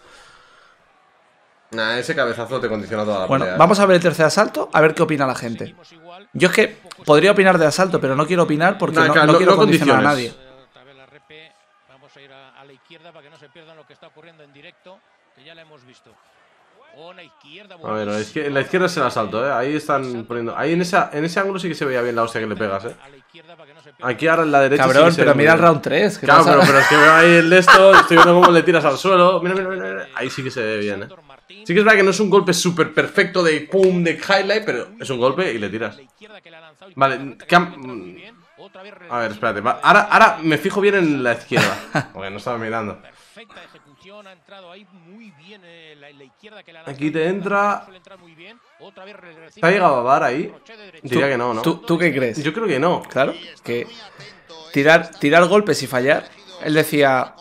S1: Nah, ese cabezazo te condiciona toda la Bueno, pelea, ¿eh? vamos a
S2: ver el tercer asalto, a ver qué opina la gente. Yo es que podría opinar de asalto, pero no quiero opinar porque no, quiero condicionar a nadie. vamos a ir a la izquierda para que no
S7: se pierdan lo que está ocurriendo en directo, que ya la hemos visto. Oh,
S1: A ver, en la izquierda se el asalto ¿eh? Ahí están poniendo... Ahí en, en ese ángulo sí que se veía bien la hostia que le pegas, ¿eh? Aquí ahora en la derecha... Cabrón, pero mira el round 3. Claro, pero, es que veo ahí el esto, estoy viendo cómo le tiras al suelo. Mira, mira, mira, Ahí sí que se ve bien, ¿eh? Sí que es verdad que no es un golpe súper perfecto de pum, de highlight, pero es un golpe y le tiras. Vale, cam a ver, espérate. Ahora, ahora me fijo bien en la izquierda. Porque no estaba mirando. Perfecta ejecución. Ha entrado ahí muy bien eh, la, izquierda Aquí te entra. ¿Te ha llegado a Bar ahí? Diría que no, ¿no? ¿Tú, qué crees? Yo creo que no. Claro. Que eh. tirar, tirar golpes y fallar.
S2: Él decía: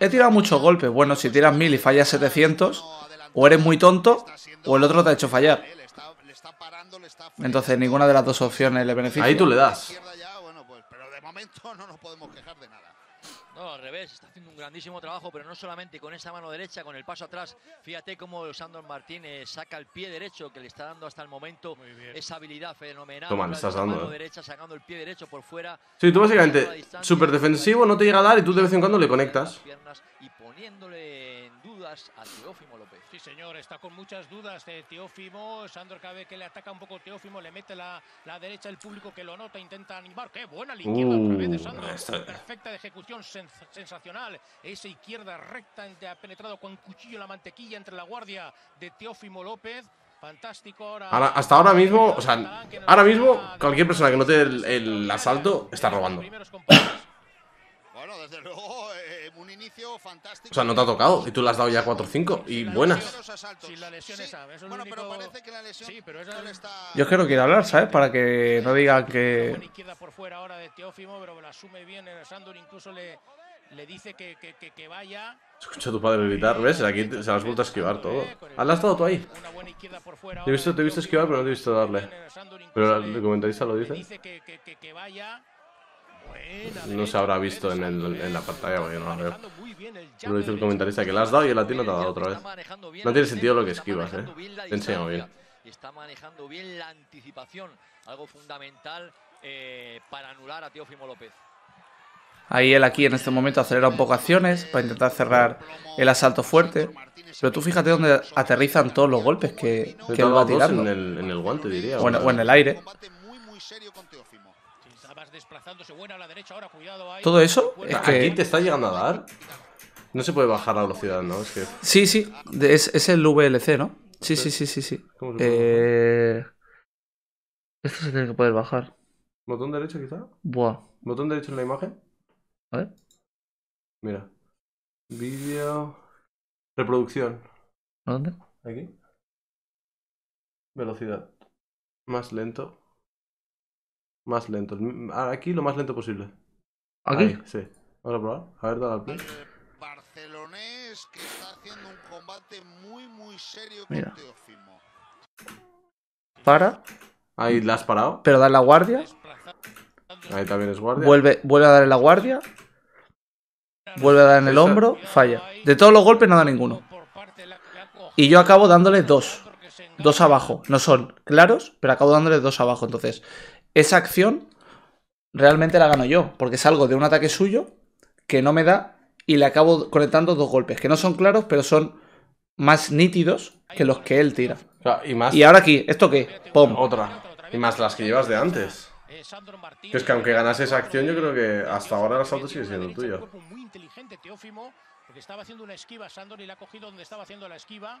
S2: He tirado muchos golpes. Bueno, si tiras mil y fallas 700, o eres muy tonto, o el otro te ha hecho fallar. Entonces, ninguna de las dos opciones le beneficia. Ahí tú le das. revés, está
S6: grandísimo trabajo, pero no solamente con esa mano derecha, con el paso atrás. Fíjate cómo Sandor Martínez eh, saca el pie derecho, que le está dando hasta el momento esa habilidad fenomenal. Toma, le estás dando. Eh. sacando el pie derecho por fuera.
S1: Sí, tú básicamente súper defensivo, no te llega a dar y tú de vez en cuando le conectas. Y poniéndole en dudas a Teófimo López. Sí, señor, está con muchas dudas de
S7: Teófimo. Sandor Cabe que le ataca un poco Teófimo, le mete la, la derecha, el público que lo nota, intenta animar. ¡Qué buena la de uh, Sandor! Perfecta ejecución, sensacional. Esa izquierda recta ha penetrado con cuchillo la mantequilla entre la guardia de Teófimo López. Fantástico
S1: hasta ahora mismo, o sea, ahora mismo cualquier persona que note el, asalto está robando. Bueno, desde luego, eh, un inicio fantástico. O sea, no te ha tocado y tú le has dado ya 4-5 y buenas. Yo creo que quiero hablar, ¿sabes? Para que no diga que le dice que, que, vaya. Escucha a tu padre gritar, ¿ves? Aquí se las vuelto a esquivar todo. ¿Has dado tú ahí? Te he visto, te esquivar, pero no te he visto darle. Pero el comentarista lo dice. No se habrá visto en, el, la pantalla porque no la veo. lo dice el comentarista que la has dado y el latino te ha dado otra vez. No tiene sentido lo que esquivas, ¿eh? Te enseñado bien. Está manejando bien la
S6: anticipación, algo
S3: fundamental eh, para anular a Teófimo López.
S2: Ahí él aquí en este momento acelera un poco acciones para intentar cerrar el asalto fuerte. Pero tú fíjate dónde aterrizan todos los golpes que, va tirando. En el, en el, guante, diría. O en, el aire. Todo eso es que... Aquí te está
S1: llegando a dar. No se puede bajar la velocidad, ¿no?
S2: Sí, sí. Es, el VLC, ¿no? Sí, sí, sí, sí, sí. eh... Esto se tiene que poder
S3: bajar.
S1: ¿Botón derecho quizá? Buah. ¿Botón derecho en la imagen?
S5: A
S3: ver.
S1: Mira. video Reproducción. ¿A dónde? Aquí. Velocidad. Más lento. Más lento. Ah, aquí lo más lento posible. ¿Aquí? sí. Vamos a probar. A ver, dale al play. barcelonés que está haciendo un combate muy, muy serio Mira. Para. Ahí la has parado. Pero da la guardia. Ahí también es guardia.
S2: Vuelve, vuelve a darle la guardia vuelve a dar en el hombro, falla. De todos los golpes no da ninguno. Y yo acabo dándole dos. Dos abajo. No son claros, pero acabo dándole dos abajo. Entonces, esa acción realmente la gano yo, porque salgo de un ataque suyo que no me da y le acabo conectando dos golpes, que no son claros, pero son más nítidos que los que él tira.
S1: y, más... y ahora aquí,
S2: ¿esto qué? ¡Pum! Otra.
S1: Y más las que llevas de antes. es que aunque ganas esa acción, yo creo que hasta ahora el asalto sigue siendo tuyo.
S7: Teófimo, porque estaba haciendo una esquiva Sándor y la ha cogido donde estaba haciendo la esquiva,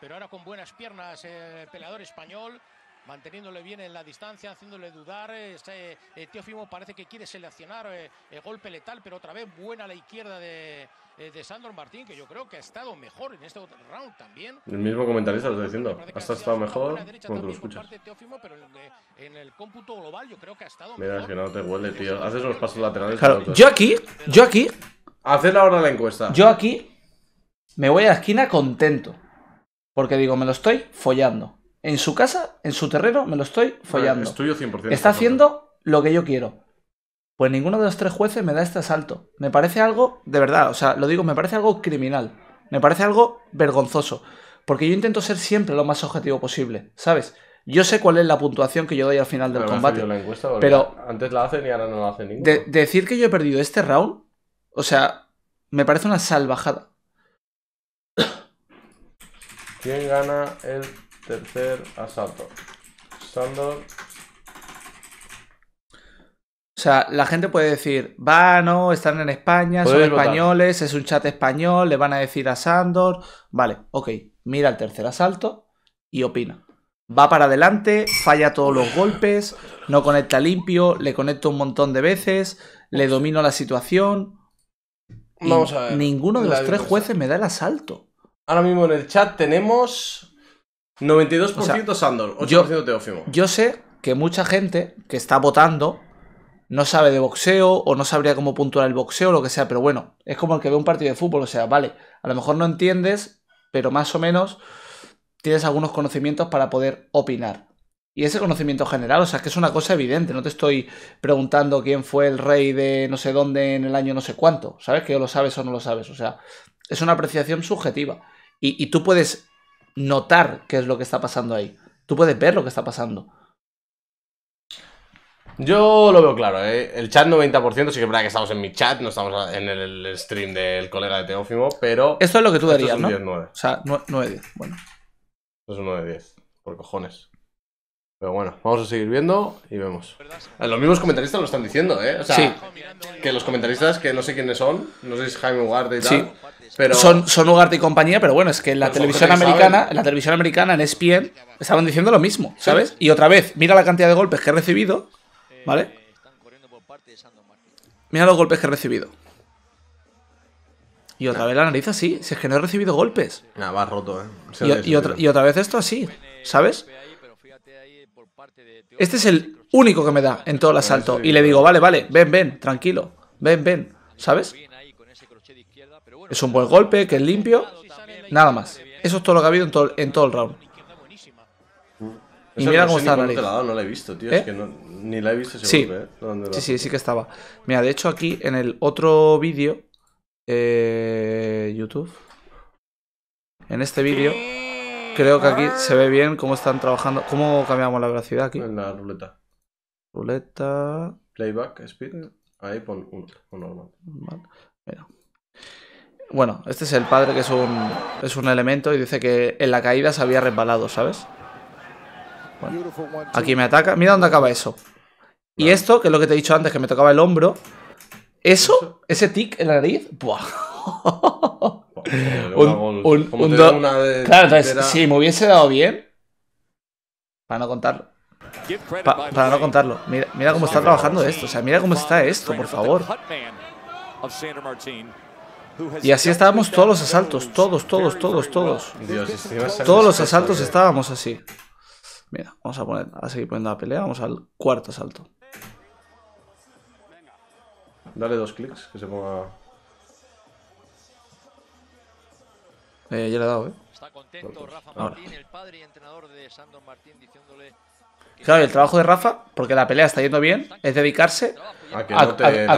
S7: pero ahora con buenas piernas eh, el pelador español, manteniéndole bien en la distancia, haciéndole dudar. Eh, este, eh, Teófimo parece que quiere seleccionar el golpe letal, pero otra vez buena a la izquierda de, de Sandor Martín, que yo
S3: creo que ha estado mejor en este round también. El mismo
S1: comentarista lo está diciendo, ha estado mejor cuando lo escuchas.
S3: el cómputo global yo
S1: Mira, es que no te huele, tío. Haces unos pasos laterales. Claro, yo aquí, yo aquí Hacer ahora la encuesta. Yo
S2: aquí me voy a la esquina contento. Porque digo, me lo estoy follando. En su casa, en su terreno, me lo estoy follando. estoy 100%. Está haciendo lo que yo quiero. Pues ninguno de los tres jueces me da este asalto. Me parece algo, de verdad, o sea, lo digo, me parece algo criminal. Me parece algo vergonzoso. Porque yo intento ser siempre lo más objetivo posible, ¿sabes? Yo sé cuál es la puntuación que yo doy al final del combate. pero
S1: antes la hacen y ahora no la hacen ninguno.
S2: decir que yo he perdido este round o sea, me parece una salvajada.
S1: ¿Quién gana el tercer asalto? Sandor.
S2: O sea, la gente puede decir, va, no, están en España, son españoles, es un chat español, le van a decir a Sandor. Vale, ok, mira el tercer asalto y opina. Va para adelante, falla todos los golpes, no conecta limpio, le conecto un montón de veces, le domino la situación.
S1: Ninguno de los tres jueces me da el asalto. Ahora mismo en el chat tenemos 92% Sándor, Sandor, 8% Teófimo.
S2: Yo sé que mucha gente que está votando no sabe de boxeo o no sabría cómo puntuar el boxeo o lo que sea, pero bueno, es como el que ve un partido de fútbol, o sea, vale, a lo mejor no entiendes, pero más o menos tienes algunos conocimientos para poder opinar y ese conocimiento general, o sea, que es una cosa evidente, no te estoy preguntando quién fue el rey de no sé dónde en el año no sé cuánto, ¿sabes? Que lo sabes o no lo sabes, o sea, es una apreciación subjetiva y, tú puedes notar qué es lo que está pasando ahí, tú puedes ver lo que está pasando.
S1: Yo lo veo claro, ¿eh? el chat 90%, sí que es verdad que estamos en mi chat, no estamos en el stream del colega de Teófimo, pero... Esto es lo que tú darías, 10, O sea, 9, 10, bueno. Esto es un 9-10, por cojones. Pero bueno, vamos a seguir viendo y vemos. Eh, los mismos comentaristas lo están diciendo, ¿eh? O sea, que los comentaristas, que no sé quiénes son, no sé si es Jaime Ugarte y tal. Pero... Son,
S2: son Ugarte y compañía, pero bueno, es que en la televisión americana, en la e televisión americana, en ESPN, estaban diciendo lo mismo, ¿sabes? Y otra vez, mira la cantidad de golpes que he recibido, eh, ¿vale? Mira los golpes que he recibido. Y otra vez la nariz así, si es que no he recibido golpes.
S1: Nada, va roto, ¿eh?
S2: Y, y, otra, y otra vez esto así, ¿sabes? Este es el único que me da en todo el asalto. Y le digo, vale, vale, ven, ven, tranquilo. Ven, ven, ¿sabes? Es un buen golpe, que es limpio. Nada más. Eso es todo lo que ha habido en todo, el round.
S1: Mm. Y mira cómo está la nariz. No la he visto, tío. Es ¿Eh? ni la he visto ¿eh? sí.
S2: sí, sí, sí que estaba. Mira, de hecho aquí en el otro vídeo... Eh, YouTube. En este vídeo... Creo que aquí se ve ah. bien cómo están trabajando. ¿Cómo cambiamos la velocidad aquí? En la ruleta. Ruleta.
S1: Playback, speed. Ahí mm. por normal. normal.
S2: Bueno, este es el padre que es un, es un elemento y dice que en la caída se había resbalado, ¿sabes? aquí me ataca. Mira dónde acaba eso. Y esto, que es lo que te he dicho antes, que me tocaba el hombro. Eso, ese tic en la nariz, ¡buah!
S1: un, claro, entonces, si
S2: me hubiese dado bien, para no contarlo. para no contarlo. Mira, mira cómo está trabajando esto. O sea, mira cómo está esto, por favor. Y así estábamos todos los asaltos. Todos, todos, todos, todos. todos los asaltos eh. estábamos así. Mira, vamos a, poner, a seguir poniendo la pelea. Vamos al cuarto asalto.
S1: Dale dos clics que se ponga Eh, ya le he dado, ¿eh? Está contento Rafa
S2: Martín, el padre y entrenador de Martín, diciéndole... Claro, el trabajo de Rafa, porque la pelea está yendo bien, es dedicarse a,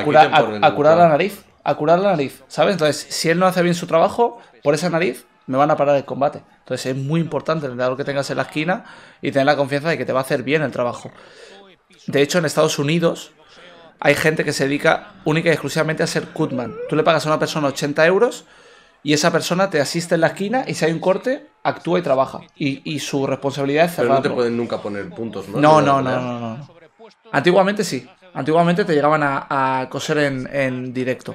S2: curar, la nariz. A curar la nariz, ¿sabes? Entonces, si él no hace bien su trabajo, por esa nariz me van a parar el combate. Entonces, es muy importante el entrenador que tengas en la esquina y tener la confianza de que te va a hacer bien el trabajo. De hecho, en Estados Unidos hay gente que se dedica única y exclusivamente a ser cutman. Tú le pagas a una persona 80 euros y esa persona te asiste en la esquina y si hay un corte, actúa y trabaja. Y, y su responsabilidad es Pero no te pueden nunca poner puntos, ¿no? No, no, no, no, Antiguamente sí. Antiguamente te llegaban a, coser en, directo.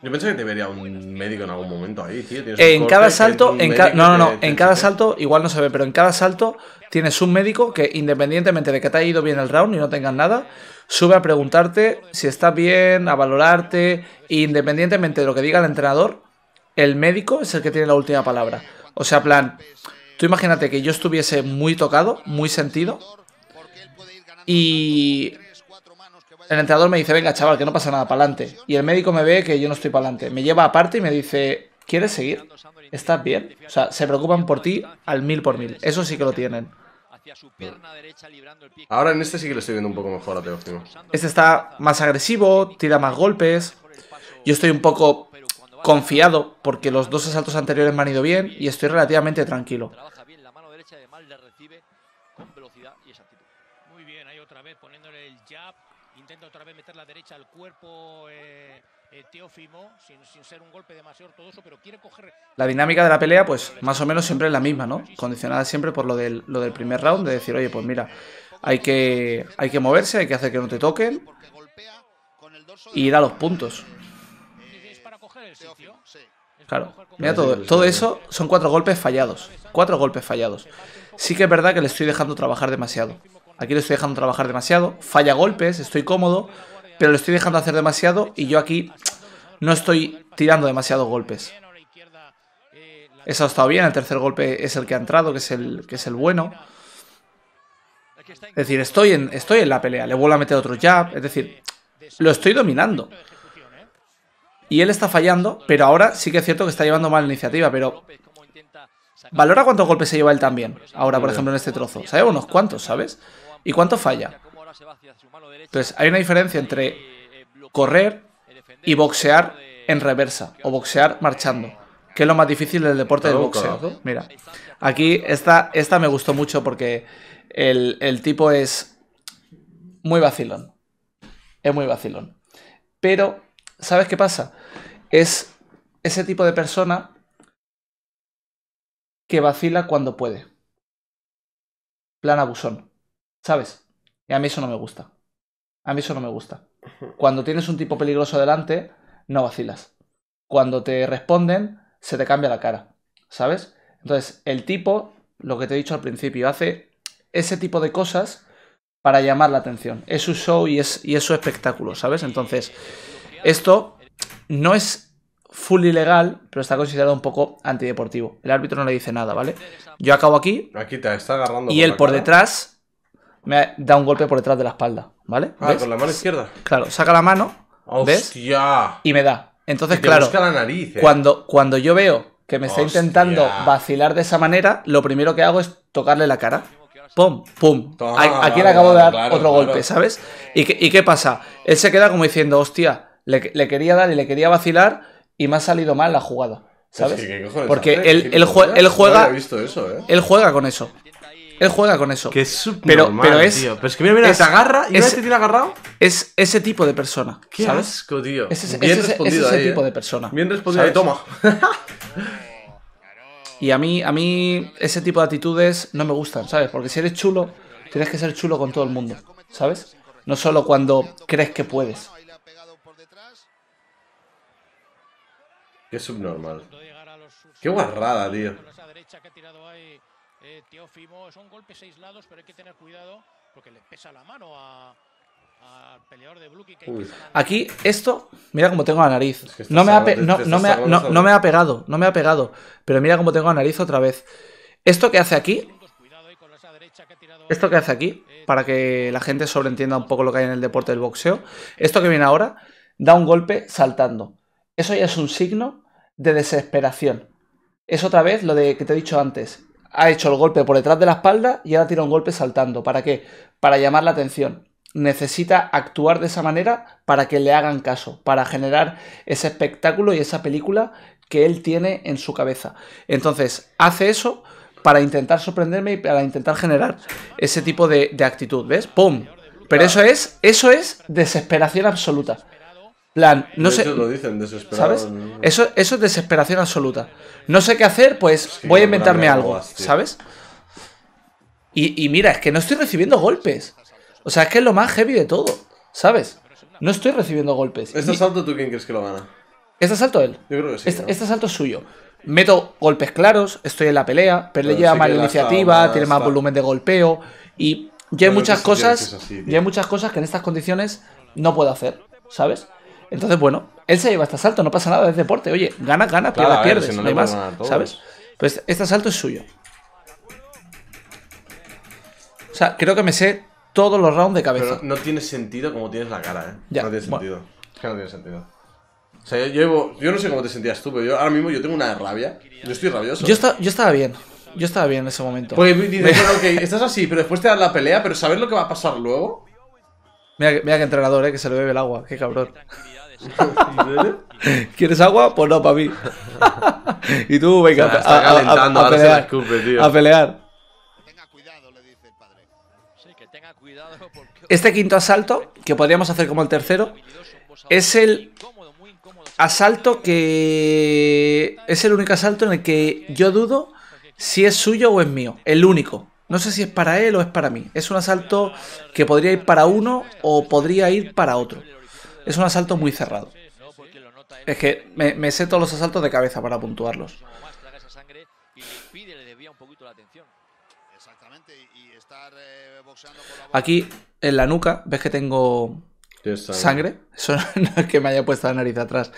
S1: Yo pensé que te vería un médico en algún momento ahí, tío. en cada salto, en no, no, no, en
S2: cada salto igual no se ve, pero en cada salto tienes un médico que independientemente de que te haya ido bien el round y no tengas nada, sube a preguntarte si estás bien, a valorarte, e independientemente de lo que diga el entrenador, el médico es el que tiene la última palabra. O sea, plan, tú imagínate que yo estuviese muy tocado, muy sentido, y el entrenador me dice, venga chaval, que no pasa nada, pa'lante. Y el médico me ve que yo no estoy pa'lante, Me lleva aparte y me dice, ¿quieres seguir? ¿Estás bien? O sea, se preocupan por ti al mil por mil. Eso sí que lo tienen.
S1: Ahora en este sí que lo estoy viendo un poco mejor a
S2: Este está más agresivo, tira más golpes. Yo estoy un poco confiado porque los dos asaltos anteriores me han ido bien y estoy relativamente tranquilo.
S7: Muy bien, ahí otra vez poniéndole el jab Intenta otra vez meter la derecha al cuerpo eh, eh, Teófimo, sin, ser un golpe demasiado ortodoxo,
S2: pero quiere coger... La dinámica de la pelea, pues más o menos siempre es la misma, ¿no? Condicionada siempre por lo del, lo del primer round, de decir, oye, pues mira, hay que, hay que moverse, hay que hacer que no te toquen y da los puntos. Claro, mira todo, todo eso son cuatro golpes fallados, cuatro golpes fallados. Sí que es verdad que le estoy dejando trabajar demasiado. Aquí lo estoy dejando trabajar demasiado. Falla golpes, estoy cómodo, pero lo estoy dejando hacer demasiado y yo aquí no estoy tirando demasiados golpes. Eso ha estado bien, el tercer golpe es el que ha entrado, que es el, que es el bueno. Es decir, estoy en, estoy en la pelea, le vuelvo a meter otro jab, es decir, lo estoy dominando. Y él está fallando, pero ahora sí que es cierto que está llevando mal la iniciativa, pero... Valora cuántos golpes se lleva él también, ahora por ejemplo en este trozo. sabemos unos cuantos, ¿sabes? y cuánto falla. Entonces, hay una diferencia entre correr y boxear en reversa o boxear marchando, que es lo más difícil del deporte de boxeo. Mira, aquí esta, esta me gustó mucho porque el, el tipo es muy vacilón. Es muy vacilón. Pero, ¿sabes qué pasa? Es ese tipo de persona que vacila cuando puede. Plan abusón. ¿Sabes? Y a mí eso no me gusta. A mí eso no me gusta. Cuando tienes un tipo peligroso delante, no vacilas. Cuando te responden, se te cambia la cara. ¿Sabes? Entonces, el tipo, lo que te he dicho al principio, hace ese tipo de cosas para llamar la atención. Es su show y es, su espectáculo, ¿sabes? Entonces, esto no es full ilegal, pero está considerado un poco antideportivo. El árbitro no le dice nada, ¿vale? Yo acabo aquí.
S1: Aquí te está agarrando. Y él por
S2: detrás me da un golpe por detrás de la espalda, ¿vale? Ah, con la mano izquierda. Claro, saca la mano,
S1: ¡Hostia!
S2: Y me da. Entonces, claro, la nariz, eh. cuando, cuando yo veo que me está intentando vacilar de esa manera, lo primero que hago es tocarle la cara. ¡Pum! ¡Pum!
S5: Aquí le acabo de dar otro golpe, ¿sabes?
S2: ¿Y qué, pasa? Él se queda como diciendo, hostia, le, quería dar y le quería vacilar y me ha salido mal la jugada, pues ¿sabes? Porque él, él, juega... visto eso, ¿eh? Él juega con eso. Él juega con eso. Que es pero, pero es, tío. Pero es que mira, mira, es, te agarra y es, tiene este agarrado. Es ese tipo de persona. ¿sabes? asco, tío. Bien respondido tipo eh. de persona. Bien respondido toma. y a mí, a mí ese tipo de actitudes no me gustan, ¿sabes? Porque si eres chulo, tienes que ser chulo con todo el mundo, ¿sabes? No solo
S1: cuando crees que puedes. Qué subnormal. Qué guarrada, tío.
S3: Son golpes pero hay que tener cuidado porque le pesa la mano
S2: Aquí, esto, mira cómo tengo la nariz. no, me no, ha, no me, ha, pegado, no me ha pegado. Pero mira como tengo la nariz otra vez. Esto que hace aquí. Esto que hace aquí, eh, para que la gente sobreentienda un poco lo que hay en el deporte del boxeo. Esto que viene ahora, da un golpe saltando. Eso ya es un signo de desesperación. Es otra vez lo de que te he dicho antes ha hecho el golpe por detrás de la espalda y ahora tira un golpe saltando. ¿Para qué? Para llamar la atención. Necesita actuar de esa manera para que le hagan caso, para generar ese espectáculo y esa película que él tiene en su cabeza. Entonces, hace eso para intentar sorprenderme y para intentar generar ese tipo de, actitud. ¿Ves? ¡Pum! Pero eso es, eso es desesperación absoluta. Plan, no sé. dicen ¿Sabes? Eso, eso es desesperación absoluta. No sé qué hacer, pues voy a inventarme algo, ¿sabes? Y, mira, es que no estoy recibiendo golpes. O sea, es que es lo más heavy de todo, ¿sabes? No estoy recibiendo golpes. ¿Este asalto tú quién crees que lo gana? ¿Este asalto él? Yo creo que sí. Este, este salto es suyo. Meto golpes claros, estoy en la pelea, pero le lleva más iniciativa, tiene más volumen de golpeo y ya hay muchas cosas, ya hay muchas cosas que en estas condiciones no puedo hacer, ¿sabes? Entonces, bueno, él se lleva este asalto, no pasa nada, es deporte. Oye, gana, gana, pierda, pierdes, si no, hay más, ¿sabes? Pues este asalto es suyo.
S1: O sea, creo que me sé todos los rounds de cabeza. Pero no, tiene sentido como tienes la cara, ¿eh? no tiene sentido. Es que no tiene sentido. O sea, yo, llevo, yo no sé cómo te sentías tú, pero yo ahora mismo yo tengo una rabia. Yo estoy rabioso. Yo,
S2: yo estaba bien. Yo estaba bien en ese momento. Porque dices, bueno,
S1: ok, estás así, pero después te das la pelea, pero ¿sabes lo que va a pasar luego? Mira, mira
S2: que entrenador, ¿eh? que se le bebe el agua, qué cabrón. ¿Quieres agua? Pues no, para mí y tú, venga, a, pelear. A pelear. Este quinto asalto, que podríamos hacer como el tercero, es el asalto que... Es el único asalto en el que yo dudo si es suyo o es mío. El único. No sé si es para él o es para mí. Es un asalto que podría ir para uno o podría ir para otro. Es un asalto muy cerrado. Es que me, sé todos los asaltos de cabeza para puntuarlos. Eh, Aquí en la nuca, ves que tengo
S1: sangre.
S2: Eso no es que me haya puesto la nariz atrás.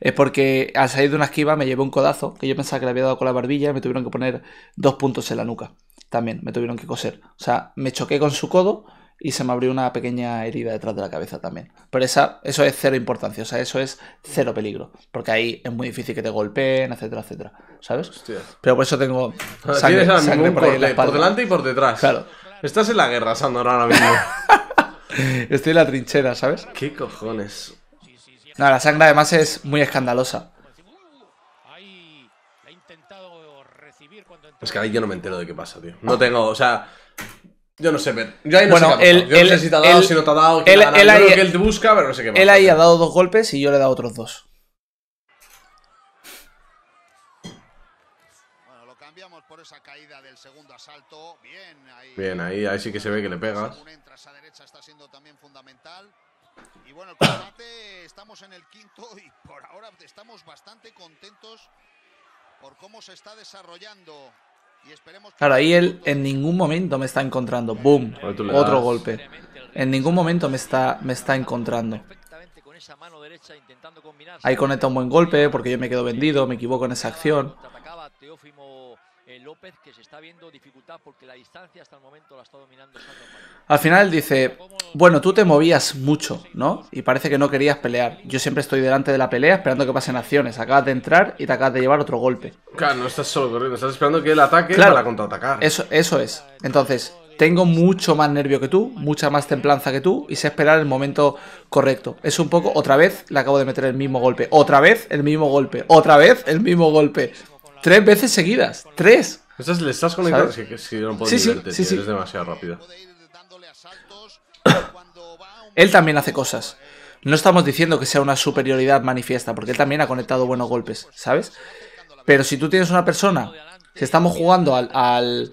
S2: Es porque al salir de una esquiva me llevé un codazo que yo pensaba que le había dado con la barbilla y me tuvieron que poner dos puntos en la nuca. También me tuvieron que coser. O sea, me choqué con su codo, y se me abrió una pequeña herida detrás de la cabeza también. Pero esa, eso es cero importancia, o sea, eso es cero peligro, porque ahí es muy difícil que te golpeen, etcétera, etcétera, ¿sabes? Pero por eso tengo sangre, sangre por, delante
S1: y por detrás. Claro. Estás en la guerra, Sandor, ahora mismo.
S2: Estoy en la trinchera,
S1: ¿sabes? ¿Qué cojones? No, la sangre además es
S2: muy escandalosa.
S1: Es que ahí yo no me entero de qué pasa, tío. No ah. tengo, o sea, yo no sé, pero yo ahí no bueno, sé él, él, si te ha dado, él, si no te ha dado. que él te busca, pero no sé qué pasa. Él ahí ha dado
S2: dos golpes y yo le he dado otros dos.
S1: Bueno, lo cambiamos por esa caída del segundo asalto. Bien, ahí. Bien, ahí, ahí sí que se ve que le pega. esa derecha está siendo también fundamental. Y bueno, el combate estamos en el quinto y por
S2: ahora estamos bastante contentos por cómo se está desarrollando Claro, ahí él en ningún momento me está encontrando. ¡Boom! Otro golpe. En ningún momento me está, me está encontrando.
S3: Ahí conecta un buen golpe porque
S2: yo me quedo vendido, me equivoco en esa acción.
S3: Eh, López, que se está viendo dificultad porque
S6: la distancia hasta el momento la
S2: está dominando Al final dice, bueno, tú te movías mucho, ¿no? Y parece que no querías pelear. Yo siempre estoy delante de la pelea esperando que pasen acciones. Acabas de entrar y te acabas de llevar otro golpe.
S1: Claro, no estás solo corriendo, estás esperando que él ataque para contraatacar.
S2: Eso, eso es. Entonces, tengo mucho más nervio que tú, mucha más templanza que tú y sé esperar el momento correcto. Es un poco, otra vez le acabo de meter el mismo golpe, otra vez el mismo golpe, otra vez el mismo golpe. Tres veces seguidas. Tres.
S1: Estás, le estás conectando. Sí, sí, no
S2: sí, Es
S1: demasiado rápido.
S2: él también hace cosas. No estamos diciendo que sea una superioridad manifiesta, porque él también ha conectado buenos golpes, ¿sabes? Pero si tú tienes una persona, si estamos jugando al, al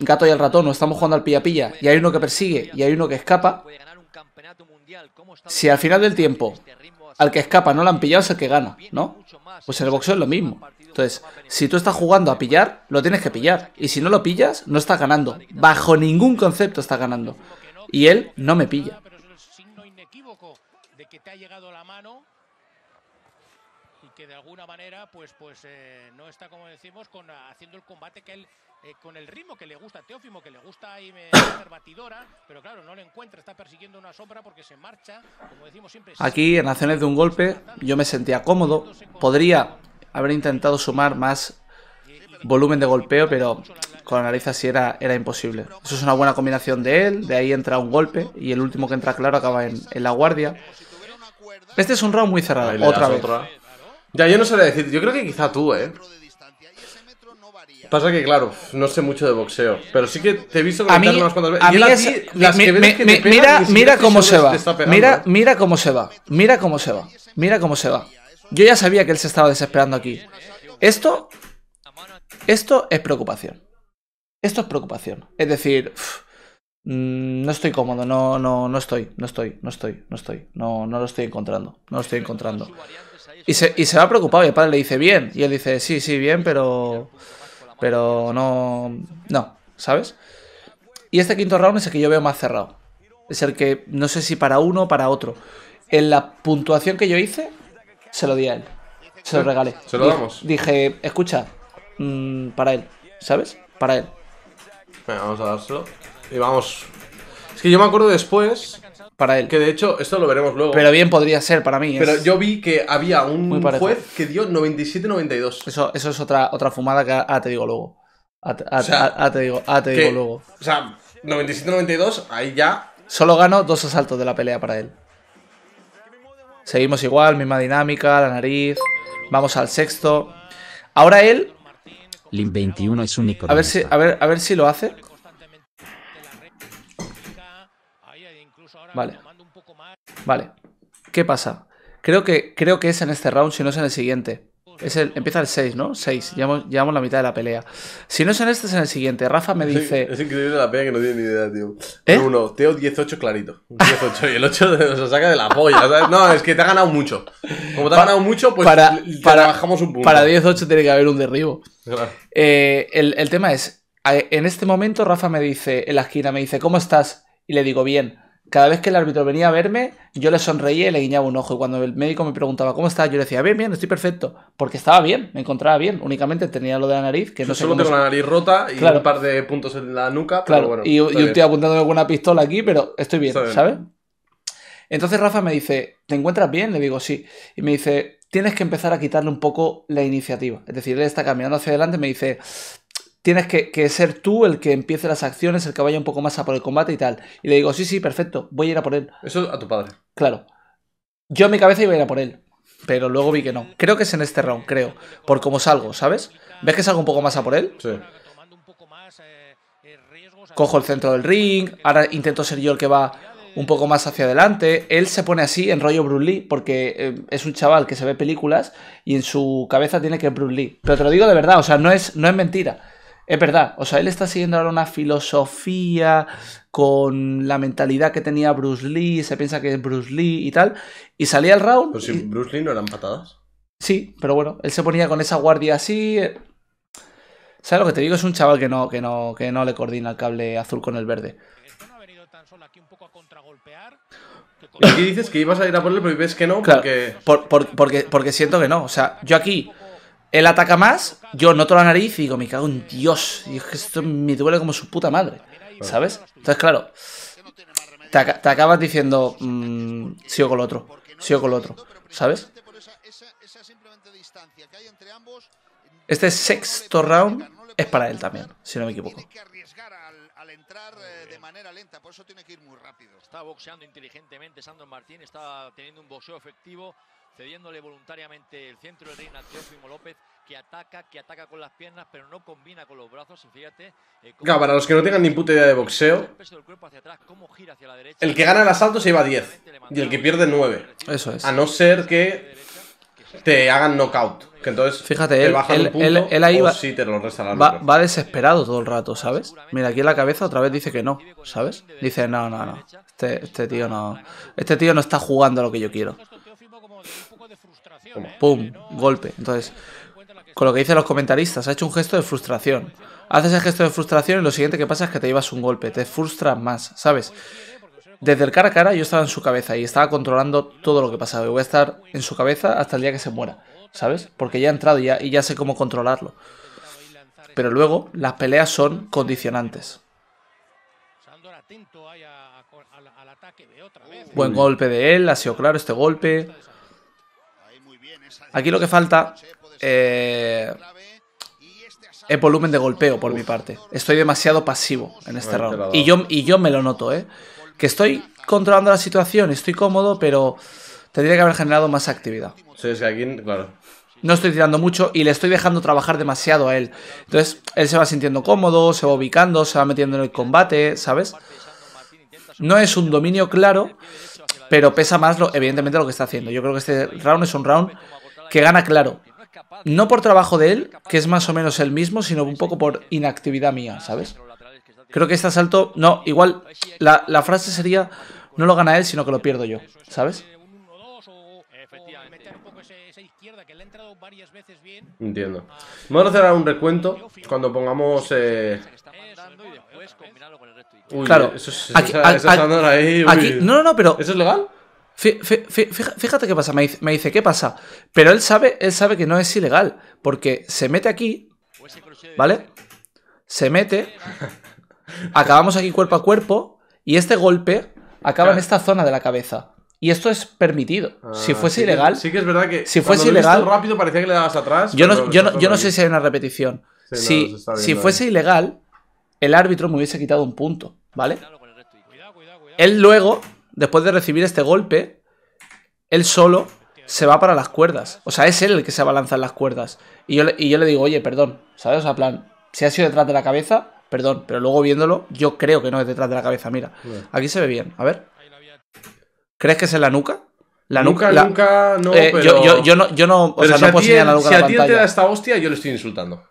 S2: gato y al ratón, o estamos jugando al pilla-pilla, y hay uno que persigue y hay uno que escapa, si al final del tiempo al que escapa no lo han pillado es el que gana, ¿no? Pues en el boxeo es lo mismo. Entonces, si tú estás jugando a pillar, lo tienes que pillar. Y si no lo pillas, no estás ganando. Bajo ningún concepto estás ganando. Y él no me pilla
S7: que de alguna manera pues, pues eh, no está, como decimos, con, haciendo el combate que él, eh, con el ritmo que le gusta a Teófimo, que le gusta ahí hacer batidora, pero claro, no le
S2: encuentra, está persiguiendo una sombra porque se marcha, como decimos siempre. Aquí, en acciones de un Golpe, yo me sentía cómodo, podría haber intentado sumar más volumen de golpeo, pero con la nariz así era, era imposible. Eso es una buena combinación de él, de ahí entra un golpe y el último que entra claro acaba en, la guardia. Este es un round muy cerrado, otra vez.
S1: Otra. Ya, yo no sabría decir. Yo creo que quizá tú, ¿eh? Pasa que, claro, no sé mucho de boxeo, pero sí que te he visto unas cuantas A mira, mira cómo se va. Mira,
S2: mira cómo se va. Mira cómo se va. Mira cómo se va. Yo ya sabía que él se estaba desesperando aquí. Esto, esto es preocupación. Esto es preocupación. Es decir, mm, no estoy cómodo, no, no, no estoy, no estoy, no estoy, no estoy, no, no lo estoy encontrando, no lo estoy encontrando. Y se, y se va preocupado y el padre le dice, bien. Y él dice, sí, sí, bien, pero... Pero no... No, ¿sabes? Y este quinto round es el que yo veo más cerrado. Es el que no sé si para uno o para otro. En la puntuación que yo hice, se lo di a él. Se lo regalé. Se lo damos.
S1: Dije, escucha, mm, para él, ¿sabes? Para él. vamos a dárselo. Y vamos. Es que yo me acuerdo después para él. Que de hecho, esto lo veremos luego. Pero bien
S2: podría ser para mí. Pero yo
S1: vi que había un juez que dio
S2: 97-92. Eso, eso es otra, otra fumada que ah, te digo luego. Ah, te digo, te digo luego.
S1: O sea, 97-92, ahí ya.
S2: Solo gano dos asaltos de la pelea para él. Seguimos igual, misma dinámica, la nariz. Vamos al sexto. Ahora él.
S4: Lim 21 es único. A ver, si,
S2: a, ver, a ver si lo hace. Vale. Vale. ¿Qué pasa? Creo que, creo que es en este round, si no es en el siguiente. Es empieza el 6, ¿no? 6. Llevamos, llevamos, la mitad de la pelea. Si no es en este, es en el siguiente. Rafa me dice.
S1: Es, increíble la pelea que no tiene ni idea, tío. ¿Eh? 18 clarito. 18. y el 8 se saca de la polla. No, es que te ha ganado mucho. Como te ha ganado mucho, pues para, te bajamos un
S2: punto. Para 18 tiene que haber un derribo. Eh, el, el tema es. En este momento, Rafa me dice, en la esquina, me dice, ¿cómo estás? Y le digo, bien cada vez que el árbitro venía a verme, yo le sonreía y le guiñaba un ojo. Y cuando el médico me preguntaba cómo estaba, yo le decía, bien, bien, estoy perfecto. Porque estaba bien, me encontraba bien. Únicamente tenía lo de la nariz. que no Solo tengo la nariz
S1: rota y un par de puntos en la nuca. bueno, y, y un tío
S2: apuntándome con una pistola aquí, pero estoy bien, bien. ¿sabes? Entonces Rafa me dice, ¿te encuentras bien? Le digo, sí. Y me dice, tienes que empezar a quitarle un poco la iniciativa. Es decir, él está caminando hacia adelante y me dice, tienes que, ser tú el que empiece las acciones, el que vaya un poco más a por el combate y tal. Y le digo, sí, sí, perfecto, voy a ir a por él. Eso a tu padre. Claro. Yo en mi cabeza iba a ir a por él, pero luego vi que no. Creo que es en este round, creo, por cómo salgo, ¿sabes? ¿Ves que salgo un poco más a por él? Sí. Cojo el centro del ring, ahora intento ser yo el que va un poco más hacia adelante. Él se pone así en rollo Bruce Lee, porque eh, es un chaval que se ve películas y en su cabeza tiene que Bruce Lee. Pero te lo digo de verdad, o sea, no es, no es mentira. Es verdad, o sea, él está siguiendo ahora una filosofía con la mentalidad que tenía Bruce Lee, se piensa que es Bruce Lee y tal, y salía el round. Pero si Bruce Lee no eran patadas. Sí, pero bueno, él se ponía con esa guardia así. Eh. ¿Sabes lo que te digo? Es un chaval que no, que no, que no le coordina el cable azul con el verde. Aquí dices que ibas a ir a por él, pero ves que no, porque... porque... porque... siento que no. O sea, yo aquí él ataca más, yo noto la nariz y digo, me cago en Dios. Y que esto me duele como su puta madre. ¿Sabes? Entonces, claro, te, acabas diciendo, mmm, sigo con el otro, sigo con el otro. ¿Sabes? Este sexto round es para él también, si no me equivoco al entrar eh, de manera lenta, por
S6: eso tiene que ir muy rápido. Está boxeando inteligentemente Sandro Martín, está teniendo un boxeo efectivo cediéndole voluntariamente el centro de reina
S1: Teófimo López, que ataca, que ataca con las piernas, pero no combina con los brazos. Y fíjate. Eh, claro, para los que no tengan ni puta idea de boxeo, el que gana el asalto se lleva 10 y el que pierde 9. Eso es. A no ser que te hagan knockout. Que entonces Fíjate, él, bajan él, punto él, él ahí va,
S2: desesperado todo el rato, ¿sabes? Mira, aquí en la cabeza otra vez dice que no, ¿sabes? Dice, no, no, no. este, este tío no. Este tío no está jugando a lo que yo quiero pum, ¿eh? golpe. Entonces, con lo que dicen los comentaristas, ha hecho un gesto de frustración. Haces el gesto de frustración y lo siguiente que pasa es que te llevas un golpe, te frustra más, ¿sabes? Desde el cara a cara yo estaba en su cabeza y estaba controlando todo lo que pasaba. Y voy a estar en su cabeza hasta el día que se muera, ¿sabes? Porque ya he entrado ya, y ya sé cómo controlarlo. Pero luego las peleas son condicionantes. ¿eh? Buen golpe de él, ha sido claro este golpe. Aquí lo que falta eh, es volumen de golpeo por mi parte. Estoy demasiado pasivo en este round. Y yo, y yo me lo noto, ¿eh? Que estoy controlando la situación, estoy cómodo, pero tendría que haber generado más actividad. No estoy tirando mucho y le estoy dejando trabajar demasiado a él. Entonces, él se va sintiendo cómodo, se va ubicando, se va metiendo en el combate, ¿sabes? No es un dominio claro, pero pesa más, lo, evidentemente, lo que está haciendo. Yo creo que este round es un round que gana claro. No por trabajo de él, que es más o menos el mismo, sino un poco por inactividad mía, ¿sabes? Creo que este asalto, no, igual la, frase sería, no lo gana él, sino que lo pierdo yo,
S1: ¿sabes? Entiendo. Vamos a hacer ahora un recuento cuando pongamos... Eh,
S5: claro, eso es, aquí, no,
S1: no, no, pero... ¿Eso es legal?
S2: Fíjate qué pasa, me dice, ¿qué pasa? Pero él sabe, él sabe que no es ilegal, porque se mete aquí, ¿vale? Se mete, acabamos aquí cuerpo a cuerpo, y este golpe acaba en esta zona de la cabeza. Y esto es permitido. Ah, si fuese ilegal. Sí que es verdad que. Si fuese ilegal.
S1: rápido parecía que le atrás. Yo no, yo no, sé si
S2: hay una repetición. si, si fuese ilegal, el árbitro me hubiese quitado un punto, ¿vale? Él luego después de recibir este golpe, él solo se va para las cuerdas. O sea, es él el que se abalanza en las cuerdas. Y yo, y yo le digo, oye, perdón, ¿sabes? O sea, plan, si ha sido detrás de la cabeza, perdón, pero luego viéndolo, yo creo que no es detrás de la cabeza. Mira, aquí se ve bien, a ver. ¿Crees que es en la nuca? La nuca, la... nunca, no, eh, yo, no, o sea, no puedo señalar la nuca Si a, a ti te da
S1: esta hostia, yo le estoy insultando.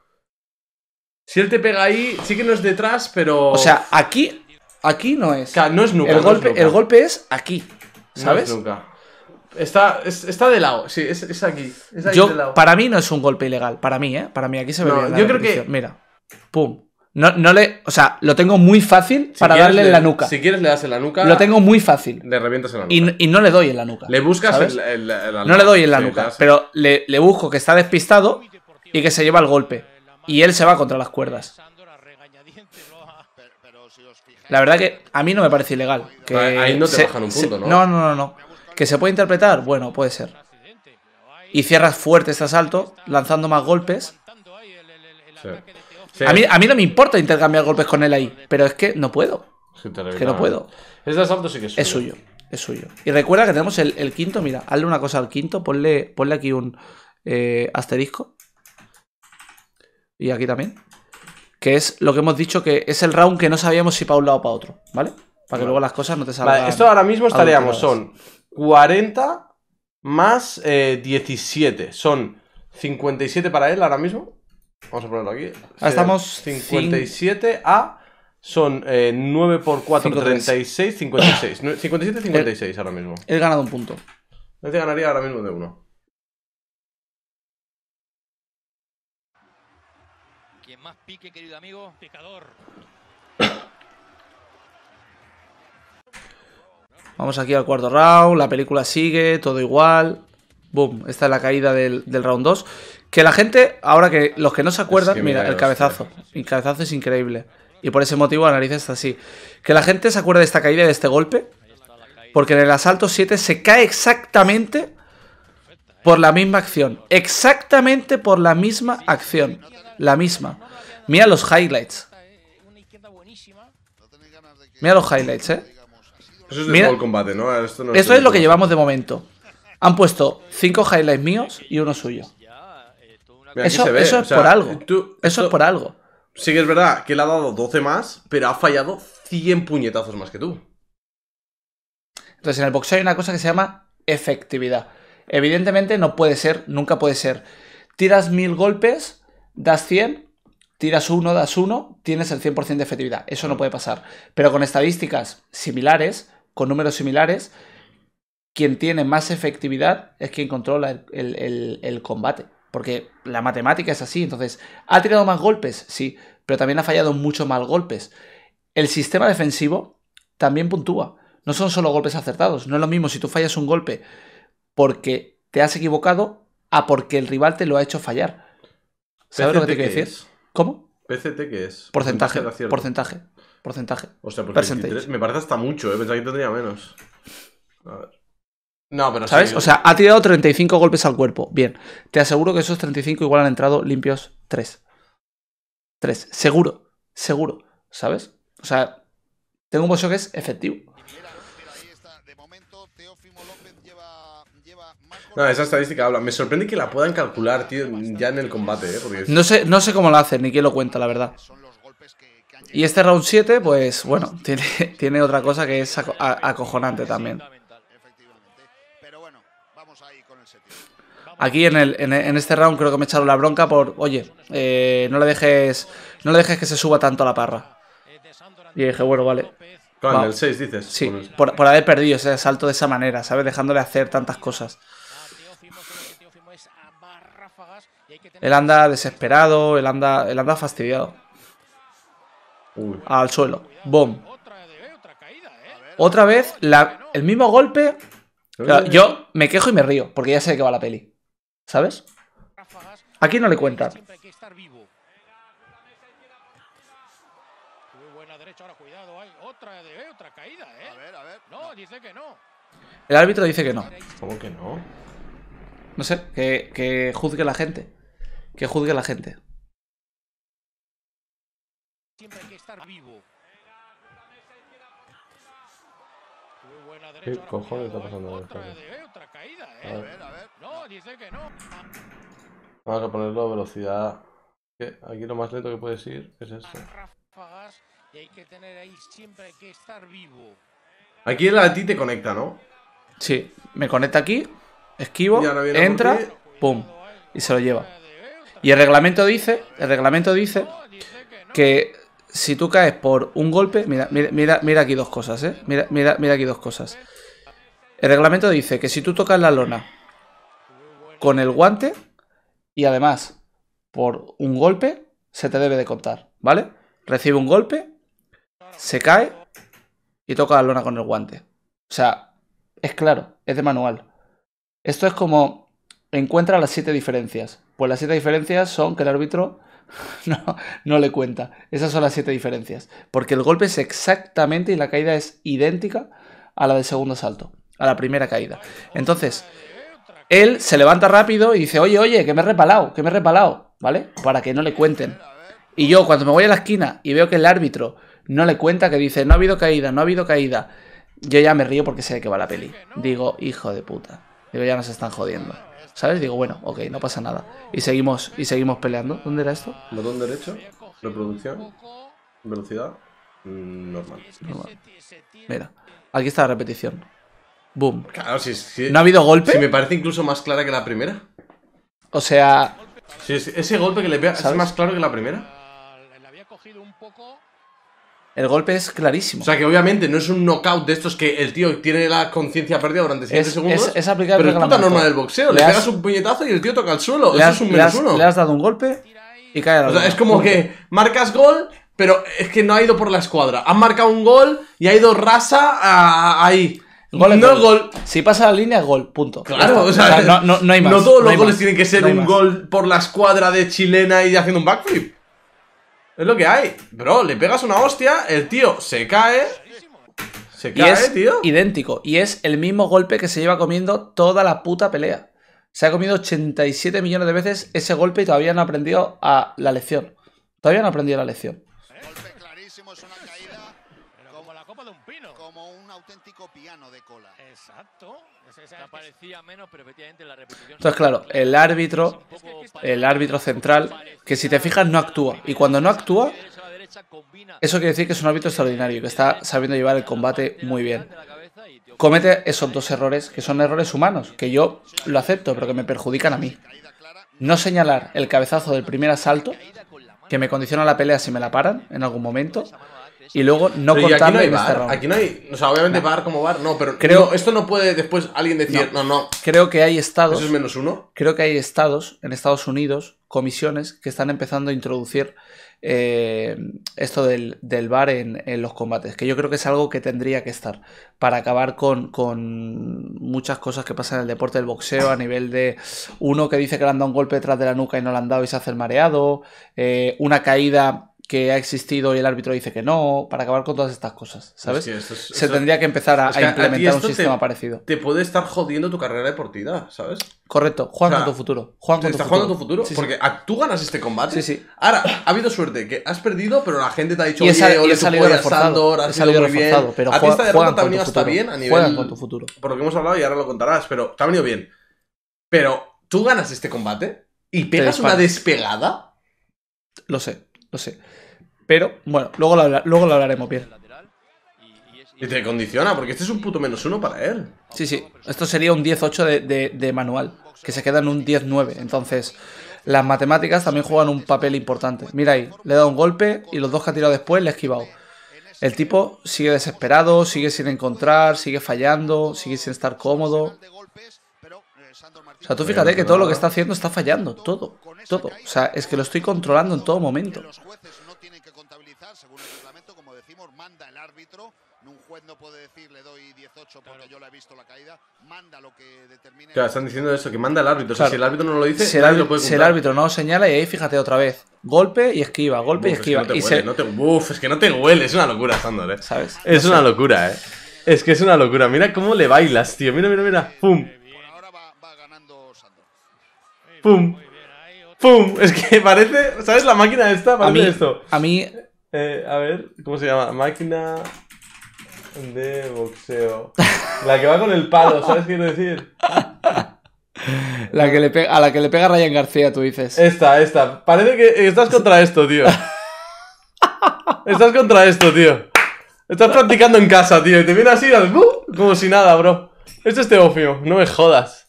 S1: Si él te pega ahí, sí que no es detrás, pero... O sea,
S2: aquí Aquí no es. no es El, golpe, es el golpe
S1: es aquí, ¿sabes? Está, está de lado, sí, es, aquí. Para
S2: mí no es un golpe ilegal, para mí, ¿eh? Para mí aquí se ve bien. Yo creo que. Mira, pum. No, no le, o sea, lo tengo muy fácil para darle en la nuca. Si
S1: quieres le das en la nuca. Lo
S2: tengo muy fácil. Le
S1: revientas en la nuca. Y, no
S2: le doy en la nuca. Le buscas
S1: No le doy en
S2: la nuca, pero le busco que está despistado y que se lleva el golpe. Y él se va contra las cuerdas. La verdad que a mí no me parece ilegal. Que Ahí no te bajan un punto, No, no, no, no. que se puede interpretar? Bueno, puede ser. Y cierras fuerte este asalto, lanzando más golpes. A, mí, a mí no me importa intercambiar golpes con él ahí, pero es que no puedo.
S1: que no puedo. Este asalto sí que es suyo. Es suyo, es suyo.
S2: Y recuerda que tenemos el, quinto, mira, hazle una cosa al quinto, ponle, ponle aquí un eh, asterisco. Y aquí también que es lo que hemos dicho que es el round que no sabíamos si para un lado o para otro, ¿vale? Para que luego las cosas no te salgan. Vale, esto ahora mismo estaríamos,
S5: son
S1: 40 más 17, eh, son 57 para él ahora mismo. Vamos a ponerlo aquí. Ahí estamos 57 a son 9 eh, por 4, 36, 56. 57, 56 ahora mismo. Él ganado un punto. No te ganaría ahora mismo de uno. pique, querido
S2: amigo. pecador. Vamos aquí al cuarto round, la película sigue, todo igual. Boom, esta es la caída del, round 2. Que la gente, ahora que los que no se acuerdan, mira, el cabezazo. El cabezazo es increíble. Y por ese motivo la nariz está así. Que la gente se acuerde de esta caída, de este golpe. Porque en el asalto 7 se cae exactamente por la misma acción. Exactamente por la misma acción. La misma. Mira los highlights. Mira los highlights, ¿eh?
S1: Eso
S5: es ah, Esto, es, lo que
S2: llevamos de momento. Han puesto cinco highlights míos y uno suyo.
S1: eso, es, por algo. eso es por algo. Sí que es verdad que él ha dado 12 más, pero ha fallado 100 puñetazos más que tú.
S2: Entonces, en el boxeo hay una cosa que se llama efectividad. Evidentemente no puede ser, nunca puede ser. Tiras mil golpes, das 100, tiras uno, das uno, tienes el 100% de efectividad. Eso no puede pasar. Pero con estadísticas similares, con números similares, quien tiene más efectividad es quien controla el, el, combate. Porque la matemática es así. Entonces, ¿ha tirado más golpes? Sí, pero también ha fallado muchos más golpes. El sistema defensivo también puntúa. No son solo golpes acertados. No es lo mismo si tú fallas un golpe porque te has equivocado a porque el rival te lo ha hecho fallar.
S1: ¿Sabes lo que te quiero decir? ¿Cómo? ¿PCT qué es? Porcentaje. Porcentaje.
S2: Porcentaje. O sea, me parece
S1: hasta mucho, ¿eh? pensaba que tendría menos. A ver.
S5: No, pero ¿Sabes? O sea,
S2: ha tirado 35 golpes al cuerpo. Bien. Te aseguro que esos 35 igual han entrado limpios 3. 3. Seguro. Seguro. ¿Sabes? O sea, tengo un boxeo que es efectivo.
S1: No, esa estadística habla. Me sorprende que la puedan calcular, tío, ya en el combate, eh, no,
S2: sé, no sé cómo lo hacen ni quién lo cuenta, la verdad. Y este round 7, pues bueno, tiene, otra cosa que es acojonante también. Aquí en, el, en, este round creo que me echaron la bronca por, oye, eh, no le dejes no le dejes que se suba tanto a la parra. Y dije, bueno, vale. Con el 6 dices. Sí, por, por, haber perdido ese salto de esa manera, ¿sabes? Dejándole hacer tantas cosas. Él anda desesperado, él anda, anda fastidiado. Al suelo. Boom. Otra ¿eh? vez, la, el mismo golpe. yo me quejo y me río, porque ya sé de qué va la peli. ¿Sabes? Aquí no le cuentan. ¿eh? El árbitro dice que no. ¿Cómo que no? No sé, que juzgue la gente. Que juzgue la gente.
S7: hay que estar vivo.
S1: ¿Qué cojones está pasando? Vamos a ponerlo a velocidad. Aquí lo más lento que puedes ir es esto.
S7: que tener
S3: ahí
S1: Aquí el a ti te conecta, ¿no? Sí,
S2: me conecta aquí, esquivo, entra, pum, y se lo lleva. Y el reglamento dice, el reglamento dice que si tú caes por un golpe, mira, mira, mira aquí dos cosas, ¿eh? Mira, mira, mira aquí dos cosas. El reglamento dice que si tú tocas la lona con el guante y además por un golpe, se te debe de contar, ¿vale? Recibe un golpe, se cae y toca la lona con el guante. O sea, es claro, es de manual. Esto es como encuentra las siete diferencias. Pues las siete diferencias son que el árbitro no, le cuenta. Esas son las siete diferencias. Porque el golpe es exactamente y la caída es idéntica a la del segundo salto, a la primera caída. Entonces, él se levanta rápido y dice, oye, oye, que me he repalado, que me he repalado, ¿vale? Para que no le cuenten. Y yo cuando me voy a la esquina y veo que el árbitro no le cuenta, que dice, no ha habido caída, no ha habido caída, yo ya me río porque sé que va la peli. Digo, hijo de puta. Digo, ya nos están jodiendo. ¿Sabes? Digo, bueno, ok, no pasa nada. Y seguimos, y seguimos peleando. ¿Dónde era esto?
S1: Botón derecho, reproducción, velocidad, mm, normal. Mira, aquí está la repetición. Boom. ¿No ha habido golpe? Si me parece incluso más clara que la primera. O sea... ese golpe que le pega es más claro que la primera.
S3: La había cogido un poco...
S1: El golpe es clarísimo. O sea que obviamente no es un knockout de estos que el tío tiene la conciencia perdida durante 7 segundos. Es, es aplicable Pero es puta norma del boxeo. Le, le pegas un puñetazo y el tío toca el suelo. Eso es un menos uno. Le has dado un golpe y cae al O sea, es como que marcas gol, pero es que no ha ido por la escuadra. Han marcado un gol y ha ido rasa ahí. no gol. gol. Si pasa la línea, gol, punto. Claro, o sea, no, hay más. No todos los goles tienen que ser un gol por la escuadra de chilena y haciendo un backflip. Es lo que hay. Bro, le pegas una hostia, el tío se cae. Se cae, tío. idéntico. Y es el mismo golpe que se
S2: lleva comiendo toda la puta pelea. Se ha comido 87 millones de veces ese golpe y todavía no ha aprendido la lección. Todavía no ha aprendido la lección. Golpe clarísimo, es una caída como la copa de
S4: un pino. Como un auténtico piano de cola. Exacto. Entonces, claro, el árbitro, el árbitro
S2: central, que si te fijas no actúa. Y cuando no actúa, eso quiere decir que es un árbitro extraordinario, que está sabiendo llevar el combate muy bien. Comete esos dos errores, que son errores humanos, que yo lo acepto, pero que me perjudican a mí. No señalar el cabezazo del primer asalto, que me condiciona la pelea si me la paran en algún momento. Y luego no contar. Este aquí
S1: no hay Aquí O sea, obviamente bar como bar, no, pero creo,
S2: esto no puede después alguien decir, no. no, Creo que hay estados. es menos uno. Creo que hay estados en Estados Unidos, comisiones, que están empezando a introducir eh, esto del, del bar en, los combates, que yo creo que es algo que tendría que estar para acabar con, con, muchas cosas que pasan en el deporte del boxeo a nivel de uno que dice que le han dado un golpe detrás de la nuca y no le han dado y se hace el mareado, eh, una caída que ha existido y el árbitro dice que no, para acabar con todas estas cosas, ¿sabes? se tendría que empezar a, implementar un sistema parecido.
S1: Te puede estar jodiendo tu carrera deportiva, ¿sabes? Correcto, juegan con tu futuro. futuro. tu futuro porque tú ganas este combate. Sí, Ahora, ha habido suerte que has perdido, pero la gente te ha dicho, que reforzado, Pero a ti te ha bien a nivel... tu futuro. Por lo que hemos hablado y ahora lo contarás, pero te ha venido bien. Pero tú ganas este combate y pegas una despegada... Lo sé, lo sé. Pero, bueno, luego lo, luego lo hablaremos bien. Y te condiciona, porque este es un puto menos uno para él. Sí, sí. Esto
S2: sería un 10-8 de, de, manual, que se queda en un 10-9. Entonces, las matemáticas también juegan un papel importante. Mira ahí, le he dado un golpe y los dos que ha tirado después le he esquivado. El tipo sigue desesperado, sigue sin encontrar, sigue fallando, sigue sin estar cómodo. O sea, tú fíjate que todo lo que está haciendo está fallando, todo, todo. O sea, es que lo estoy controlando en todo momento.
S1: no puede decir le doy 18 porque yo le he visto la caída, manda lo que determine. Claro, están diciendo eso, que manda el árbitro. si el árbitro no lo dice, si el árbitro, puede si el árbitro no señala, y ahí fíjate otra vez. Golpe y esquiva, golpe y esquiva. que no te, y huele, no te... Uf, es que no te huele, es una locura, Sándor, ¿eh? ¿Sabes? Es una locura, ¿eh? Es que es una locura. Mira cómo le bailas, tío. Mira, mira, mira. ¡Pum! ¡Pum! ¡Pum! Es que parece. ¿Sabes la máquina esta? a mí, A mí. Eh, a ver, ¿cómo se llama? Máquina de boxeo. La que va con el palo, ¿sabes qué quiero decir?
S2: La que le pega, a la que le pega Ryan García, tú dices.
S1: Esta, esta. Parece que estás contra esto, tío. Estás contra esto, tío. Estás practicando en casa, tío. Y te viene así ¡uh! como si nada, bro. Esto es teofio, no me jodas.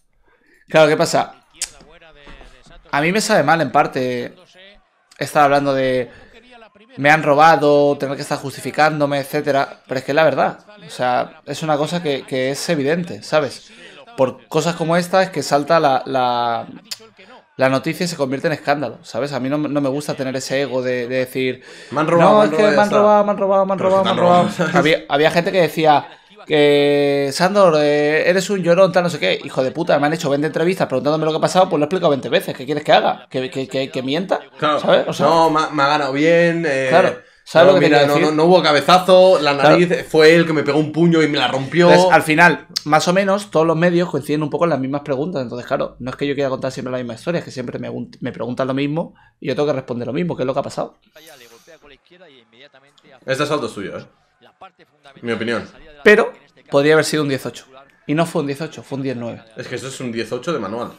S1: Claro, ¿qué pasa? A mí me sabe mal, en
S2: parte, estar hablando de me han robado, tener que estar justificándome, etcétera. Pero es que es la verdad. O sea, es una cosa que, es evidente, ¿sabes? Por cosas como esta es que salta la, la, noticia y se convierte en escándalo, ¿sabes? A mí no, no me gusta tener ese ego de, decir... Me han robado, me han robado, me han robado, me han robado, robado. había gente que decía que Sandor, eh, eres un llorón, tal, no sé qué. Hijo de puta, me han hecho 20 entrevistas preguntándome lo que ha pasado, pues lo he explicado 20 veces. ¿Qué quieres que haga? ¿Que, mienta?
S1: no, me, ha ganado bien. Eh, claro. no, No, hubo cabezazo, la nariz eh, fue él que me pegó un puño y me la rompió. al
S2: final, más o menos, todos los medios coinciden un poco en las mismas preguntas. Entonces, claro, no es que yo quiera contar siempre la misma historia, es que siempre me, preguntan lo mismo y yo tengo que responder lo mismo, ¿qué es lo que ha pasado.
S1: Este es alto suyo, ¿eh? Mi opinión
S2: pero podría haber sido un 18. Y no fue un 18, fue un 19.
S1: Es que eso es un 18 de manual.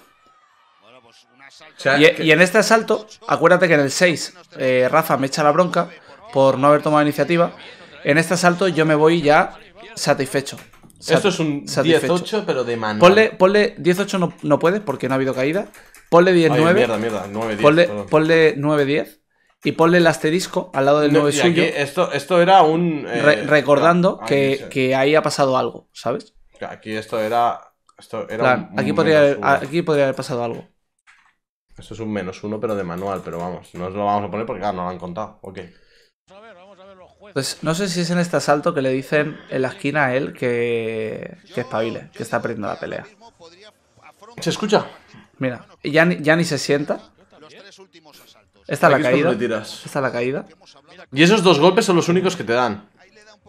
S1: y, en
S2: este asalto, acuérdate que en el 6 eh, Rafa me echa la bronca por no haber tomado iniciativa. En este asalto yo me voy ya satisfecho.
S1: Esto es un 18, pero de manual.
S2: Ponle, 18 no, no puedes porque no ha habido caída. Ponle 19. mierda, mierda. 9, 10, ponle 9, 10 y ponle el asterisco al lado del 9 no, suyo.
S1: Esto, esto era un. Eh, recordando que,
S2: ahí ha pasado algo, ¿sabes?
S1: Aquí esto era. Esto era aquí, podría haber, aquí podría haber pasado algo. Esto es un menos uno, pero de manual, pero vamos, no lo vamos a poner porque, claro, no lo han contado. Ok.
S2: Pues no sé si es en este asalto que le dicen en la esquina a él que, que espabile, que está perdiendo la pelea. ¿Se escucha? Mira, ya ya ni se sienta,
S1: esta es la caída. Esta es la caída. Y esos dos golpes son los únicos que te dan.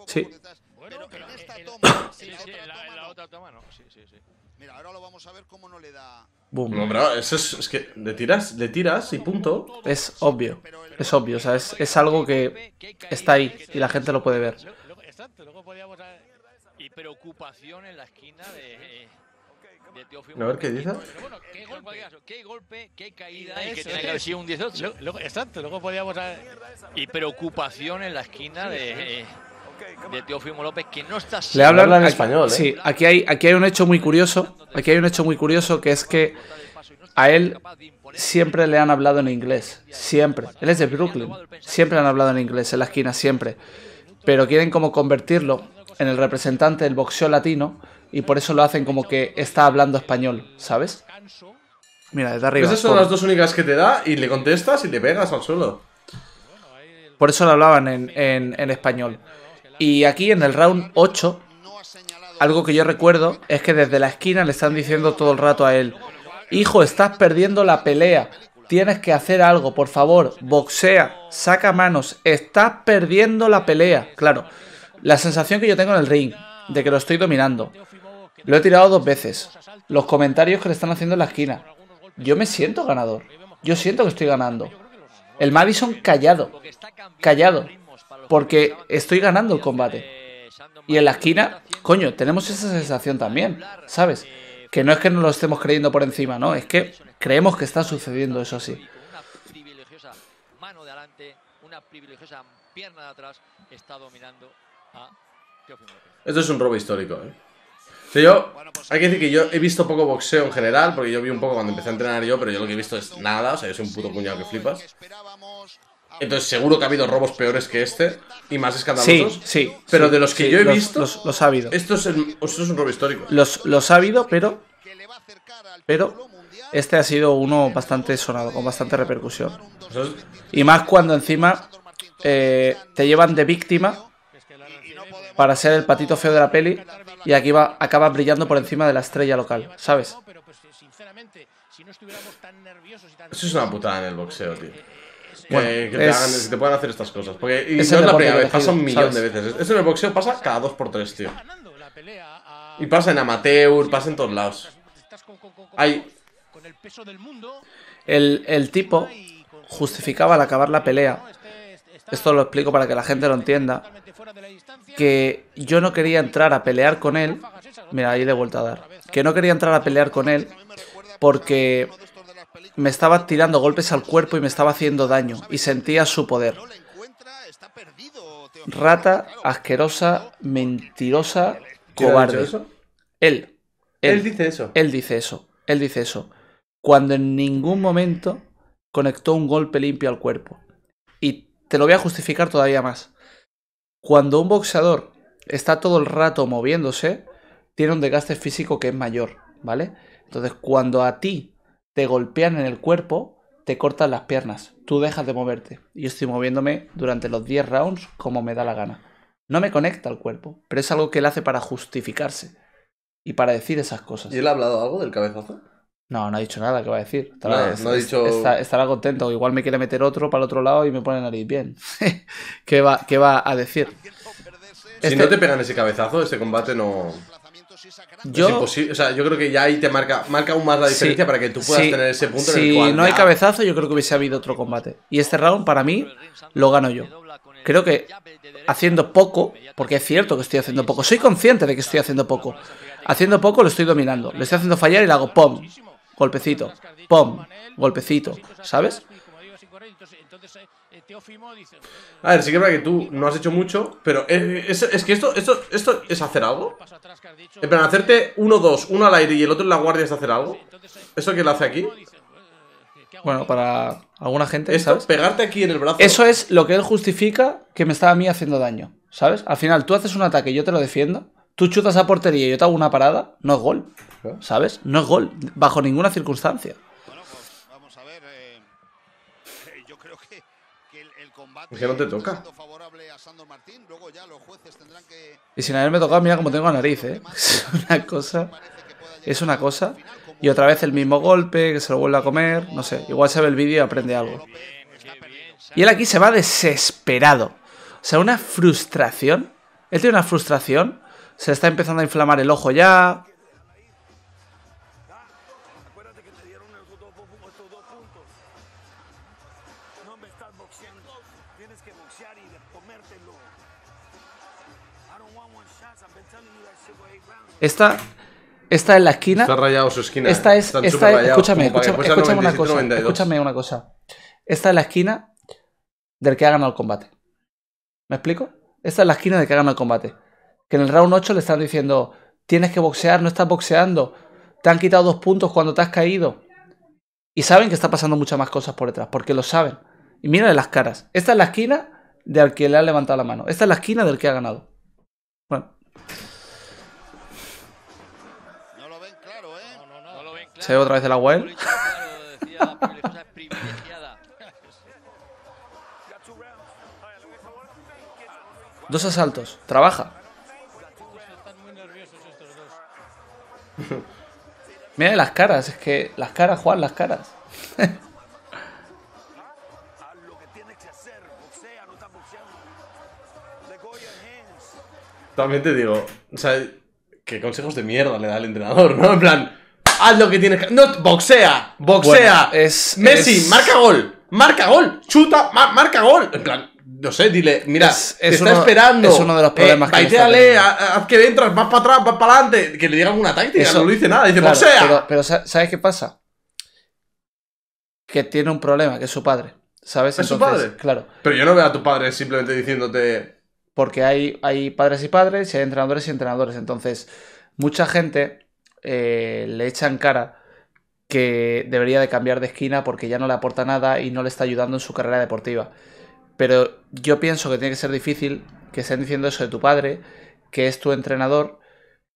S1: Sí. Bueno, pero en esta toma, sí, sí, la, otra toma no. Sí, sí, sí. Mira, ahora lo vamos a ver cómo no le da. Boom. No, eso es, es, que le tiras, de tiras y punto.
S2: Es obvio. Es obvio, o sea, es, es algo que está ahí y la gente lo puede ver. Exacto, luego podíamos. Y preocupación en la esquina de. Eh,
S6: a ver qué dice. qué golpe, qué, golpe, qué Y un 18. exacto, luego podíamos. Y preocupación en la esquina de. Eh, de
S2: López, que no está. Le hablan en español, ¿eh? Sí, aquí hay, aquí hay un hecho muy curioso. Aquí hay un hecho muy curioso que es que a él siempre le han hablado en inglés. Siempre. Él es de Brooklyn. Siempre le han hablado en inglés, en la esquina, siempre. Pero quieren como convertirlo en el representante del boxeo latino y por eso lo hacen como que está hablando español, ¿sabes? Mira, desde arriba. Esas son las
S1: dos únicas que te da y le contestas y te pegas al suelo.
S2: Por eso lo hablaban en, en español. Y aquí en el round 8, algo que yo recuerdo es que desde la esquina le están diciendo todo el rato a él, hijo, estás perdiendo la pelea, tienes que hacer algo, por favor, boxea, saca manos, estás perdiendo la pelea. Claro, la sensación que yo tengo en el ring, de que lo estoy dominando, lo he tirado dos veces. Los comentarios que le están haciendo en la esquina. Yo me siento ganador. Yo siento que estoy ganando. El Madison callado. Callado. Porque estoy ganando el combate. Y en la esquina, coño, tenemos esa sensación también, ¿sabes? Que no es que no lo estemos creyendo por encima, ¿no? Es que creemos que está sucediendo eso así.
S6: Mano una privilegiosa pierna está dominando a
S1: Esto es un robo histórico, ¿eh? yo, hay que decir que yo he visto poco boxeo en general, porque yo vi un poco cuando empecé a entrenar yo, pero yo lo que he visto es nada, o sea, yo soy un puto puñado que flipas. Entonces seguro que ha habido robos peores que este y más escandalosos. Sí, sí. Pero de los que yo he visto, los, ha habido. Esto es, un robo histórico.
S2: Los, ha habido, pero, pero este ha sido uno bastante sonado, con bastante repercusión. Y más cuando encima eh, te llevan de víctima para ser el patito feo de la peli y aquí va, acaba brillando por encima de la estrella local, ¿sabes? Eso es
S1: una putada en el boxeo,
S5: tío. Bueno, que, te hagan, te puedan hacer estas cosas. Porque y no es la primera vez, pasa un millón de veces.
S1: Eso en el boxeo pasa cada dos por tres, tío. Y pasa en amateur, pasa en todos lados. Hay... El, el tipo
S2: justificaba al acabar la pelea. Esto lo explico para que la gente lo entienda que yo no quería entrar a pelear con él. Mira, ahí le he vuelto a dar. Que no quería entrar a pelear con él porque me estaba tirando golpes al cuerpo y me estaba haciendo daño y sentía su poder. Rata, asquerosa, mentirosa, cobarde. Él, él. Él dice eso. Él dice eso. Él dice eso. Cuando en ningún momento conectó un golpe limpio al cuerpo. Y te lo voy a justificar todavía más. Cuando un boxeador está todo el rato moviéndose, tiene un desgaste físico que es mayor, ¿vale? Entonces, cuando a ti te golpean en el cuerpo, te cortan las piernas, tú dejas de moverte. Yo estoy moviéndome durante los 10 rounds como me da la gana. No me conecta al cuerpo, pero es algo que él hace para justificarse y para decir esas cosas. ¿Y él ha hablado algo del cabezazo? No, no ha dicho nada, ¿qué va a decir? Estará, contento, igual me quiere meter otro para el otro lado y me pone nariz bien. ¿Qué, va, va a decir?
S1: Si este no te pegan ese cabezazo, ese combate no... Yo... O sea, yo creo que ya ahí te marca, marca aún más la diferencia para que tú puedas tener ese punto si en el no hay
S2: cabezazo, yo creo que hubiese habido otro combate. Y este round, para mí, lo gano yo. Creo que haciendo poco, porque es cierto que estoy haciendo poco, soy consciente de que estoy haciendo poco. Haciendo poco lo estoy dominando. Lo estoy haciendo fallar y le hago ¡pum! golpecito, pom, golpecito, ¿sabes?
S1: A ver, sí que es verdad que tú no has hecho mucho, pero es, que esto, esto, esto es hacer algo. En plan, hacerte uno, dos, uno al aire y el otro en la guardia es hacer algo. ¿Eso que lo hace aquí?
S2: Bueno, para alguna gente, ¿sabes?
S1: Pegarte aquí en el brazo. Eso
S2: es lo que él justifica que me estaba a mí haciendo daño, ¿sabes? Al final, tú haces un ataque y yo te lo defiendo, tú chutas a portería y yo te hago una parada, no es gol. ¿Sabes? No es gol, bajo ninguna circunstancia. Bueno, pues vamos a eh,
S5: yo creo que, el, combate. no te toca.
S2: Y sin haberme tocado, mira cómo tengo la nariz, ¿eh? Es una cosa. Es una cosa. Y otra vez el mismo golpe, que se lo vuelve a comer. No sé, igual se ve el vídeo y aprende algo. Y él aquí se va desesperado. O sea, una frustración. Él tiene una frustración. Se está empezando a inflamar el ojo ya. Esta, esta es la esquina. Está rayado su esquina. Esta eh. es, escúchame, escúchame, una cosa, escúchame una cosa. Esta es la esquina del que ha ganado el combate. ¿Me explico? Esta es la esquina del que ha ganado el combate. Que en el round 8 le están diciendo, tienes que boxear, no estás boxeando. Te han quitado dos puntos cuando te has caído. Y saben que está pasando muchas más cosas por detrás, porque lo saben. Y mírale las caras. Esta es la esquina del que le ha levantado la mano. Esta es la esquina del que ha ganado. Bueno. Se ve otra vez el Agüel. Dos asaltos. Trabaja. Mira las caras, es que las caras, Juan, las caras.
S1: También te digo, o sea, qué consejos de mierda le da el entrenador, ¿no? En plan, Haz lo que tienes que. No, boxea, boxea. es, Messi, marca gol. Marca gol. Chuta, marca gol. En plan, no sé, dile, mira, está esperando. Es uno
S2: de los eh, problemas eh, que baiteale,
S1: haz que entras, vas para atrás, vas para adelante. Que le digan una táctica, no lo dice nada, dice boxea.
S2: Pero, ¿sabes qué pasa? Que tiene un problema, que es su padre. ¿Sabes? Es su padre. Claro.
S1: Pero yo no veo a tu padre simplemente diciéndote. Porque hay,
S2: hay padres y padres, y hay entrenadores y entrenadores. Entonces, mucha gente eh, le echan cara que debería de cambiar de esquina porque ya no le aporta nada y no le está ayudando en su carrera deportiva. Pero yo pienso que tiene que ser difícil que estén diciendo eso de tu padre, que es tu entrenador,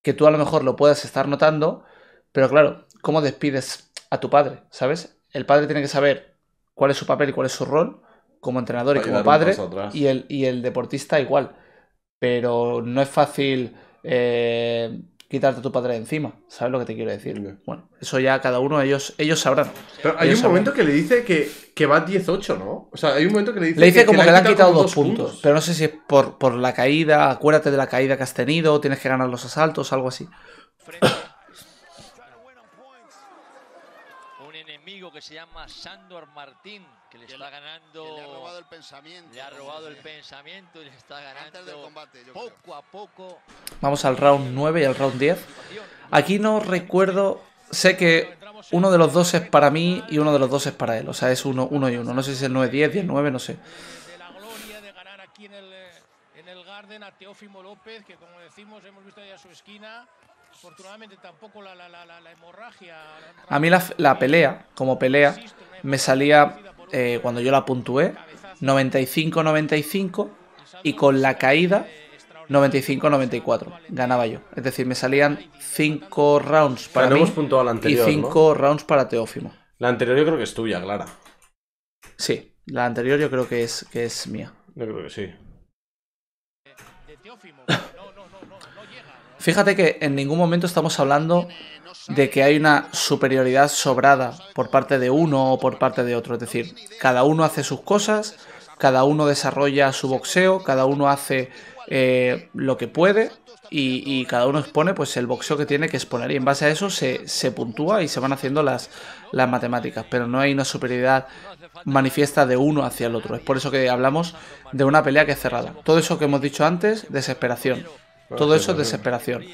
S2: que tú a lo mejor lo puedas estar notando, pero claro, ¿cómo despides a tu padre? ¿Sabes? El padre tiene que saber cuál es su papel y cuál es su rol como entrenador y como padre, y el, y el deportista igual. Pero no es fácil eh, quitarte a tu padre encima. ¿Sabes lo que te quiero decir? Bueno, eso ya cada uno, ellos, ellos sabrán. Pero hay un momento
S1: que le dice que, que va 18, ¿no? O sea, hay un momento que le dice. Le dice como que, le han quitado, dos puntos.
S2: Pero no sé si es por, por la caída, acuérdate de la caída que has tenido, tienes que ganar los asaltos, algo así.
S6: un enemigo que se llama Sandor Martín le está ganando. le ha robado el
S4: pensamiento. Le ha robado el
S6: pensamiento y le está ganando del combate,
S3: poco a poco.
S2: Vamos al round 9 y al round 10. Aquí no recuerdo, sé que uno de los dos es para mí y uno de los dos es para él. O sea, es uno, uno y uno. No sé si es el 9-10, 10-9, no sé. ...de de la gloria ganar aquí En el Garden a Teófimo
S7: López, que como decimos, hemos visto ya su esquina, Afortunadamente tampoco la, hemorragia.
S2: A mí la, pelea, como pelea, me salía eh, cuando yo la puntué 95-95 y con la caída 95-94 ganaba yo. Es decir, me salían 5 rounds para mí anterior, y 5 rounds para Teófimo.
S1: La anterior yo creo que es tuya, Clara.
S2: Sí, la anterior yo creo que es, que es mía. Yo creo que sí. Teófimo. Fíjate que en ningún momento estamos hablando de que hay una superioridad sobrada por parte de uno o por parte de otro. Es decir, cada uno hace sus cosas, cada uno desarrolla su boxeo, cada uno hace eh, lo que puede y, cada uno expone pues el boxeo que tiene que exponer y en base a eso se, puntúa y se van haciendo las, matemáticas, pero no hay una superioridad manifiesta de uno hacia el otro. Es por eso que hablamos de una pelea que es cerrada. Todo eso que hemos dicho antes, desesperación. Todo eso es desesperación.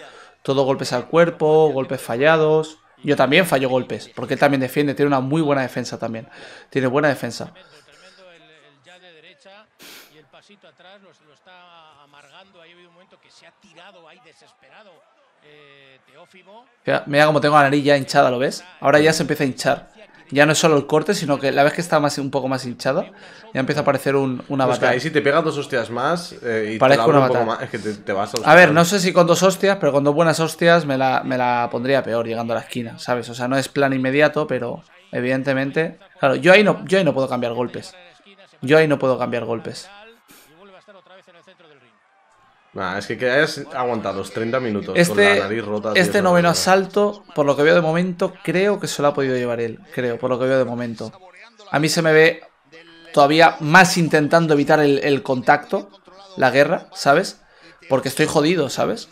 S2: Todo golpes al cuerpo, golpes fallados. Yo también fallo golpes, porque él también defiende, tiene una muy buena defensa también. Tiene buena defensa. Mira, como cómo tengo la nariz ya hinchada, ¿lo ves? Ahora ya se empieza a hinchar. Ya no es solo el corte, sino que la vez que está más, un poco más hinchado ya empieza a aparecer un, una batalla. y si
S1: te pegas dos hostias más eh, y te una un es que te, vas a... A ver, no sé
S2: si con dos hostias, pero con dos buenas hostias me la, me la pondría peor llegando a la esquina, ¿sabes? O sea, no es plan inmediato, pero evidentemente... Claro, yo ahí no, yo ahí no puedo cambiar golpes. Yo ahí no puedo cambiar golpes.
S1: Nah, es que, que aguantados aguantado 30 minutos este, nariz rota. este
S2: noveno asalto, por lo que veo de momento, creo que se lo ha podido llevar él. Creo, por lo que veo de momento. A mí se me ve todavía más intentando evitar el, contacto, la guerra, ¿sabes? Porque estoy jodido, ¿sabes?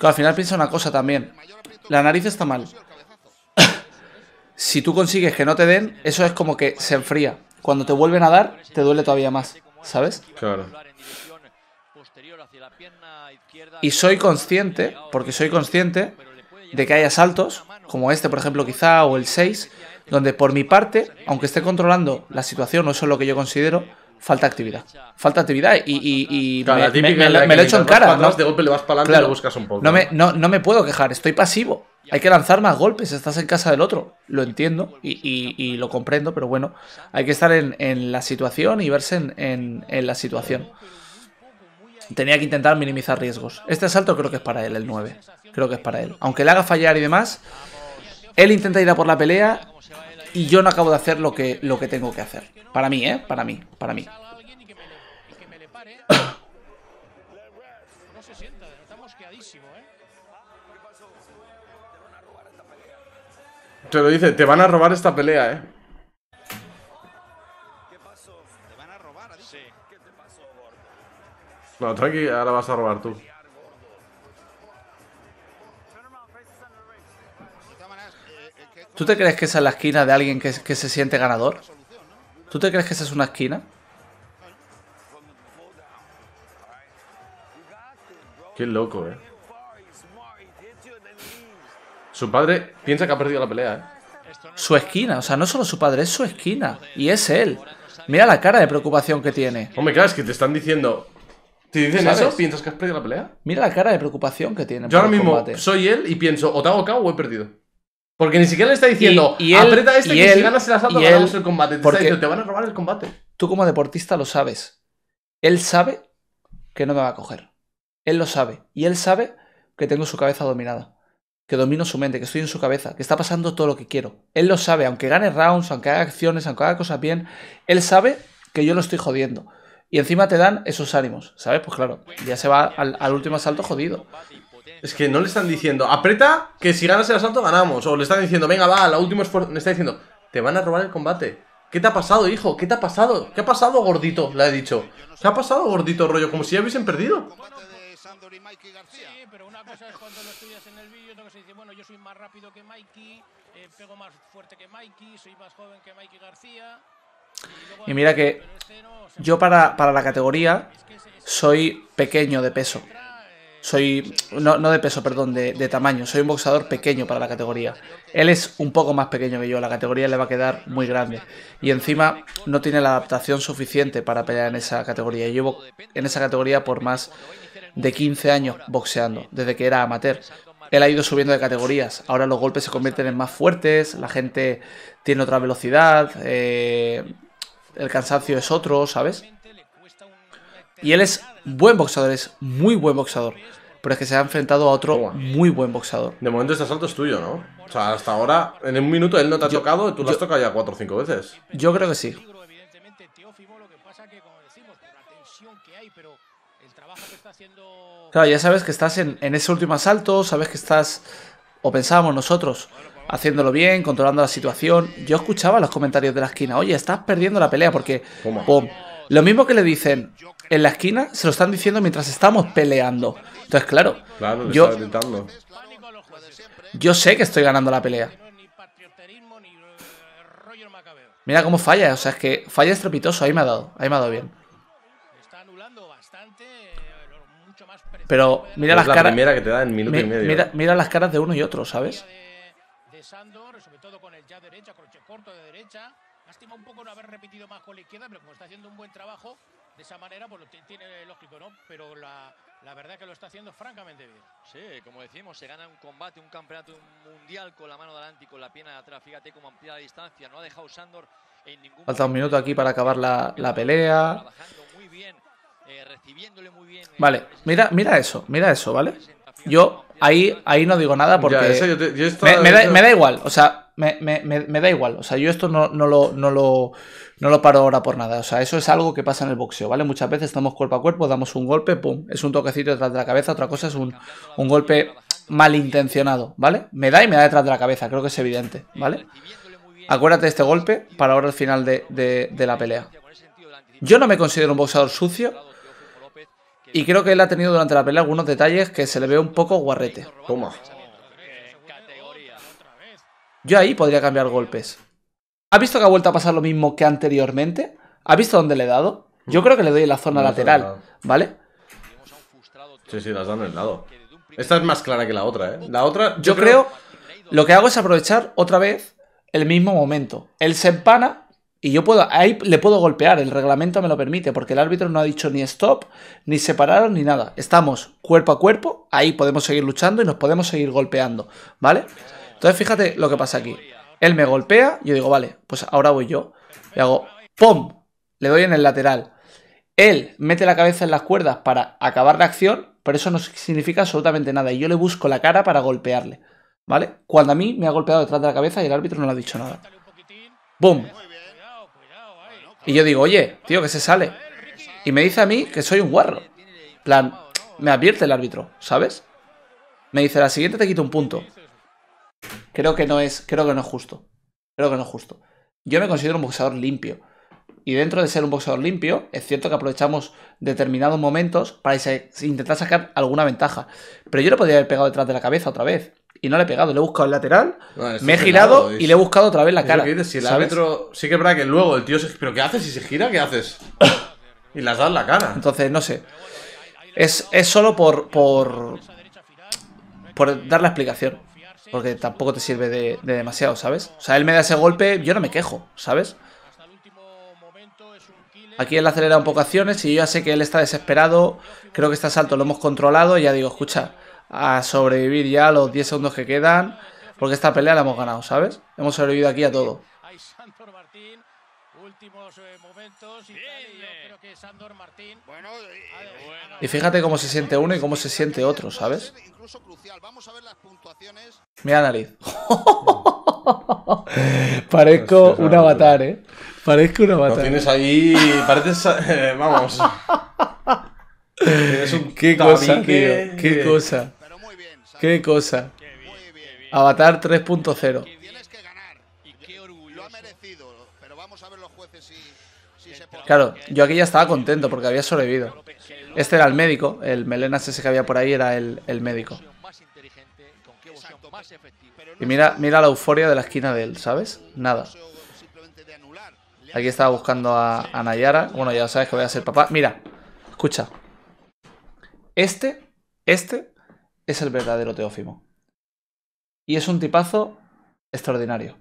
S2: al final piensa una cosa también. La nariz está mal. si tú consigues que no te den, eso es como que se enfría. Cuando te vuelven a dar, te duele todavía más. ¿Sabes? Claro. Y soy consciente, porque soy consciente de que hay asaltos como este por ejemplo quizá, o el 6, donde por mi parte, aunque esté controlando la situación, o eso es lo que yo considero, falta actividad. Falta actividad
S1: y, me, lo echo en cara. ¿no? De golpe le vas buscas un poco. me,
S2: no me puedo quejar, estoy pasivo hay que lanzar más golpes, estás en casa del otro, lo entiendo y, lo comprendo, pero bueno, hay que estar en, la situación y verse en, la situación. Tenía que intentar minimizar riesgos. Este asalto creo que es para él, el 9. Creo que es para él. Aunque le haga fallar y demás, él intenta ir a por la pelea y yo no acabo de hacer lo que, lo que tengo que hacer. Para mí, ¿eh? Para mí, para mí.
S1: Te lo dice, te van a robar esta pelea, eh. ¿Qué ¿Te van a robar? ¿Qué No, tranqui, ahora vas a robar tú. Eh,
S2: eh, ¿Tú te crees que esa es la esquina de alguien que se siente ganador? ¿Tú te crees que esa es una esquina?
S1: Qué loco, eh. Su padre piensa que ha perdido la pelea, ¿eh? Su esquina,
S2: o sea, no solo su padre, es su esquina. Y es él. Mira la cara de preocupación que tiene. Hombre, claro, es
S1: que te están diciendo. ¿Te dicen eso, ¿piensas que has perdido la pelea?
S2: Mira la cara de preocupación que tiene. Yo ahora mismo
S1: soy él y pienso, o te hago o he perdido. Porque ni siquiera le está diciendo, y, aprieta este y que si ganas el asalto ganamos el combate. porque te van a robar el combate.
S2: Tú como deportista lo sabes. Él sabe que no me va a coger. Él lo sabe. Y él sabe que tengo su cabeza dominada que domino su mente, que estoy en su cabeza, que está pasando todo lo que quiero. Él lo sabe, aunque gane rounds, aunque haga acciones, aunque haga cosas bien, él sabe que yo lo estoy jodiendo. Y encima
S1: te dan esos ánimos, ¿sabes? Pues claro, ya se va al, último asalto jodido. Es que no le están diciendo, aprieta que si ganas el asalto ganamos. O le están diciendo, venga, va, al último esfuerzo. Le está diciendo, te van a robar el combate. ¿Qué te ha pasado, hijo? ¿Qué te ha pasado? ¿Qué ha pasado, gordito? Le he dicho. ¿Qué ha pasado, gordito, rollo? Como si ya hubiesen perdido y pero una cosa es cuando lo estudias en
S7: bueno, yo soy más rápido que Mikey, eh, pego más fuerte que Mikey, soy más joven que Mikey García.
S2: Y, mira que yo para, para la categoría soy pequeño de peso. Eh, soy, no, no de peso, perdón, de, tamaño. Soy un boxador pequeño para la categoría. Él es un poco más pequeño que yo, la categoría le va a quedar muy grande. Y encima no tiene la adaptación suficiente para pelear en esa categoría. Llevo en esa categoría por más de 15 años boxeando, desde que era amateur. Él ha ido subiendo de categorías, ahora los golpes se convierten en más fuertes, la gente tiene otra velocidad, eh, el cansancio es otro, ¿sabes?
S1: Y él es buen boxeador, es muy buen boxeador. Pero es que se ha enfrentado a otro muy buen boxeador. De momento este asalto es tuyo, ¿no? O sea, hasta ahora, en un minuto él no te ha tocado tú lo has tocado ya cuatro o cinco veces.
S2: Yo creo que sí. Claro, ya sabes que estás en, ese último asalto, sabes que estás, o pensábamos nosotros, haciéndolo bien, controlando la situación. Yo escuchaba los comentarios de la esquina, oye, estás perdiendo la pelea porque... lo mismo que le dicen en la esquina, se lo están diciendo mientras estamos peleando. Entonces, claro, yo, yo sé que estoy ganando la pelea. Mira cómo falla, o sea, es que falla estrepitoso, ahí me ha dado, ahí me ha dado bien. Pero mira es las la caras. primera que te da en minuto mi, y medio. Mira, ¿eh? mira, las caras de uno y otro, ¿sabes?
S3: De Sandor, sobre todo con el ya
S7: derecha, croche corto de derecha. Lástima un poco no haber repetido más con la izquierda, pero como está haciendo un buen trabajo, de esa manera, pues lo tiene lógico, ¿no? Pero la, la verdad es que lo está haciendo francamente bien. Sí, como
S6: decimos, se gana un combate, un campeonato mundial con la mano delante y con la pierna de atrás. Fíjate cómo amplía la distancia,
S3: no ha dejado Sandor en ningún... Falta un minuto aquí para acabar la, la pelea. Trabajando muy bien
S2: eh, eh, vale, mira, mira eso, mira eso, ¿vale? Yo ahí, ahí no digo nada porque. me, da, igual, o sea, me, da igual. O sea, yo esto no, no, lo, no, lo, paro ahora por nada. O sea, eso es algo que pasa en el boxeo, ¿vale? Muchas veces estamos cuerpo a cuerpo, damos un golpe, pum, es un toquecito detrás de la cabeza, otra cosa es un, un golpe malintencionado, ¿vale? Me da y me da detrás de la cabeza, creo que es evidente, ¿vale? Acuérdate de este golpe para ahora el final de la pelea. Yo no me considero un boxeador sucio y creo que él ha tenido durante la pelea algunos detalles que se le ve un poco guarrete. ¿Cómo? Yo ahí podría cambiar golpes. ¿Ha visto que ha vuelto a pasar lo mismo que anteriormente? ¿Ha visto dónde le he dado? Yo creo que le doy en la zona lateral,
S1: ¿vale? Sí, sí, las dan en el lado. Esta es más clara que
S2: la otra, ¿eh? La otra... Yo, creo... creo... Lo que hago es aprovechar otra vez el mismo momento. Él se empana y yo puedo, ahí le puedo golpear, el reglamento me lo permite, porque el árbitro no ha dicho ni stop, ni separaron, ni nada. Estamos cuerpo a cuerpo, ahí podemos seguir luchando y nos podemos seguir golpeando, ¿vale? Entonces fíjate lo que pasa aquí. Él me golpea, yo digo, vale, pues ahora voy yo. Le hago, ¡pum! Le doy en el lateral. Él mete la cabeza en las cuerdas para acabar la acción, pero eso no significa absolutamente nada. Y yo le busco la cara para golpearle, ¿vale? Cuando a mí me ha golpeado detrás de la cabeza y el árbitro no le ha dicho nada. ¡Boom! Y yo digo, oye, tío, que se sale. Y me dice a mí que soy un guarro. plan, me advierte el árbitro, ¿sabes? Me dice, la siguiente te quito un punto. Creo que no es, creo que no es justo. Creo que no es justo. Yo me considero un boxeador limpio. Y dentro de ser un boxeador limpio, es cierto que aprovechamos determinados momentos para intentar sacar alguna ventaja. Pero yo lo podría haber pegado detrás de la cabeza otra vez y no le he pegado, le he buscado el lateral,
S5: me he girado y le he
S2: buscado otra vez la cara. si el árbitro. Sí que es verdad que luego el
S1: tío se. ¿Pero qué haces si se gira? ¿Qué haces? y las das la cara.
S2: Entonces, no sé. Es, solo por, por. dar la explicación. Porque tampoco te sirve de, de demasiado, ¿sabes? O sea, él me da ese golpe, yo no me quejo, ¿sabes? Aquí él acelera un poco acciones y yo ya sé que él está desesperado. Creo que está salto, lo hemos controlado. Y ya digo, escucha, a sobrevivir ya los 10 segundos que quedan, porque esta pelea la hemos ganado, ¿sabes? Hemos sobrevivido aquí a todo.
S3: Eh,
S2: y fíjate cómo se siente uno y cómo se siente otro, ¿sabes? Mira nariz. Parezco un avatar, ¿eh? Parezco un avatar. Lo tienes
S1: ahí... Pareces... Eh, vamos. Es un Qué cosa, Qué cosa.
S2: Qué cosa. Avatar 3.0. Claro, yo aquí ya estaba contento porque había sobrevivido. Este era el médico, el melenas ese que había por ahí era el, médico. Y mira, mira la euforia de la esquina de él, ¿sabes? Nada. Aquí estaba buscando a Nayara. Bueno, ya sabes que voy a ser papá. Mira, escucha. Este, este es el verdadero Teófimo. Y es un tipazo extraordinario.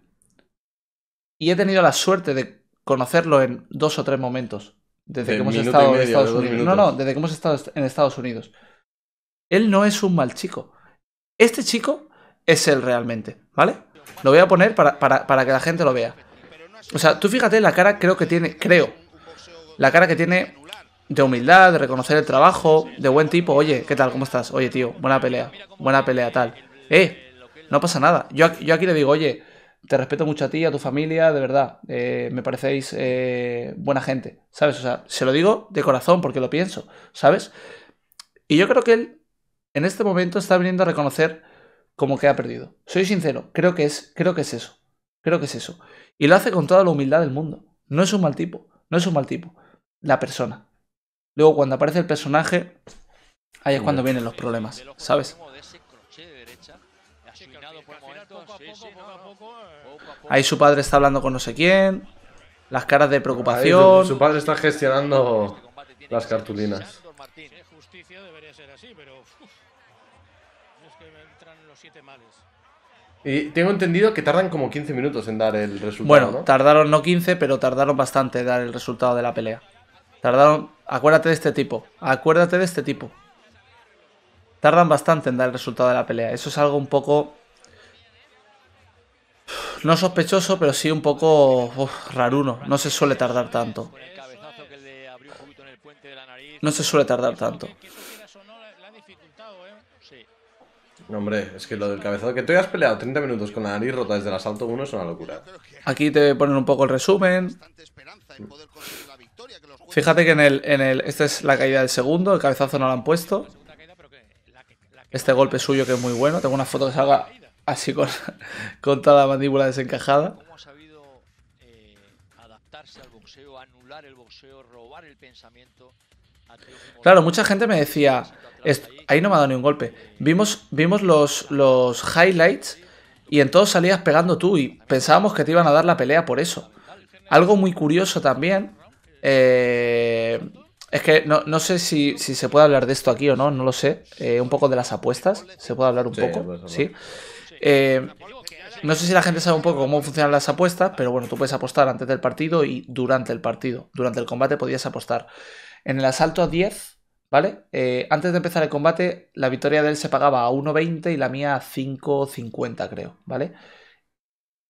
S2: Y he tenido la suerte de conocerlo en dos o tres momentos. Desde que hemos estado en Estados Unidos. No, no, desde que hemos estado en Estados Unidos. Él no es un mal chico. Este chico es él realmente, ¿vale? Lo voy a poner para, para que la gente lo vea. O sea, tú fíjate la cara creo que tiene, creo, la cara que tiene de humildad, de reconocer el trabajo, de buen tipo. Oye, ¿qué tal? ¿Cómo estás? Oye, tío, buena pelea, buena pelea, tal. Eh, no pasa nada. Yo, yo aquí le digo, oye, te respeto mucho a ti, a tu familia, de verdad. Eh, me parecéis eh, buena gente, ¿sabes? O sea, se lo digo de corazón porque lo pienso, ¿sabes? Y yo creo que él en este momento está viniendo a reconocer como que ha perdido. Soy sincero, creo que es, creo que es eso. Creo que es eso. Y lo hace con toda la humildad del mundo. No es un mal tipo, no es un mal tipo. La persona. Luego cuando aparece el personaje, ahí es cuando vienen los problemas, ¿sabes? Ahí su padre está hablando con no sé quién, las caras de preocupación. Su, padre está gestionando
S1: este las cartulinas. Y tengo entendido que tardan como 15 minutos en dar el resultado. Bueno,
S2: tardaron no 15, pero tardaron bastante en dar el resultado de la pelea. Tardaron, acuérdate de este tipo, acuérdate de este tipo. Tardan bastante en dar el resultado de la pelea. Eso es algo un poco... No sospechoso, pero sí un poco uf, raruno. No se suele tardar tanto.
S1: No se suele tardar tanto. No, hombre, es que lo del cabezazo. Que tú hayas peleado 30 minutos con la nariz rota desde el asalto 1 es una locura. Aquí te ponen un poco el resumen. Fíjate que en el, en el. Esta
S2: es la caída del segundo, el cabezazo no lo han puesto. Este golpe suyo que es muy bueno. Tengo una foto que salga así con, con toda la mandíbula desencajada. Claro, mucha gente me decía, ahí no me ha dado ni un golpe. Vimos, vimos los, los highlights y en todos salías pegando tú y pensábamos que te iban a dar la pelea por eso. Algo muy curioso también eh, es que no, sé si, se puede hablar de esto aquí o no, no lo sé. Eh, un poco de las apuestas, se puede hablar un poco, ¿sí? Eh, no sé si la gente sabe un poco cómo funcionan las apuestas, pero bueno, tú puedes apostar antes del partido y durante el partido. Durante el combate podías apostar. En el asalto a 10, ¿vale? antes de empezar el combate, la victoria de él se pagaba a 1.20 y la mía a 5.50, creo, ¿vale?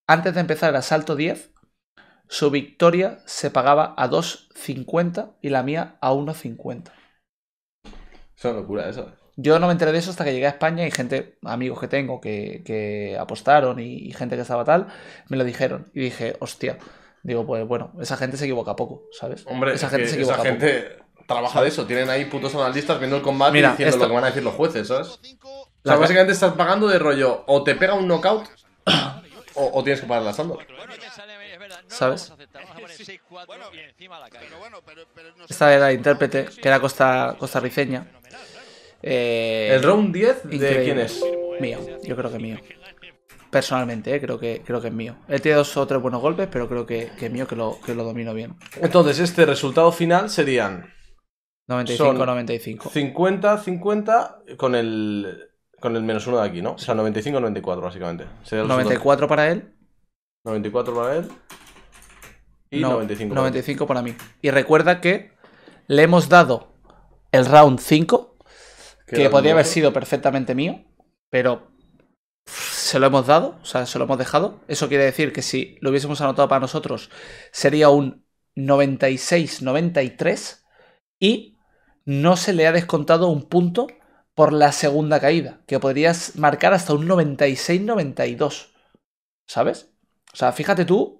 S2: Antes de empezar el asalto 10, su victoria se pagaba a 2.50 y la mía a 1.50. Es una locura eso. Yo no me enteré de eso hasta que llegué a España y gente, amigos que tengo que, apostaron y, gente que estaba tal, me lo dijeron. Y dije, hostia, digo, pues bueno, esa gente se equivoca poco, ¿sabes? Hombre, esa gente se equivoca esa gente trabaja de eso.
S1: Tienen ahí putos analistas viendo el combate y diciendo lo que van a decir los jueces, ¿sabes? O sea, básicamente estás pagando de rollo, o te pega un knockout o, tienes que pagar las Sandor. ¿sabes? Esta era la intérprete,
S2: que era costarriceña. Eh, ¿El round 10 de quién es? Mío, yo creo que mío. Personalmente, eh, creo, que, creo que es mío. Él tiene dos o tres buenos golpes, pero creo que, es mío, que lo, que lo domino bien.
S1: Entonces, este resultado final serían...
S2: 95-95.
S1: 50-50 con el, con el menos uno de aquí, ¿no? O sea, 95-94 básicamente. 94 para él. 94 para él. 95, 95 para mí. Y recuerda que le hemos dado
S2: el round 5, que podría haber sido perfectamente mío, pero se lo hemos dado, o sea, se lo hemos dejado. Eso quiere decir que si lo hubiésemos anotado para nosotros, sería un 96-93 y no se le ha descontado un punto por la segunda caída, que podrías marcar hasta un 96-92, ¿sabes? O sea, fíjate tú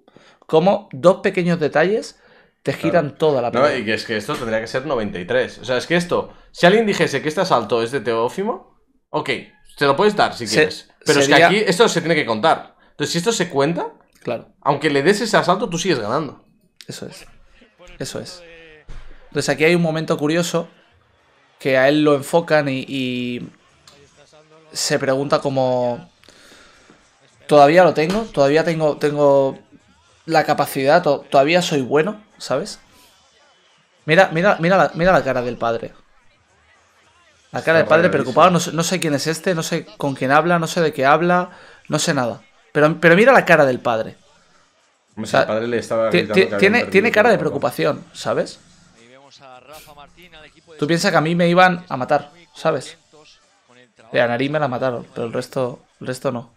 S2: como dos pequeños detalles te giran toda la película.
S1: y que es que esto tendría que ser 93. O sea, es que esto, si alguien dijese que este asalto es de Teófimo, ok, te lo puedes dar si quieres. Pero es que aquí esto se tiene que contar. Entonces, si esto se cuenta, claro. aunque le des ese asalto, tú sigues ganando. Eso es. Eso es. Entonces aquí hay un momento curioso
S2: que a él lo enfocan y, se pregunta como... Todavía lo tengo, todavía tengo, tengo la capacidad, todavía soy bueno, ¿sabes? Mira, mira, mira, la, mira la cara del padre. La
S5: cara del padre preocupado, no
S2: sé, quién es este, no sé con quién habla, no sé de qué habla, no sé nada. Pero, pero mira la cara del padre. tiene, tiene cara de preocupación, ¿sabes? Tú piensas que a mí me iban a matar, ¿sabes? De a me la mataron, pero el resto, el resto no.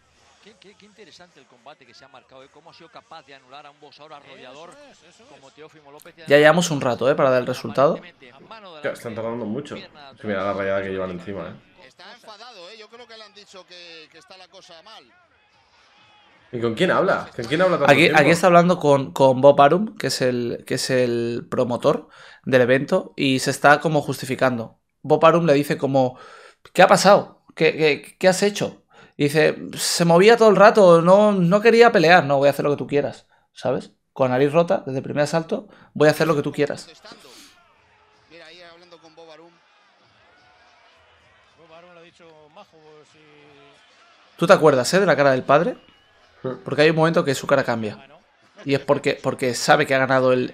S3: Qué, interesante
S2: ya llevamos un rato, ¿eh? Para dar el resultado.
S1: están tardando mucho. mira la rayada que llevan encima, ¿eh? Está enfadado, ¿eh? Yo creo que le han dicho que, está la cosa mal. ¿Y con quién habla? aquí, está
S2: hablando con, con, Bob Arum, que es, el, que es el promotor del evento, y se está como justificando. Bob Arum le dice como, ¿qué ha pasado? ¿Qué, qué, qué has hecho? Y dice, se movía todo el rato, no, no quería pelear, no, voy a hacer lo que tú quieras, ¿sabes? Con nariz rota, desde el primer asalto, voy a hacer lo que tú quieras. Mira, hablando con ¿Tú te acuerdas, eh, de la cara del padre? Porque hay un momento que su cara cambia. Y es porque, porque sabe que ha ganado el,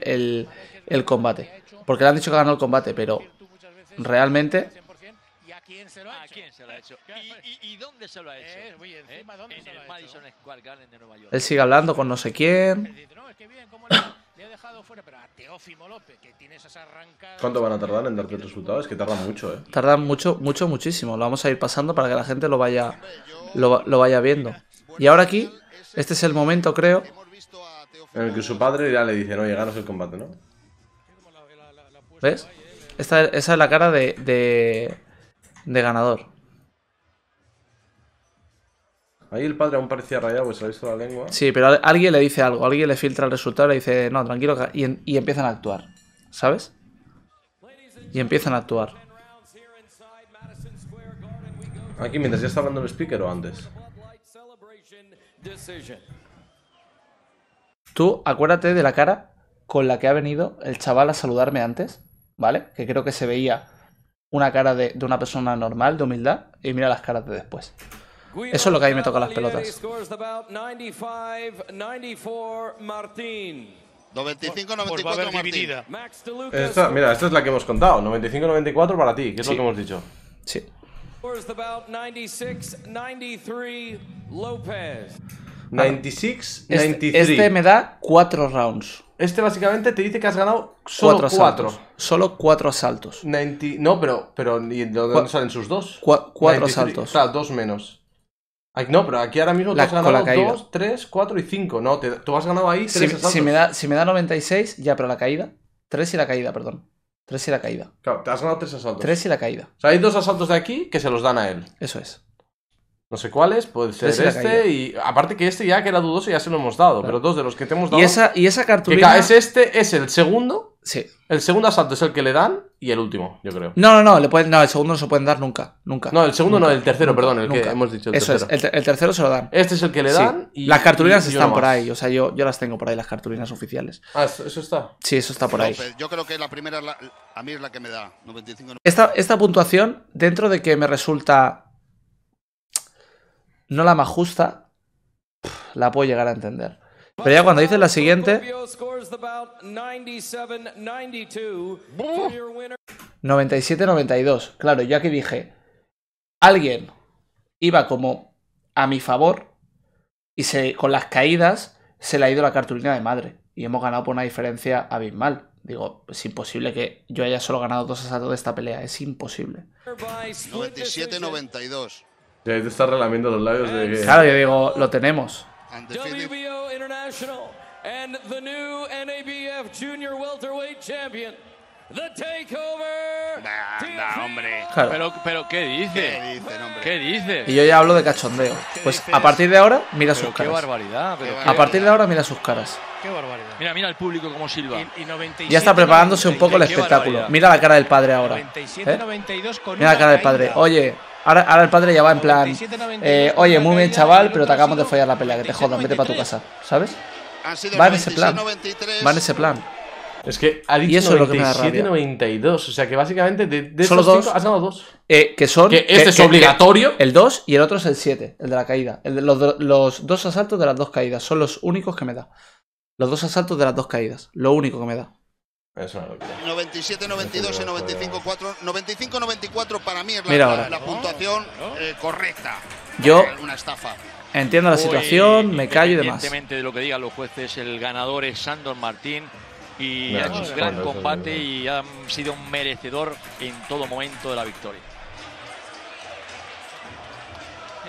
S2: el combate. Porque le han dicho que ha ganado el combate, pero realmente
S3: quién se lo ha ¿A hecho? ¿A quién se lo ha hecho? ¿Y, dónde se lo
S6: ha
S7: eh, hecho? Eh, encima, ¿dónde se lo ha Square Garden de Nueva
S2: York. Él sigue hablando con no sé quién. No, es que
S1: le, dejado fuera? Pero a Teófimo López, que tiene esas arrancadas...
S7: ¿Cuánto van a tardar en darte
S1: el resultado? Es que tardan mucho, ¿eh?
S2: Tardan mucho, mucho, muchísimo. Lo vamos a ir pasando para que la gente lo vaya,
S1: lo, lo vaya viendo.
S2: Y ahora aquí, este es el momento, creo...
S1: En el que su padre ya le dice, no, llegaros el combate, ¿no? ¿Ves? Esta,
S2: esa es la cara de, de, de ganador.
S1: Ahí el padre aún parecía rayado, pues se ha visto la lengua. Sí,
S2: pero alguien le dice algo, alguien le filtra el resultado, Y le dice, no, tranquilo, y, y empiezan a actuar, ¿sabes? Y empiezan
S1: a actuar. Aquí, mientras ya está hablando el speaker o antes. Tú
S2: acuérdate de la cara con la que ha venido el chaval a saludarme antes, ¿vale? Que creo que se veía una cara de, de una persona normal, de humildad, y mira las caras de después.
S1: Eso es lo que a mí me toca las pelotas. 95-94 Martín. mira, esta es la que hemos contado. 95-94 para ti, que es lo que hemos dicho. Sí.
S3: 96, 93,
S1: López. este, me da
S2: 4 rounds.
S1: Este básicamente te dice que has ganado solo
S2: 4 asaltos. Solo
S1: No, pero, pero dónde salen sus dos? 4 asaltos O sea, Claro, dos menos. No, pero aquí ahora mismo te tú has ganado 2, 3, 4 y 5. No, tú has ganado ahí 3 si, si, me
S2: da, si me da 96, ya, pero la caída. 3 y la caída, perdón. 3 y la caída. Claro,
S1: te has ganado 3 asaltos. 3 y la caída. O sea, hay dos asaltos de aquí que se los dan a él. Eso es no sé cuáles, puede ser este y aparte que este ya que era dudoso ya se lo hemos dado, pero dos de los que te hemos dado. Y esa, y esa cartulina... Que es este, es el segundo. Sí. El segundo asalto es el que le dan y el último,
S5: yo creo.
S2: No, no, no, le pueden, no el segundo no se pueden dar nunca, nunca. No, el segundo no, el tercero, perdón, el hemos dicho. El Eso tercero. el, tercero se lo dan. Este es el que le dan y... Las cartulinas están por ahí, o sea, yo, yo las tengo por ahí, las cartulinas oficiales. Ah, ¿eso está? Sí, eso está por ahí.
S4: Yo creo que la primera, la, a mí es la que me da, 95. Esta,
S2: esta puntuación, dentro de que me resulta no la más justa, la puedo llegar a entender. Pero ya cuando dices la siguiente...
S3: 97-92.
S2: Claro, ya que dije, alguien iba como a mi favor y se, con las caídas se le ha ido la cartulina de madre. Y hemos ganado por una diferencia abismal. Digo, es imposible que yo haya solo ganado dos asaltos de esta pelea. Es imposible.
S4: 97-92.
S1: Ya te está relamiendo los labios de que... Claro, yo digo,
S2: lo tenemos. WBO International and the new NABF Junior Welterweight Champion. The Takeover. Nah, nah, hombre. Claro. Pero,
S6: pero, ¿qué dice? ¿Qué dice, hombre? ¿Qué dice? Y yo ya hablo
S2: de cachondeo. Pues a partir de ahora, mira pero sus caras. Qué barbaridad. Pero a partir de ahora, mira sus caras.
S6: Qué barbaridad. Mira, mira el público como silba. Y, y 97, ya está preparándose 97, un poco el espectáculo. Barbaridad. Mira la
S2: cara del padre ahora.
S3: 97, ¿Eh? con mira la cara del padre.
S2: Oye, Ahora, el padre ya va en plan, eh, oye, muy bien chaval, pero te acabamos de fallar la pelea, que te jodan, vete para tu casa, ¿sabes? Ah, va en ese plan, va en ese plan. Es que ha dicho y eso 97,
S1: 92. O sea que básicamente de, de dos, cinco, has dos.
S2: Eh, que son. Que este es obligatorio. el 2 y el otro es el 7, el de la caída. los, dos asaltos de las dos caídas. Son los únicos que me da. Los dos asaltos de las dos caídas. Lo único que me da.
S4: 97, 92 y 95, 4. 95, 94 para mí es la, la puntuación eh, correcta. Yo. Eh, una estafa. Entiendo la situación, me callo y demás.
S6: evidentemente de lo que digan los jueces, el ganador es Sandor Martín. Y ha hecho un gran combate y ha sido un merecedor en todo momento de la victoria.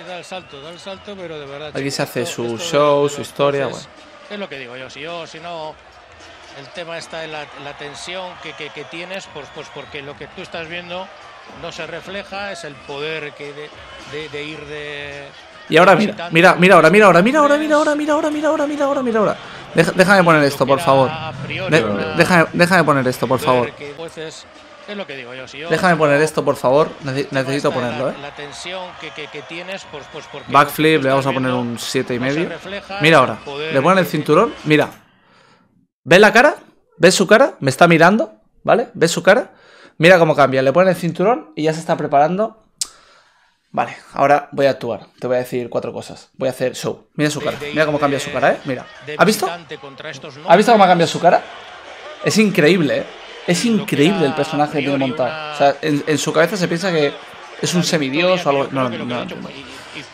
S7: Da el salto, da el salto, pero de verdad. Aquí se hace su show, su historia. Es lo que digo yo, si yo, si no el tema está en la, tensión que, que, tienes, pues, pues porque lo que tú estás viendo no se refleja, es el poder que de, de, ir de...
S2: Y ahora mira, mira, mira ahora, mira ahora, mira ahora, mira ahora, mira ahora, mira ahora, mira ahora, mira ahora. déjame poner esto, por favor. déjame, déjame poner esto, por favor.
S3: Es lo Déjame poner esto, por favor. necesito ponerlo, ¿eh? tensión que, que, tienes, pues, pues porque Backflip, le vamos a poner un 7,5. Mira ahora. Le ponen el cinturón.
S2: Mira, ¿Ves la cara? ¿Ves su cara? Me está mirando, ¿vale? ¿Ves su cara? Mira cómo cambia, le ponen el cinturón y ya se está preparando. Vale, ahora voy a actuar. Te voy a decir cuatro cosas. Voy a hacer show. Mira su cara. Mira cómo cambia su cara, ¿eh? Mira. ¿Ha visto?
S3: ¿Ha visto cómo ha cambiado
S2: su cara? Es increíble, ¿eh? Es increíble el personaje que tiene montado. O sea, en, su cabeza se piensa que es un semidios o algo. no, no. no.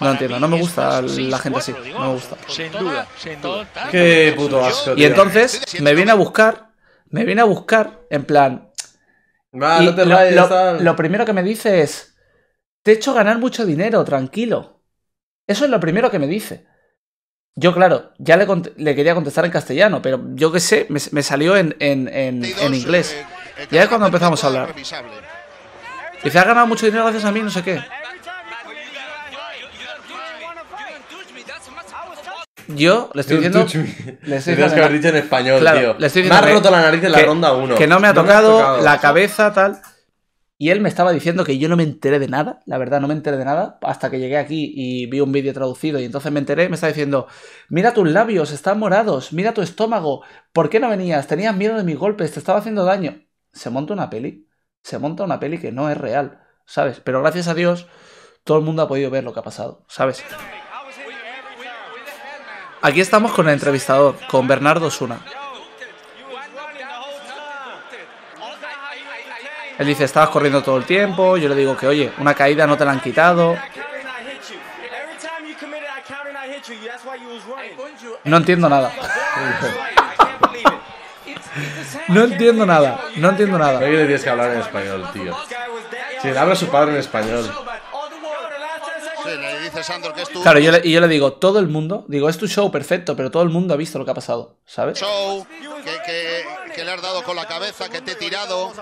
S2: No entiendo, no me gusta la gente así.
S3: No me gusta. Sin duda, sin duda. Qué puto
S5: asco. Y
S2: entonces me viene a buscar. Me viene a buscar en plan. lo, primero que me dice es: Te he hecho ganar mucho dinero, tranquilo. Eso es lo primero que me dice. Yo, claro, ya le, quería contestar en castellano, pero yo qué sé, me, salió en, en, en, inglés. Eh,
S4: eh, ya es cuando empezamos a hablar. Dice:
S2: Has ganado mucho dinero gracias a mí, no sé qué. yo le estoy diciendo. le estoy que en español, me ha roto la nariz en la ronda 1. Que no me ha tocado, la cabeza, tal. Y él me estaba diciendo que yo no me enteré de nada, la verdad, no me enteré de nada, hasta que llegué aquí y vi un vídeo traducido y entonces me enteré, me estaba diciendo, mira tus labios, están morados, mira tu estómago, ¿por qué no venías? Tenías miedo de mis golpes, te estaba haciendo daño. Se monta una peli, se monta una peli que no es real, ¿sabes? Pero gracias a Dios, todo el mundo ha podido ver lo que ha pasado, ¿sabes? Aquí estamos con el entrevistador, con Bernardo Suna. Él dice, estabas corriendo todo el tiempo. Yo le digo que, oye, una caída no te la han quitado.
S3: No entiendo nada.
S1: no entiendo nada. No entiendo nada. le que hablar en español, tío. Si le habla su padre en español.
S4: Claro,
S2: y yo le digo, todo el mundo, digo, es tu show perfecto, pero todo el mundo ha visto lo que ha pasado, ¿sabes?
S4: Show, que, le has dado con la cabeza, que te he tirado.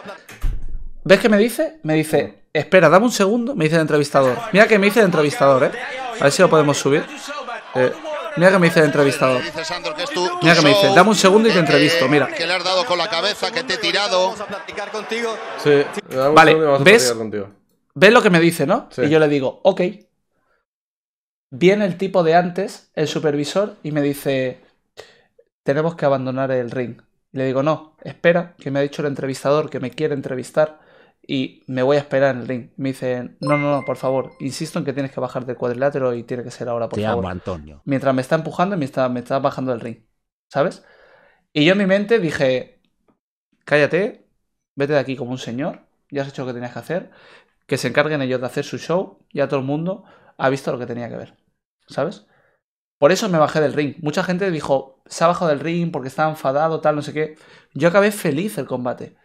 S2: ¿Ves qué me dice? Me dice, espera, dame un segundo, me dice el entrevistador. Mira que me dice el entrevistador, ¿eh? A ver si lo podemos subir. Eh, mira que me dice el entrevistador.
S4: Mira que me dice, dame un segundo y te entrevisto, mira. Que le has dado con la cabeza, que te he tirado.
S2: Sí, vale, ¿ves? ¿Ves lo que me dice, no? Y yo le digo, ok. Viene el tipo de antes, el supervisor, y me dice, tenemos que abandonar el ring. le digo, no, espera, que me ha dicho el entrevistador que me quiere entrevistar y me voy a esperar en el ring. Me dice, no, no, no, por favor, insisto en que tienes que bajar del cuadrilátero y tiene que ser ahora, por favor. Antonio. Mientras me está empujando y me está, me bajando del ring, ¿sabes? Y yo en mi mente dije, cállate, vete de aquí como un señor, ya has hecho lo que tenías que hacer, que se encarguen ellos de hacer su show, ya todo el mundo ha visto lo que tenía que ver. ¿sabes? Por eso me bajé del ring. Mucha gente dijo, se ha bajado del ring porque está enfadado, tal, no sé qué. Yo acabé feliz el combate.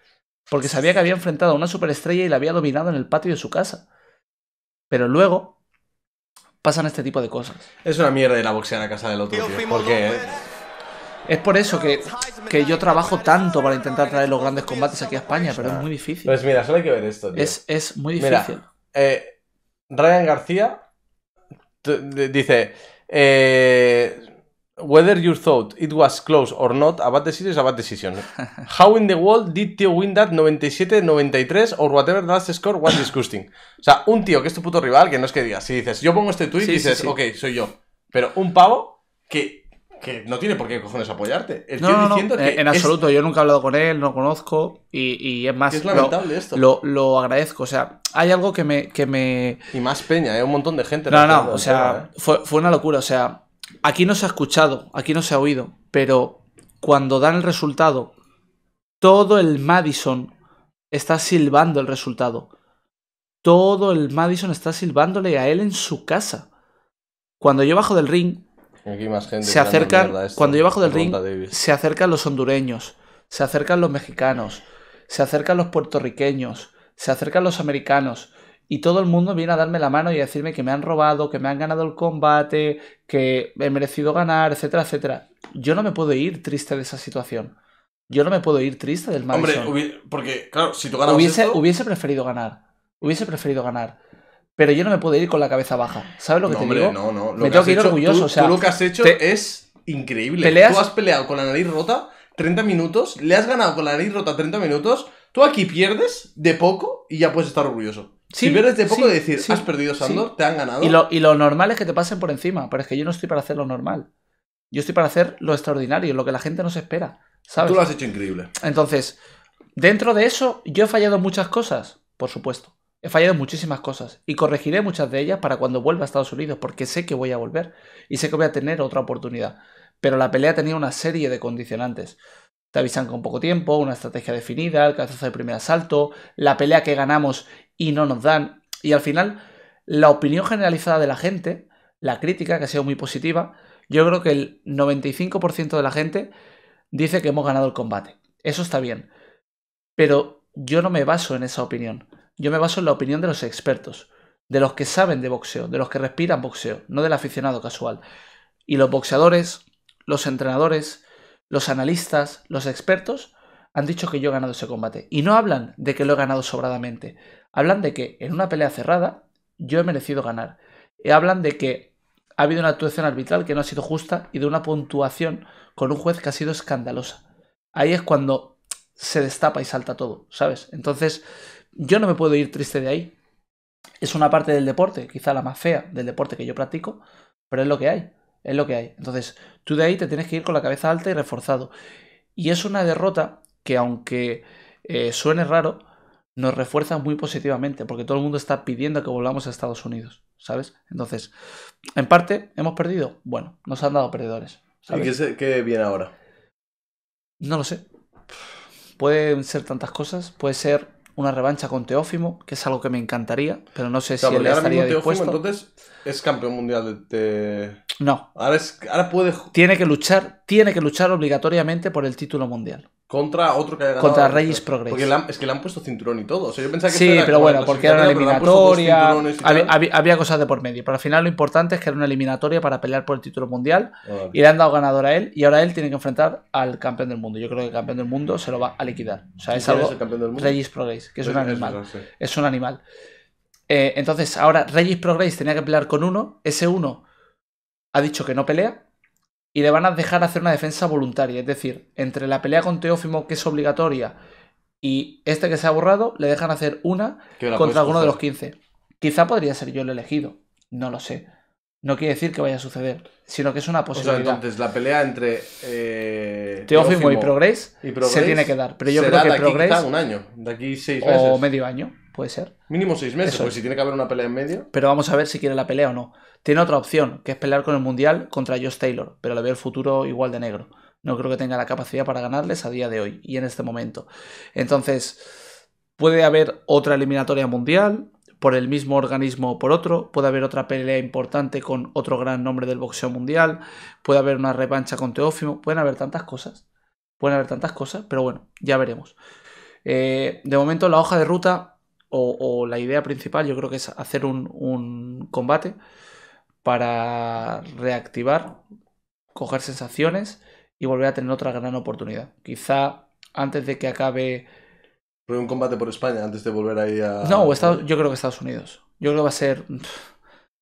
S2: Porque sabía que había enfrentado a una superestrella y la había dominado en el patio de su casa. Pero luego pasan este tipo de cosas.
S1: Es una mierda la a boxear a casa del otro, tío, Porque... Eh? Es por eso que,
S2: yo trabajo tanto para intentar traer los grandes combates aquí a España, pero es pues muy difícil. Pues mira, solo
S1: hay que ver esto, tío. Es, muy difícil. Mira, eh, Ryan García dice, eh, whether you thought it was close or not, a bad decision is a bad decision. How in the world did you win that 97-93 or whatever that score was disgusting? O sea, un tío que es tu puto rival, que no es que digas, si dices, yo pongo este tweet y dices, ok, soy yo. Pero un pavo que que no tiene por qué cojones apoyarte. no, no, no, en absoluto, yo
S2: nunca he hablado con él, no lo conozco
S1: y, es más... Es lamentable esto. Lo,
S2: agradezco, o sea, hay algo que me... Que me... Y más peña, hay ¿eh? un montón de gente. No, no, o sea, ¿eh? fue, fue una locura, o sea, aquí no se ha escuchado, aquí no se ha oído, pero cuando dan el resultado, todo el Madison está silbando el resultado. Todo el Madison está silbándole a él en su casa. Cuando yo bajo del ring,
S1: se acercan, cuando
S2: yo bajo del ring, se acercan los hondureños, se acercan los mexicanos, se acercan los puertorriqueños, se acercan los americanos. Y todo el mundo viene a darme la mano y a decirme que me han robado, que me han ganado el combate, que he merecido ganar, etcétera, etcétera. Yo no me puedo ir triste de esa situación. Yo no me puedo ir triste del mal. Hombre,
S1: porque, claro, si tú ganas
S2: hubiese preferido ganar. Hubiese preferido ganar pero yo no me puedo ir con la cabeza baja. ¿Sabes lo que te digo? No, no, Me tengo que ir hecho, orgulloso. Tú, lo que has hecho
S1: es increíble. Tú has peleado con la nariz rota 30 minutos, le has ganado con la nariz rota 30 minutos. Tú aquí pierdes de poco y ya puedes estar orgulloso. si pierdes de poco, decir, has perdido Sandor, te han ganado. Y lo,
S2: y lo normal es que te pasen por encima, pero es que yo no estoy para hacer lo normal. Yo estoy para hacer lo extraordinario, lo que la gente no se espera. ¿sabes? Tú lo has hecho increíble. Entonces, dentro de eso, yo he fallado muchas cosas, por supuesto. He fallado muchísimas cosas y corregiré muchas de ellas para cuando vuelva a Estados Unidos, porque sé que voy a volver y sé que voy a tener otra oportunidad. Pero la pelea tenía una serie de condicionantes. Te avisan con poco tiempo, una estrategia definida, el cazazo de primer asalto, la pelea que ganamos y no nos dan. Y al final, la opinión generalizada de la gente, la crítica, que ha sido muy positiva, yo creo que el 95% de la gente dice que hemos ganado el combate. Eso está bien. Pero yo no me baso en esa opinión yo me baso en la opinión de los expertos, de los que saben de boxeo, de los que respiran boxeo, no del aficionado casual. Y los boxeadores, los entrenadores, los analistas, los expertos han dicho que yo he ganado ese combate. Y no hablan de que lo he ganado sobradamente. Hablan de que en una pelea cerrada yo he merecido ganar. Y hablan de que ha habido una actuación arbitral que no ha sido justa y de una puntuación con un juez que ha sido escandalosa. Ahí es cuando se destapa y salta todo, ¿sabes? Entonces, yo no me puedo ir triste de ahí. Es una parte del deporte, quizá la más fea del deporte que yo practico, pero es lo que hay, es lo que hay. Entonces, tú de ahí te tienes que ir con la cabeza alta y reforzado. Y es una derrota que aunque eh, suene raro, nos refuerza muy positivamente, porque todo el mundo está pidiendo que volvamos a Estados Unidos, ¿sabes? Entonces, en parte, ¿hemos perdido? Bueno, nos han dado perdedores. ¿sabes?
S1: ¿Y qué viene ahora?
S2: No lo sé. Pueden ser tantas cosas, puede ser una revancha con Teófimo, que es algo que me encantaría, pero no sé si él estaría dispuesto. entonces
S1: es campeón mundial de...
S2: No. Ahora, puede... Tiene que luchar, tiene que luchar obligatoriamente por el título mundial.
S1: Contra otro que haya ganado. Contra Regis Progress. Porque es que le han puesto cinturón y todo. sí, pero bueno, porque era una eliminatoria.
S2: Había, cosas de por medio. Pero al final lo importante es que era una eliminatoria para pelear por el título mundial. Y le han dado ganador a él. Y ahora él tiene que enfrentar al campeón del mundo. Yo creo que el campeón del mundo se lo va a liquidar. O sea, es algo. Regis Progress, que es un animal. Es un animal. Eh, entonces, ahora Regis Progress tenía que pelear con uno. Ese uno ha dicho que no pelea y le van a dejar hacer una defensa voluntaria. Es decir, entre la pelea con Teófimo, que es obligatoria, y este que se ha borrado, le dejan hacer una contra alguno de los 15. Quizá podría ser yo el elegido, no lo sé. No quiere decir que vaya a suceder, sino que es una posibilidad.
S1: entonces la pelea entre eh, Teófimo, y, Progress se tiene que dar. Pero yo creo que de aquí un año, de aquí seis meses. O
S2: medio año, puede ser. Mínimo seis meses, pues si tiene
S1: que haber una pelea en medio.
S2: Pero vamos a ver si quiere la pelea o no. Tiene otra opción, que es pelear con el Mundial contra Josh Taylor, pero le veo el futuro igual de negro. No creo que tenga la capacidad para ganarles a día de hoy y en este momento. Entonces, puede haber otra eliminatoria mundial, por el mismo organismo o por otro, puede haber otra pelea importante con otro gran nombre del boxeo mundial, puede haber una revancha con Teófimo, pueden haber tantas cosas, pueden haber tantas cosas, pero bueno, ya veremos. Eh, de momento la hoja de ruta o, la idea principal yo creo que es hacer un combate para reactivar, coger sensaciones y volver a tener otra gran oportunidad. Quizá antes de que acabe...
S1: un combate por España antes de volver ahí a... No,
S2: yo creo que Estados Unidos. Yo creo que va a ser...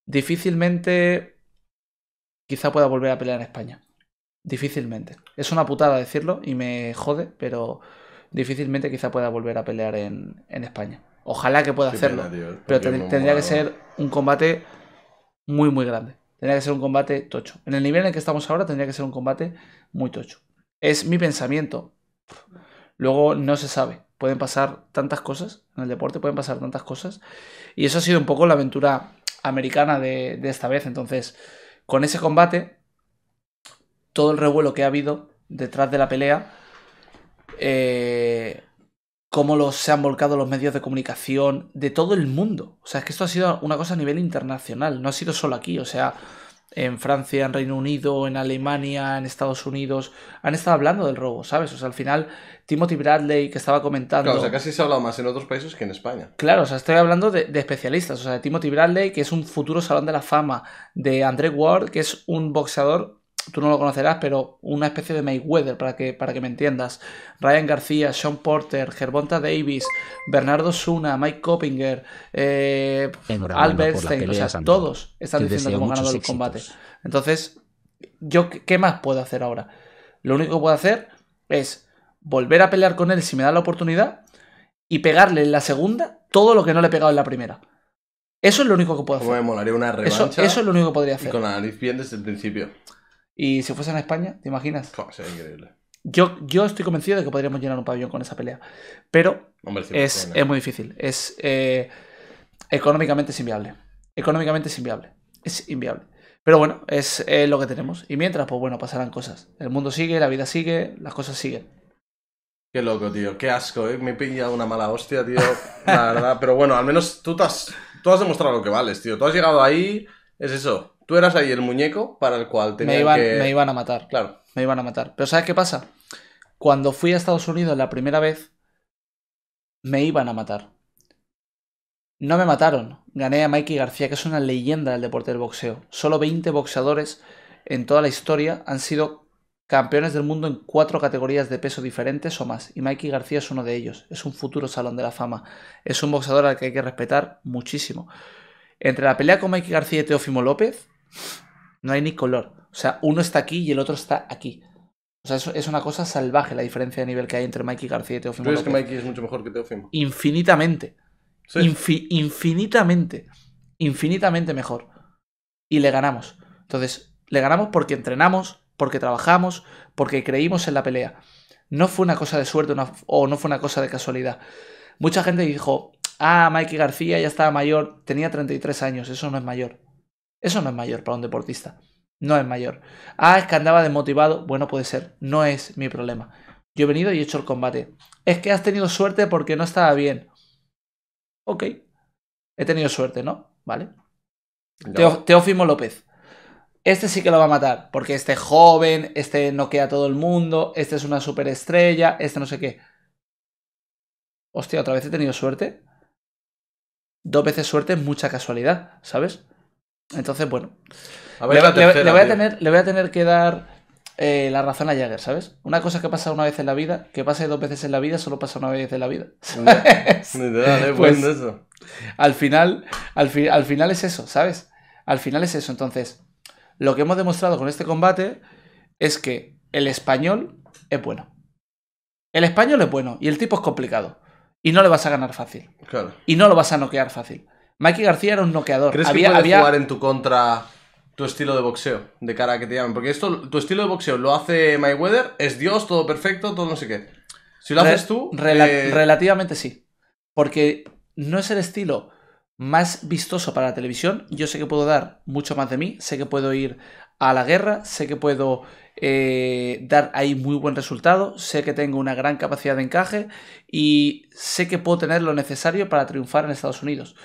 S2: Difícilmente... Quizá pueda volver a pelear en España. Difícilmente. Es una putada decirlo y me jode, pero difícilmente quizá pueda volver a pelear en, España. Ojalá que pueda hacerlo. pero tendría que ser un combate muy, muy grande. Tendría que ser un combate tocho. En el nivel en el que estamos ahora, tendría que ser un combate muy tocho. Es mi pensamiento. Luego no se sabe. Pueden pasar tantas cosas. En el deporte pueden pasar tantas cosas. Y eso ha sido un poco la aventura americana de, de esta vez. Entonces, con ese combate, todo el revuelo que ha habido detrás de la pelea, eh, cómo los, se han volcado los medios de comunicación de todo el mundo. O sea, es que esto ha sido una cosa a nivel internacional, no ha sido solo aquí. O sea, en Francia, en Reino Unido, en Alemania, en Estados Unidos, han estado hablando del robo, ¿sabes? O sea, al final, Timothy Bradley, que estaba comentando... Claro, o sea, casi
S1: se ha hablado más en otros países que en España. Claro,
S2: o sea, estoy hablando de, especialistas, o sea, de Timothy Bradley, que es un futuro salón de la fama, de André Ward, que es un boxeador tú no lo conocerás, pero una especie de Mayweather, para que, para que me entiendas. Ryan García, Sean Porter, Gervonta Davis, Bernardo Suna, Mike Coppinger, eh, Albert o sea, todos están diciendo que hemos ganado el combate. Entonces, yo ¿qué más puedo hacer ahora? Lo único que puedo hacer es volver a pelear con él si me da la oportunidad y pegarle en la segunda todo lo que no le he pegado en la primera. Eso es lo único que puedo hacer. me molaría una revancha. Eso, es lo único que podría hacer. con
S1: la nariz bien desde el principio.
S2: Y si fuesen a España, ¿te imaginas? Sería increíble.
S1: Yo, yo
S2: estoy convencido de que podríamos llenar un pabellón con esa pelea. Pero es, muy difícil. Es eh, económicamente es inviable. Económicamente es inviable. Es inviable. Pero bueno, es eh, lo que tenemos. Y mientras, pues bueno, pasarán cosas. El mundo sigue, la vida sigue, las cosas siguen.
S1: Qué loco, tío. Qué asco, ¿eh? Me he pillado una mala hostia, tío. La verdad. Pero bueno, al menos tú, tú has demostrado lo que vales, tío. Tú has llegado ahí. Es eso. Tú eras ahí el muñeco para el cual tenía me iban, Me iban
S2: a matar. Claro. Me iban a matar. Pero ¿sabes qué pasa? Cuando fui a Estados Unidos la primera vez, me iban a matar. No me mataron. Gané a Mikey García, que es una leyenda del deporte del boxeo. Solo 20 boxeadores en toda la historia han sido campeones del mundo en cuatro categorías de peso diferentes o más. Y Mikey García es uno de ellos. Es un futuro salón de la fama. Es un boxeador al que hay que respetar muchísimo. Entre la pelea con Mikey García y Teófimo López, no hay ni color. O sea, uno está aquí y el otro está aquí. O sea, es, es una cosa salvaje la diferencia de nivel que hay entre Mikey García y Teofimo. que Mikey
S1: es mucho mejor que Teofimo?
S2: Infinitamente. infinitamente. Infinitamente mejor. Y le ganamos. Entonces, le ganamos porque entrenamos, porque trabajamos, porque creímos en la pelea. No fue una cosa de suerte o no fue una cosa de casualidad. Mucha gente dijo, ah, Mikey García ya estaba mayor, tenía 33 años, eso no es mayor. Eso no es mayor para un deportista. No es mayor. Ah, es que andaba desmotivado. Bueno, puede ser. No es mi problema. Yo he venido y he hecho el combate. Es que has tenido suerte porque no estaba bien. Ok. He tenido suerte, ¿no? Vale. Teófimo López. Este sí que lo va a matar. Porque este joven, este noquea a todo el mundo, este es una superestrella, este no sé qué. Hostia, otra vez he tenido suerte. Dos veces suerte es mucha casualidad, ¿sabes? Entonces, bueno. le, voy a tener, que dar eh, la razón a Jagger, ¿sabes? Una cosa que pasa una vez en la vida, que pase dos veces en la vida, solo pasa una vez en la vida. pues, eso. Al final, al, al final es eso, ¿sabes? Al final es eso. Entonces, lo que hemos demostrado con este combate es que el español es bueno. El español es bueno y el tipo es complicado. Y no le vas a ganar fácil. Claro. Y no lo vas a noquear fácil. Mikey García era un noqueador. ¿Crees que puede jugar
S1: en tu contra tu estilo de boxeo de cara a que te llamen? Porque esto, tu estilo de boxeo lo hace Mayweather, es Dios, todo perfecto, todo no sé qué. Si lo haces tú. Eh,
S2: relativamente sí. Porque no es el estilo más vistoso para la televisión. Yo sé que puedo dar mucho más de mí, sé que puedo ir a la guerra, sé que puedo eh, dar ahí muy buen resultado, sé que tengo una gran capacidad de encaje y sé que puedo tener lo necesario para triunfar en Estados Unidos.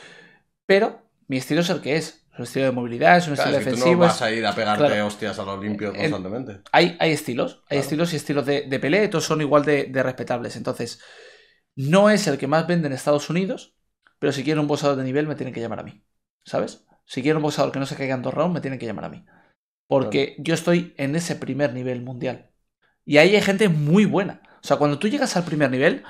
S2: Pero mi estilo es el que es. Es un estilo de movilidad, es un estilo es que no vas a ir a pegarte
S1: hostias a los eh, limpios constantemente.
S2: Hay, estilos, hay estilos y estilos de, pelea todos son igual de, respetables. Entonces, no es el que más vende en Estados Unidos, pero si quiero un boxeador de nivel me tienen que llamar a mí. ¿Sabes? Si quiero un boxeador que no se caiga en dos rounds, me tienen que llamar a mí. Porque yo estoy en ese primer nivel mundial. Y ahí hay gente muy buena. O sea, cuando tú llegas al primer nivel,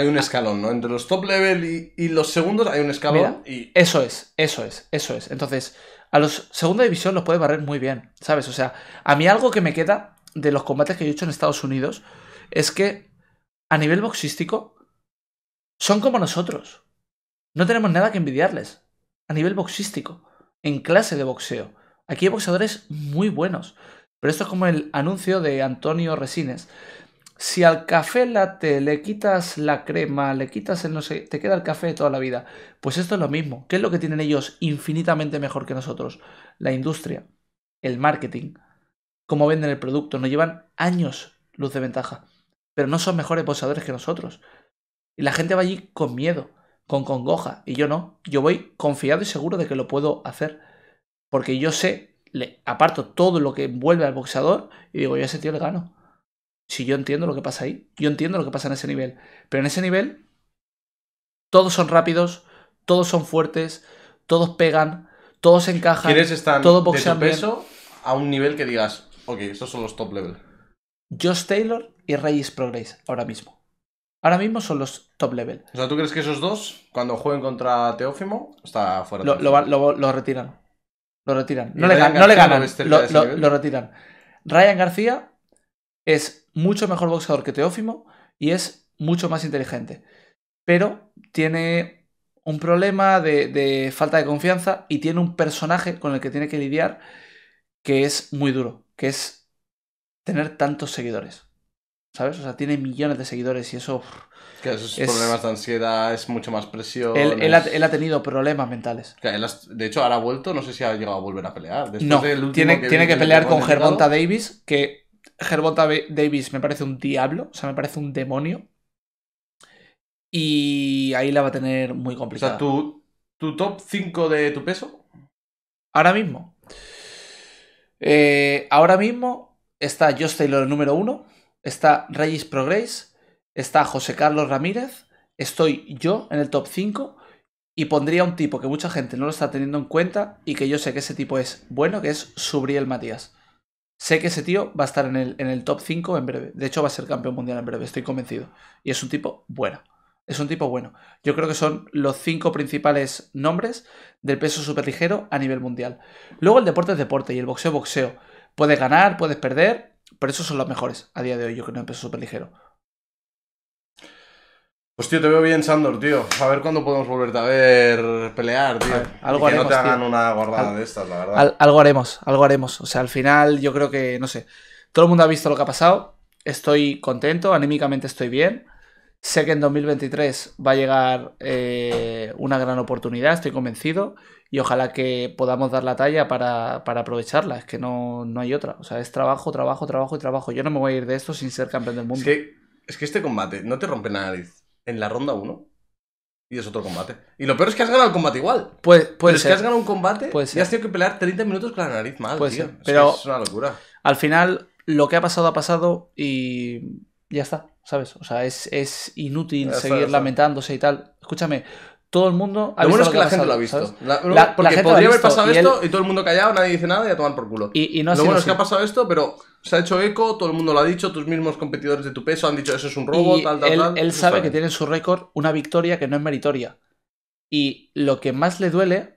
S2: hay un escalón, ¿no? Entre los top level y, los segundos hay un escalón. y... Eso es, eso es, eso es. Entonces, a los segunda división los puede barrer muy bien, ¿sabes? O sea, a mí algo que me queda de los combates que yo he hecho en Estados Unidos es que a nivel boxístico son como nosotros. No tenemos nada que envidiarles a nivel boxístico, en clase de boxeo. Aquí hay boxeadores muy buenos. Pero esto es como el anuncio de Antonio Resines si al café latte le quitas la crema, le quitas el no sé, te queda el café de toda la vida. Pues esto es lo mismo. ¿Qué es lo que tienen ellos infinitamente mejor que nosotros? La industria, el marketing, cómo venden el producto. Nos llevan años luz de ventaja. Pero no son mejores posadores que nosotros. Y la gente va allí con miedo, con congoja. Y yo no. Yo voy confiado y seguro de que lo puedo hacer. Porque yo sé, le aparto todo lo que envuelve al boxeador y digo, yo a ese tío le gano. Si yo entiendo lo que pasa ahí, yo entiendo lo que pasa en ese nivel. Pero en ese nivel, todos son rápidos, todos son fuertes, todos pegan, todos encajan, ¿Quieres estar todos boxean de peso
S1: a un nivel que digas, ok, estos son los top level?
S2: Josh Taylor y Reyes Progress ahora mismo. Ahora mismo son los top level.
S1: O sea, ¿tú crees que esos dos, cuando jueguen contra Teófimo, está fuera de lo,
S2: lo, lo, retiran. Lo retiran. No no le, ganan. Lo, retiran. Ryan García es mucho mejor boxeador que Teófimo y es mucho más inteligente. Pero tiene un problema de, falta de confianza y tiene un personaje con el que tiene que lidiar que es muy duro, que es tener tantos seguidores. ¿Sabes? O sea, tiene millones de seguidores y eso... es, problemas
S1: de ansiedad, es mucho más presión. Él, ha,
S2: tenido problemas mentales.
S1: de hecho, ahora ha vuelto, no sé si ha llegado a volver a pelear. no, tiene que, tiene que, pelear con Gervonta
S2: Davis, que Gerbota Davis me parece un diablo, o sea, me parece un demonio. Y ahí la va a tener muy complicada. ¿tu,
S1: top 5 de tu peso?
S2: Ahora mismo. Eh, ahora mismo está Josh Taylor número 1, está Regis Progress, está José Carlos Ramírez, estoy yo en el top 5 y pondría un tipo que mucha gente no lo está teniendo en cuenta y que yo sé que ese tipo es bueno, que es Subriel Matías. Sé que ese tío va a estar en el, en el top 5 en breve. De hecho, va a ser campeón mundial en breve, estoy convencido. Y es un tipo bueno. Es un tipo bueno. Yo creo que son los cinco principales nombres del peso superligero a nivel mundial. Luego el deporte es deporte y el boxeo boxeo. Puedes ganar, puedes perder, pero esos son los mejores a día de hoy, yo creo, en peso superligero.
S1: Pues tío, te veo bien, Sandor, tío. A ver cuándo podemos volverte a ver pelear, tío. Algo que no te hagan una guardada de estas, la verdad.
S2: algo haremos, algo haremos. O sea, al final yo creo que, no sé, todo el mundo ha visto lo que ha pasado. Estoy contento, anímicamente estoy bien. Sé que en 2023 va a llegar eh, una gran oportunidad, estoy convencido. Y ojalá que podamos dar la talla para, aprovecharla. Es que no, no, hay otra. O sea, es trabajo, trabajo, trabajo y trabajo. Yo no me voy a ir de esto sin ser campeón del mundo. Es
S1: que, es que este combate no te rompe la nariz en la ronda 1 y es otro combate. Y lo peor es que has ganado el combate igual.
S2: Pues puede Pero ser. es que has ganado un combate y has
S1: tenido que pelear 30 minutos con la nariz mal, puede tío. Es, Pero una locura.
S2: Al final, lo que ha pasado ha pasado y ya está, ¿sabes? O sea, es, es inútil seguir lamentándose y tal. Escúchame, todo el mundo
S5: ha lo bueno es que, la gente lo ha visto. porque podría haber pasado esto
S1: y, todo el mundo callado, nadie dice nada y a tomar por culo. Y, no lo bueno es que ha pasado esto, pero se ha hecho eco, todo el mundo lo ha dicho, tus mismos competidores de tu peso han dicho eso es un robo, tal, tal, él, tal. Él sabe que tiene
S2: en su récord una victoria que no es meritoria. Y lo que más le duele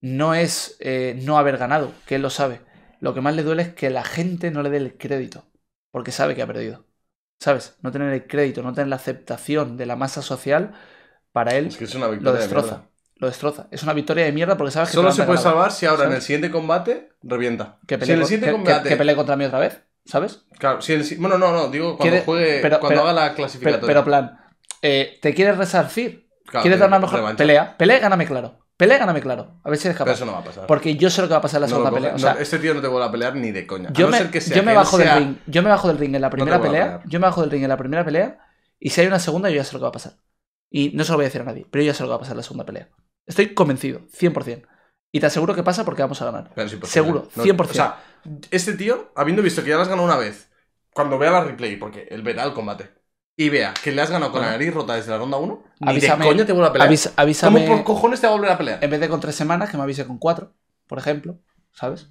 S2: no es eh, no haber ganado, que él lo sabe. Lo que más le duele es que la gente no le dé el crédito, porque sabe que ha perdido. ¿Sabes? No tener el crédito, no tener la aceptación de la masa social para él lo destroza. lo destroza. Es una victoria de mierda porque sabes que solo se puede salvar si ahora en el siguiente
S1: combate revienta.
S2: Que pelee, si en el siguiente combate... que, pelee contra mí otra vez, ¿sabes? Claro, si bueno, no, no, digo cuando juegue, pero, cuando haga la clasificatoria. Pero, pero plan, eh, te quieres resarcir, quieres dar una mejor pelea, pelea, gáname claro. Pelea, gáname claro. A ver si eres capaz. Pero eso no va a pasar. Porque yo sé lo que va a pasar en la segunda pelea. O sea,
S1: este tío no te vuelve a pelear ni de coña. Yo, me, que yo me bajo del ring.
S2: Yo me bajo del ring en la primera pelea. Yo me bajo del ring en la primera pelea. Y si hay una segunda, yo ya sé lo que va a pasar. Y no se lo voy a decir a nadie, pero yo ya sé lo que va a pasar en la segunda pelea. Estoy convencido, 100%. Y te aseguro que pasa porque vamos a ganar. Seguro, 100%. o sea,
S1: este tío, habiendo visto que ya las ganó una vez, cuando vea la replay, porque él verá el combate, y vea que le has ganado con la nariz rota desde la ronda 1, avisa, te vuelve a pelear.
S2: ¿Cómo por cojones te va a volver a pelear? En vez de con tres semanas, que me avise con cuatro, por ejemplo, ¿sabes?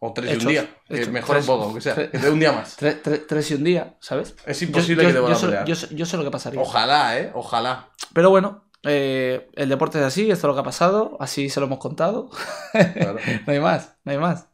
S2: O tres y un día. mejor un poco, que sea. de un día más. Tres, y un día, ¿sabes? Es imposible yo, que te Yo, sé lo que pasaría. Ojalá, ¿eh? Ojalá. Pero bueno, eh, el deporte es así, esto es lo que ha pasado, así se lo hemos contado. no hay más, no hay más.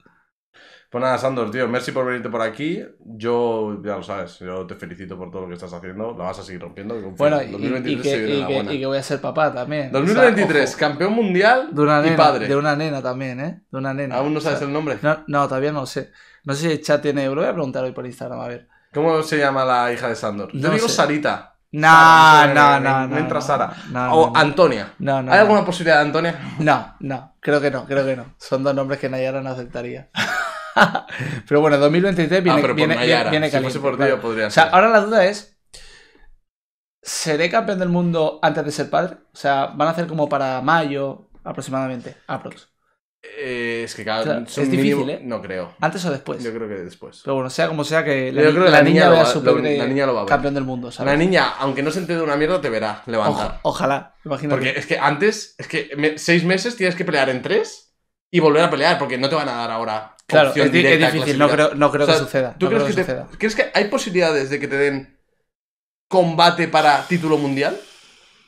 S1: Pues nada, Sandor, tío, merci por venirte por aquí. Yo, ya lo sabes, yo te felicito por todo lo que estás haciendo. La vas a seguir rompiendo. Bueno, y, que,
S2: voy a ser papá también. 2023, campeón mundial de una nena, y padre. De una nena también, ¿eh? De una nena. ¿Aún no sabes el nombre? No, todavía no sé. No sé si el chat tiene... voy a preguntar hoy por Instagram, a ver. ¿Cómo se llama la
S1: hija de Sandor? No digo Sarita.
S2: No, no, no, no, entra Sara. No, no, o Antonia. ¿Hay alguna posibilidad de Antonia? No, no. Creo que no, creo que no. Son dos nombres que Nayara no aceptaría. pero bueno, 2023 viene, caliente, O sea, ahora la duda es: ¿seré campeón del mundo antes de ser padre? O sea, van a hacer como para mayo aproximadamente. Aprox.
S1: Eh, es que cada es difícil, ¿eh? No creo. ¿Antes o después? Yo creo que después.
S2: Pero bueno, sea como sea que la, niña, lo, la niña lo va a ver. campeón del mundo, La
S1: niña, aunque no se entere una mierda, te verá levantar. ojalá, imagino Porque es que antes, es que seis meses tienes que pelear en tres y volver a pelear, porque no te van a dar ahora Claro, es, difícil, no creo, no creo que suceda. ¿Tú crees, que, crees que hay posibilidades de que te den combate para título mundial?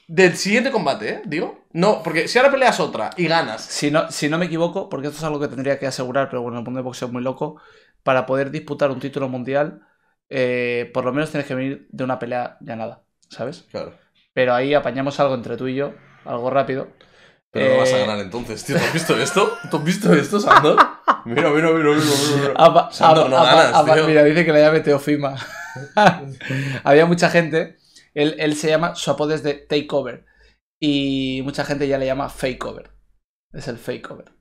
S1: Del siguiente combate, ¿eh? Digo. No, porque si ahora peleas otra y ganas. Si no, si no me equivoco, porque esto es algo que tendría que asegurar, pero
S2: bueno, el mundo de boxeo muy loco. Para poder disputar un título mundial, eh, por lo menos tienes que venir de una pelea ganada, ¿sabes? Claro. Pero ahí apañamos algo entre tú y yo, algo rápido. Pero no vas a eh, ganar entonces, tío. ¿Tú has visto esto? ¿Tú has visto esto, Sandor? Mira, mira, mira, mira. Mira, dice que le llame Teofima Había mucha gente. Él, se llama, su apodo de Takeover. Y mucha gente ya le llama Fakeover. Es el Fakeover.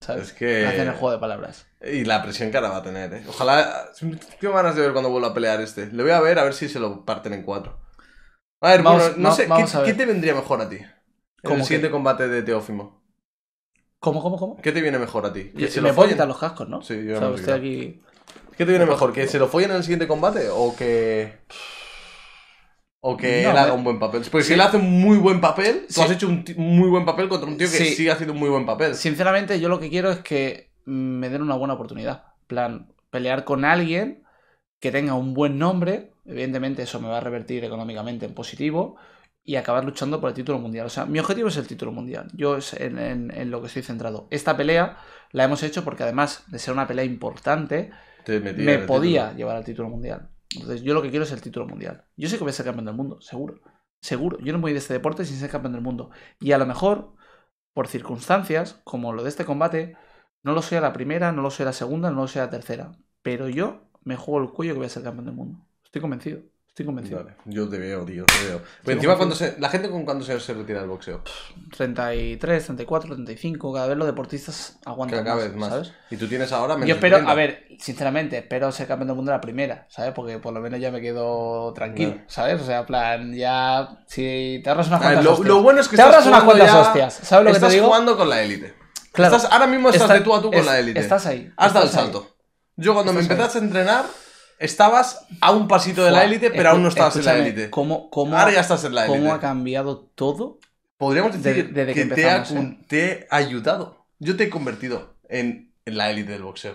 S2: ¿Sabes? Es que. juego de palabras.
S1: Y la presión que ahora va a tener, ¿eh? Ojalá. qué ganas de ver cuando vuelva a pelear este. Le voy a ver a ver si se lo parten en cuatro. A ver, no, sé, ¿qué, te vendría mejor a ti? Como el siguiente combate de Teófimo. ¿Cómo, cómo, cómo? ¿Qué te viene mejor a ti? ¿Que se me lo los cascos, ¿no? Sí, yo ¿Qué te viene mejor? ¿Que se lo follen en el siguiente combate o que... O que él haga eh. un buen papel. Porque si él hace un muy buen papel, tú has hecho un muy buen papel contra un tío que sigue haciendo un muy buen papel. Sinceramente, yo lo que quiero es que me den
S2: una buena oportunidad. plan, pelear con alguien que tenga un buen nombre. Evidentemente, eso me va a revertir económicamente en positivo y acabar luchando por el título mundial. O sea, mi objetivo es el título mundial. Yo es en, lo que estoy centrado. Esta pelea la hemos hecho porque además de ser una pelea importante, me podía llevar al título mundial. Entonces, yo lo que quiero es el título mundial. Yo sé que voy a ser campeón del mundo, seguro. Seguro. Yo no a voy de este deporte sin ser campeón del mundo. Y a lo mejor, por circunstancias, como lo de este combate, no lo soy a la primera, no lo soy la segunda, no lo soy la tercera. Pero yo me juego el cuello que voy a ser campeón del mundo. Estoy convencido. Estoy convencido.
S1: Yo te veo, tío, Pero encima, cuando se, ¿la gente con cuándo se, retira del boxeo?
S2: 33, 34, 35. Cada vez los deportistas aguantan cada más, vez más. ¿sabes? Y tú tienes ahora menos Yo espero, a ver, sinceramente, espero ser campeón del mundo la primera, ¿sabes? Porque por lo menos ya me quedo tranquilo, ¿sabes? O sea, plan, ya. Si te ahorras una cuantas lo, bueno es que te ahorras unas cuantas hostias. ¿Sabes lo que te digo? Estás jugando con la élite. Claro. ahora mismo estás de tú a tú con la élite. Estás ahí.
S1: hasta el salto. Yo cuando me empezaste a entrenar estabas a un pasito de la élite, pero aún no estabas en la élite. ¿cómo, cómo, Ahora ya estás en la élite. ¿Cómo ha
S2: cambiado todo? Podríamos decir que, eh?
S1: te, he ayudado. Yo te he convertido en, la élite del boxeo.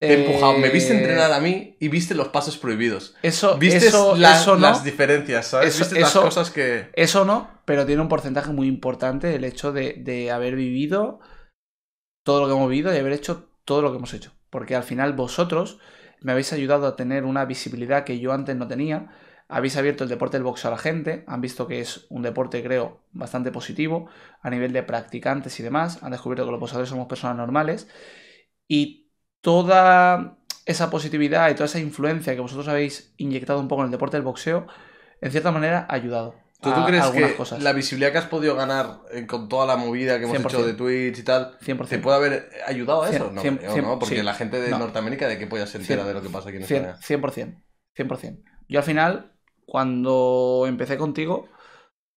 S1: Te he eh, empujado, me viste entrenar a mí y viste los pasos prohibidos. Eso, viste las diferencias, ¿sabes? viste las cosas que.
S2: Eso no, pero tiene un porcentaje muy importante el hecho de, de haber vivido todo lo que hemos vivido y haber hecho todo lo que hemos hecho. Porque al final vosotros, me habéis ayudado a tener una visibilidad que yo antes no tenía, habéis abierto el deporte del boxeo a la gente, han visto que es un deporte, creo, bastante positivo a nivel de practicantes y demás, han descubierto que los boxeadores somos personas normales y toda esa positividad y toda esa influencia que vosotros habéis inyectado un poco en el deporte del boxeo, en cierta manera ha ayudado. ¿Tú, crees que la
S1: visibilidad que has podido ganar eh, con toda la movida que hemos hecho de Twitch y tal, te puede haber ayudado a eso? 100%. no, porque la gente de Norteamérica de qué pollas ser entera de lo que pasa aquí en España.
S2: 100%, 100%. Yo al final, cuando empecé contigo,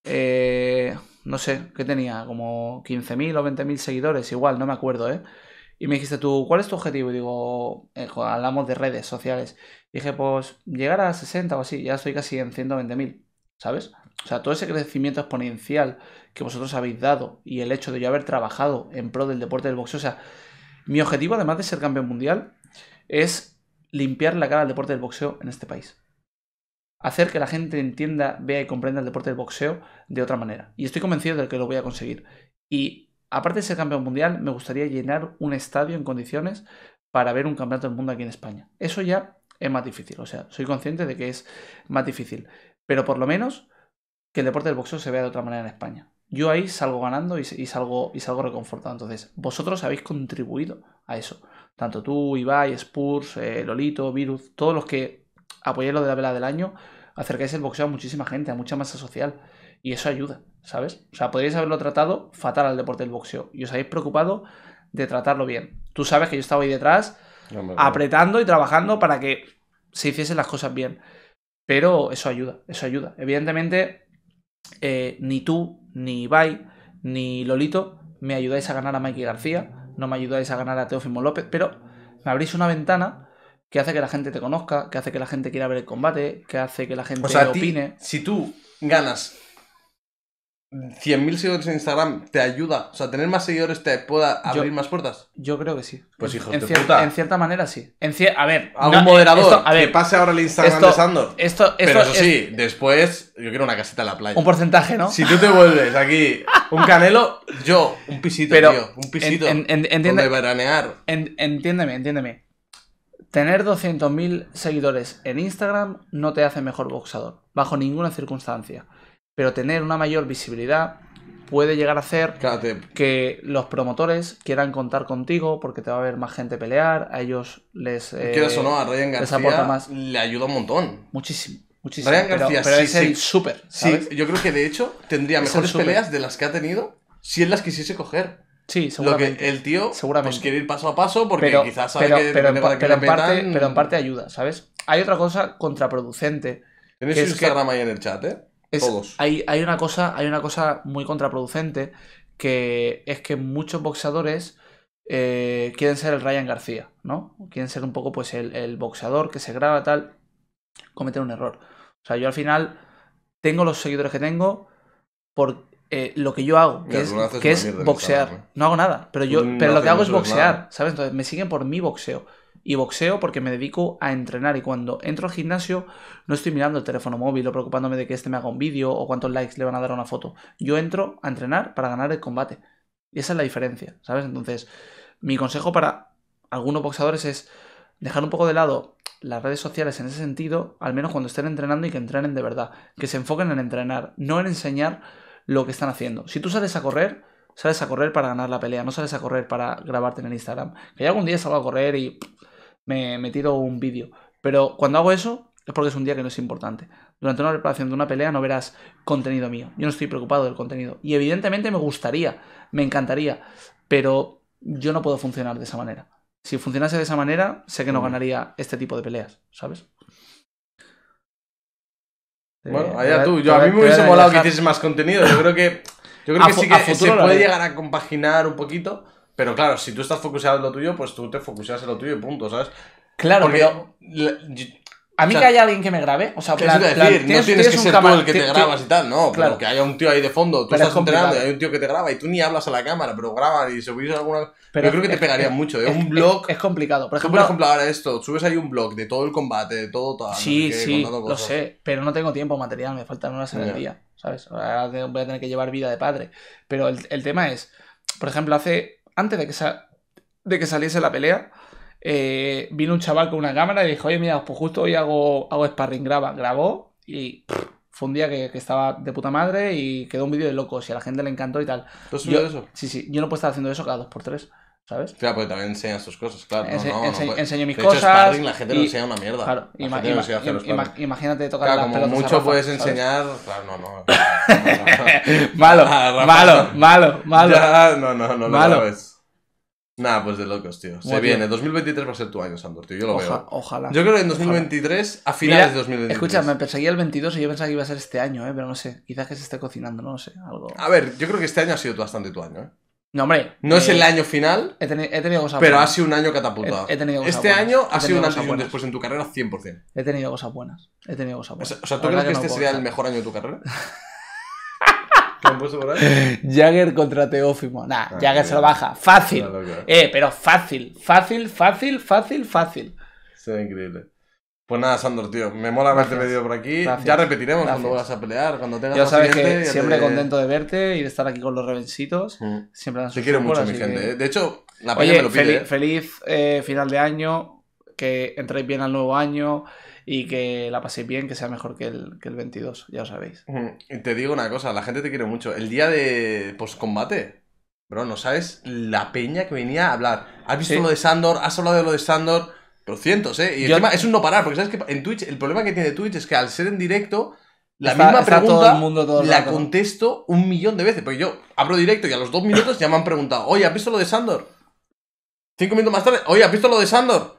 S2: eh, no sé, ¿qué tenía? Como 15.000 o 20.000 seguidores, igual, no me acuerdo, ¿eh? Y me dijiste tú, ¿cuál es tu objetivo? Y digo, eh, hablamos de redes sociales. dije, pues llegar a 60 o así, ya estoy casi en 120.000, ¿sabes? O sea, todo ese crecimiento exponencial que vosotros habéis dado y el hecho de yo haber trabajado en pro del deporte del boxeo, o sea, mi objetivo, además de ser campeón mundial, es limpiar la cara al deporte del boxeo en este país. Hacer que la gente entienda, vea y comprenda el deporte del boxeo de otra manera. Y estoy convencido de que lo voy a conseguir. Y aparte de ser campeón mundial, me gustaría llenar un estadio en condiciones para ver un campeonato del mundo aquí en España. Eso ya es más difícil, o sea, soy consciente de que es más difícil. Pero por lo menos que el deporte del boxeo se vea de otra manera en España. Yo ahí salgo ganando y, salgo, y salgo reconfortado. Entonces, vosotros habéis contribuido a eso. Tanto tú, Ibai, Spurs, eh, Lolito, Virus, todos los que apoyáis lo de la vela del año, acercáis el boxeo a muchísima gente, a mucha masa social. Y eso ayuda, ¿sabes? O sea, podríais haberlo tratado fatal al deporte del boxeo. Y os habéis preocupado de tratarlo bien. Tú sabes que yo estaba ahí detrás, apretando y trabajando para que se hiciesen las cosas bien. Pero eso ayuda, eso ayuda. Evidentemente, eh, ni tú, ni Ibai, ni Lolito me ayudáis a ganar a Mikey García, no me ayudáis a ganar a Teófimo López, pero me abrís una ventana que hace que la gente te conozca, que hace que la gente quiera ver el combate, que
S1: hace que la gente o opine. si tú ganas 100.000 seguidores en Instagram te ayuda, o sea, tener más seguidores te pueda abrir más puertas. Yo creo que sí. Pues hijo en En cierta manera sí. a ver, un eh, moderador que pase ahora el Instagram de Sandor. Pero eso sí, después yo quiero una casita en la playa. Un porcentaje, ¿no? Si tú te vuelves aquí un canelo, yo un pisito, tío, un pisito en, donde veranear. entiéndeme,
S2: entiéndeme. Tener 200.000 seguidores en Instagram no te hace mejor boxador, bajo ninguna circunstancia pero tener una mayor visibilidad puede llegar a hacer que los promotores quieran contar contigo porque te va a ver más gente pelear, a ellos les... Eh, Quieres o no, a Ryan García aporta más.
S1: le ayuda un montón. Muchísimo. Muchísimo. Ryan García, pero, sí, sí. súper. Sí, yo creo que de hecho tendría mejores peleas de las que ha tenido si él las quisiese coger. Sí, seguramente. Lo que el tío pues, seguramente. quiere ir paso a paso porque quizás sabe que, pero, en, parte, pero en parte
S2: ayuda, ¿sabes? Hay otra cosa contraproducente.
S1: Tienes Instagram
S2: ahí en el chat, ¿eh? Hay, hay, una cosa, hay una cosa muy contraproducente que es que muchos boxeadores eh, quieren ser el Ryan García, ¿no? Quieren ser un poco pues el, boxeador que se graba tal, cometer un error. O sea, yo al final tengo los seguidores que tengo por eh, lo que yo hago, que es, boxear. No hago nada, pero yo pero lo que hago es boxear, ¿sabes? Entonces me siguen por mi boxeo y boxeo porque me dedico a entrenar y cuando entro al gimnasio no estoy mirando el teléfono móvil o preocupándome de que este me haga un vídeo o cuántos likes le van a dar a una foto. Yo entro a entrenar para ganar el combate. Y esa es la diferencia, ¿sabes? Entonces, mi consejo para algunos boxeadores es dejar un poco de lado las redes sociales en ese sentido, al menos cuando estén entrenando y que entrenen de verdad, que se enfoquen en entrenar, no en enseñar lo que están haciendo. Si tú sales a correr, sales a correr para ganar la pelea, no sales a correr para grabarte en el Instagram. Que ya algún día salgo a correr y me, tiro un vídeo. Pero cuando hago eso, es porque es un día que no es importante. Durante una preparación de una pelea no verás contenido mío. Yo no estoy preocupado del contenido. Y evidentemente me gustaría, me encantaría, pero yo no puedo funcionar de esa manera. Si funcionase de esa manera, sé que no mm. ganaría este tipo de peleas, ¿sabes?
S3: Bueno, eh, allá tú. Yo, a mí me hubiese molado que hicieses más contenido. Yo creo que, yo creo que sí
S1: que se puede llegar a compaginar un poquito. Pero claro, si tú estás focuseado en lo tuyo, pues tú te focuseas en lo tuyo y punto, ¿sabes? Claro, Porque a mí que haya alguien que me grabe, o sea, no tienes, que ser tú el que te grabas y tal, no, claro. pero que haya un tío ahí de fondo, tú estás entrenando y hay un tío que te graba y tú ni hablas a la cámara, pero graban y subís alguna... yo creo que te pegaría mucho, ¿eh? es, un blog... Es, complicado, por ejemplo... por ejemplo, ahora esto, subes ahí un blog de todo el combate, de todo tal... Sí, sí, lo sé,
S2: pero no tengo tiempo material, me faltan unas en el día, ¿sabes? Ahora voy a tener que llevar vida de padre, pero el, el tema es, por ejemplo, hace antes de que, de que saliese la pelea, eh, vino un chaval con una cámara y dijo, oye, mira, pues justo hoy hago, hago sparring, graba, grabó y fue un día que, estaba de puta madre y quedó un vídeo de locos y a la gente le encantó y tal. ¿Tú has eso? Sí, sí, yo no puedo estar haciendo eso cada dos por tres.
S1: ¿Sabes? Claro, porque también enseñas tus cosas, claro.
S2: enseño mis de hecho, cosas. Sparring, la gente lo enseña una mierda. Claro, imagínate tocar
S3: claro, las como mucho puedes enseñar. Claro, no, no. malo, malo, malo, malo, Ya, no, no, no, malo. lo
S1: Nah, pues de locos, tío. Se viene. 2023 va a ser tu año, Sandor, tío. Yo lo veo. Ojalá. Yo creo que en 2023, a finales de 2023. Escucha, me
S2: perseguía el 22 y yo pensaba que iba a ser este año, ¿eh? Pero no sé. Quizás que se esté cocinando, no sé. Algo... A ver,
S1: yo creo que este año ha sido bastante tu año, ¿eh? No, hombre. No es eh, el año
S2: final. He, tenido cosas Pero ha sido un año catapultado. este año ha sido un año después en tu carrera 100%. He tenido cosas buenas. He tenido cosas buenas. O sea, ¿tú crees que, este sería el mejor año de tu carrera? Jagger contra Teófimo. nada ah, Jagger se lo baja. Fácil.
S1: Eh, pero fácil.
S2: Fácil, fácil, fácil,
S1: fácil. Se ve increíble. Pues nada, Sandor, tío, me mola haberte venido por aquí. Ya repetiremos cuando vuelvas a pelear, cuando tengas Ya sabes que siempre contento
S2: de verte y de estar aquí con los revencitos. Mm. Siempre Te quiero mucho, mi gente. De hecho, la Oye, me lo pide. ¿eh? Feliz, eh, final de año, que entréis bien al nuevo año y que la paséis bien, que sea mejor que el, que 22, ya lo sabéis.
S1: te digo una cosa, la gente te quiere mucho. El día de post-combate, bro, no sabes la peña que venía a hablar. ¿Has visto lo de Sandor? ¿Has hablado de lo de Sandor? Pero cientos, ¿eh? Y encima es un no parar, porque sabes que en Twitch, el problema que tiene Twitch es que al ser en directo... La misma pregunta la contesto un millón de veces. Porque yo abro directo y a los dos minutos ya me han preguntado, oye, ¿has visto lo de Sandor? Cinco minutos más tarde, oye, ¿has visto lo de Sandor?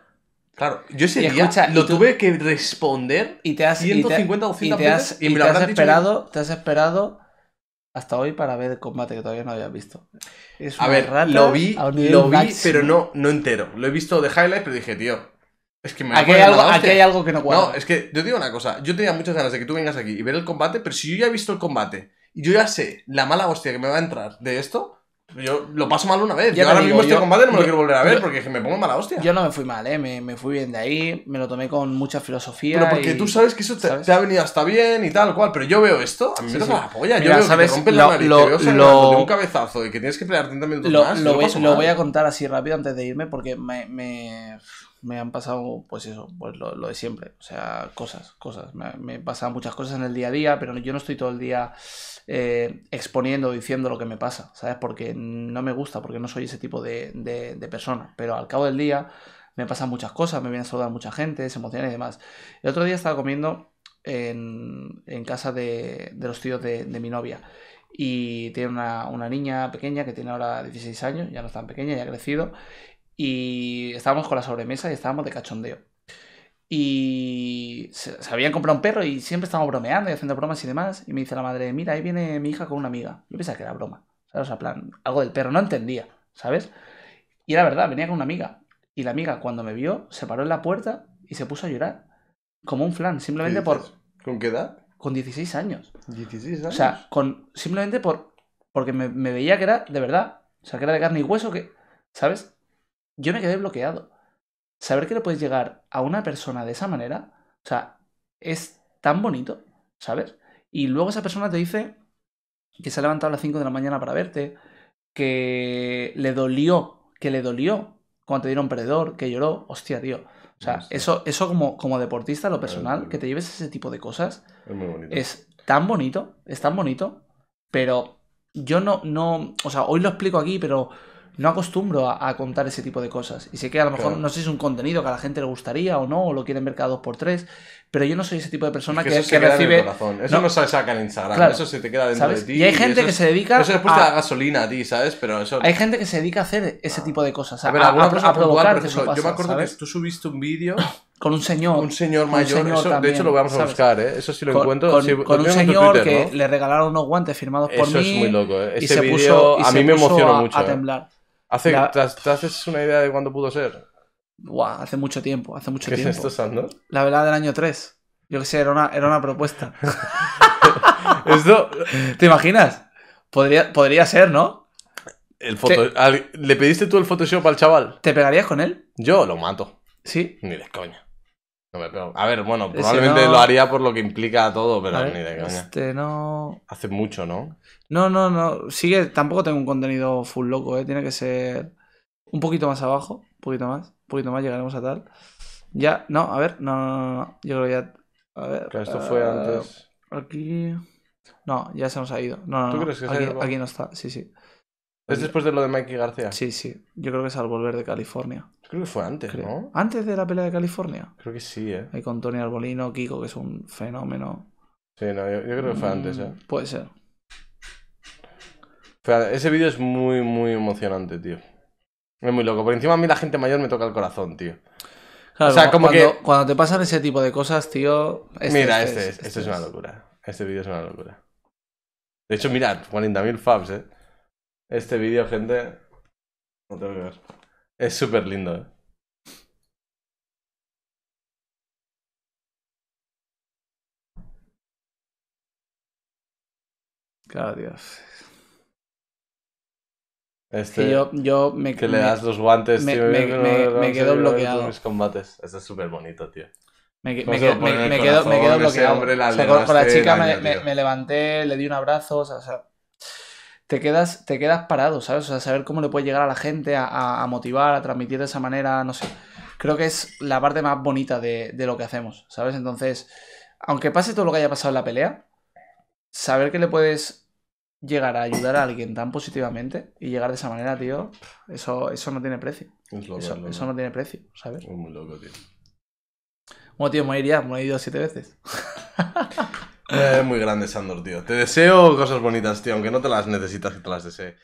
S1: Claro, yo ese día lo tuve que responder y te has, 150 o y y, me has esperado,
S2: te has esperado hasta hoy para ver el combate que todavía
S1: no habías visto. a ver, lo vi, lo vi, pero no, no entero. Lo he visto de highlight, pero dije, tío, es que me aquí, hay algo, aquí hay algo que no cuadra. No, es que yo te digo una cosa, yo tenía muchas ganas de que tú vengas aquí y ver el combate, pero si yo ya he visto el combate y yo ya sé la mala hostia que me va a entrar de esto, yo lo paso mal una vez. Ya yo ahora mismo este con combate no me lo quiero volver a ver porque me pongo mala hostia. Yo no
S2: me fui mal, ¿eh? Me, me, fui bien de ahí, me lo tomé con mucha filosofía. Pero porque tú sabes que eso te, ha venido
S1: hasta bien y tal, cual. Pero yo veo esto, a mí me toca la polla. yo veo que te lo, un cabezazo y que tienes que pelear 30 minutos más. Lo, voy, lo voy a
S2: contar así rápido antes de irme porque me me han pasado, pues eso, pues lo, de siempre. O sea, cosas, cosas. Me, pasan muchas cosas en el día a día, pero yo no estoy todo el día eh, exponiendo, diciendo lo que me pasa, ¿sabes? Porque no me gusta, porque no soy ese tipo de, persona. Pero al cabo del día me pasan muchas cosas, me viene a saludar mucha gente, se emocionan y demás. El otro día estaba comiendo en, en casa de, de, los tíos de, de mi novia y tiene una, una, niña pequeña que tiene ahora 16 años, ya no es tan pequeña, ya ha crecido, y estábamos con la sobremesa y estábamos de cachondeo. Y se, habían comprado un perro y siempre estábamos bromeando y haciendo bromas y demás. Y me dice la madre, mira, ahí viene mi hija con una amiga. Yo pensaba que era broma. O sea, plan, algo del perro, no entendía, ¿sabes? Y era verdad, venía con una amiga. Y la amiga cuando me vio se paró en la puerta y se puso a llorar. Como un flan, simplemente por... ¿Con qué edad? Con 16 años. 16 años. O sea, con, simplemente por, porque me, me veía que era de verdad. O sea, que era de carne y hueso, que, ¿sabes? Yo me quedé bloqueado. Saber que le puedes llegar a una persona de esa manera, o sea, es tan bonito, ¿sabes? Y luego esa persona te dice que se ha levantado a las 5 de la mañana para verte, que le dolió, que le dolió cuando te dieron perdedor, que lloró, hostia, tío. O sea, eso, eso como, como deportista, lo personal, que te lleves ese tipo de cosas, es, muy bonito. es tan bonito, es tan bonito, pero yo no, no, o sea, hoy lo explico aquí, pero no acostumbro a, contar ese tipo de cosas. Y sé que a lo mejor no sé si es un contenido que a la gente le gustaría o no, o lo quieren ver cada dos por tres, pero yo no soy ese tipo de persona que, que, eso que recibe. En el corazón. Eso no,
S1: se saca en Instagram, eso se te queda dentro de ti. Y hay gente que se dedica. Eso a... gasolina a ti, ¿sabes? Pero eso... Hay
S2: gente que se dedica a hacer ese ah. tipo de cosas. A, ver, alguna provocar Yo me acuerdo que tú subiste un
S1: vídeo.
S2: Con un señor. Un señor mayor. de hecho, lo vamos a buscar, ¿eh? Eso sí lo encuentro. Con, un señor que le regalaron unos guantes firmados por mí. Eso es muy loco, ¿eh? Ese puso, a mí me emocionó mucho. A ¿eh? temblar. ¿te, haces una idea de cuándo pudo ser? Buah, hace mucho tiempo, hace mucho ¿Qué tiempo. es esto, Sandor? La velada del año 3. Yo qué sé, era una, propuesta. esto... ¿Te imaginas? Podría, podría ser,
S1: ¿no? El ¿Le pediste tú el Photoshop al chaval? ¿Te pegarías con él? Yo lo mato. ¿Sí? Ni de coña. A ver, bueno, probablemente lo haría por lo que implica todo, pero ni de coña. Este no. Hace mucho, ¿no? No, no, no. Sigue, tampoco
S2: tengo un contenido full loco, ¿eh? Tiene que ser un poquito más abajo, un poquito más, un poquito más, llegaremos a tal. Ya, no, a ver, no, no, no. Yo creo que ya. A ver. esto fue eh, antes. Aquí. No, ya se nos ha ido. No, no, aquí, aquí no está, sí, sí. ¿Es después
S1: de lo de Mikey García? Sí, sí.
S2: Yo creo que es al volver de California. Creo que fue antes, ¿no? Antes de la pelea de California. Creo que sí, ¿eh? Hay con Tony Arbolino, Kiko, que es un fenómeno.
S1: Sí, no, yo, creo que fue mm, antes, ¿eh? Puede ser. ese vídeo es muy, muy emocionante, tío. Es muy loco. Por encima a mí la gente mayor me toca el corazón, tío. Claro, o sea, como cuando, que...
S2: cuando te pasan ese tipo de cosas, tío... Este mira, este, este, este, es, una
S1: locura. Este vídeo es una locura. De hecho, mirad, 40.000 fabs, ¿eh? Este vídeo, gente... No tengo que ver. Es súper lindo.
S3: Claro, Dios.
S1: Este, yo, yo me Que le das los guantes, tío. Me, me, me quedo bloqueado. Mis combates. eso este es súper bonito, tío. Me, quedo, me, quedo, bloqueado. con, la chica me,
S2: levanté, le di un abrazo. o sea te quedas, te quedas parado, ¿sabes? O sea, saber cómo le puedes llegar a la gente, a, motivar, a transmitir de esa manera, no sé. Creo que es la parte más bonita de, lo que hacemos, ¿sabes? Entonces, aunque pase todo lo que haya pasado en la pelea, saber que le puedes llegar a ayudar a alguien tan positivamente y llegar de esa manera, tío, eso, eso no tiene precio. eso, no tiene precio, ¿sabes? Es muy loco, tío. Bueno, tío, me iría, me he ido siete veces.
S5: Eh, muy grande, Sandor, tío. Te deseo cosas bonitas, tío, aunque no te las necesitas que te las desee.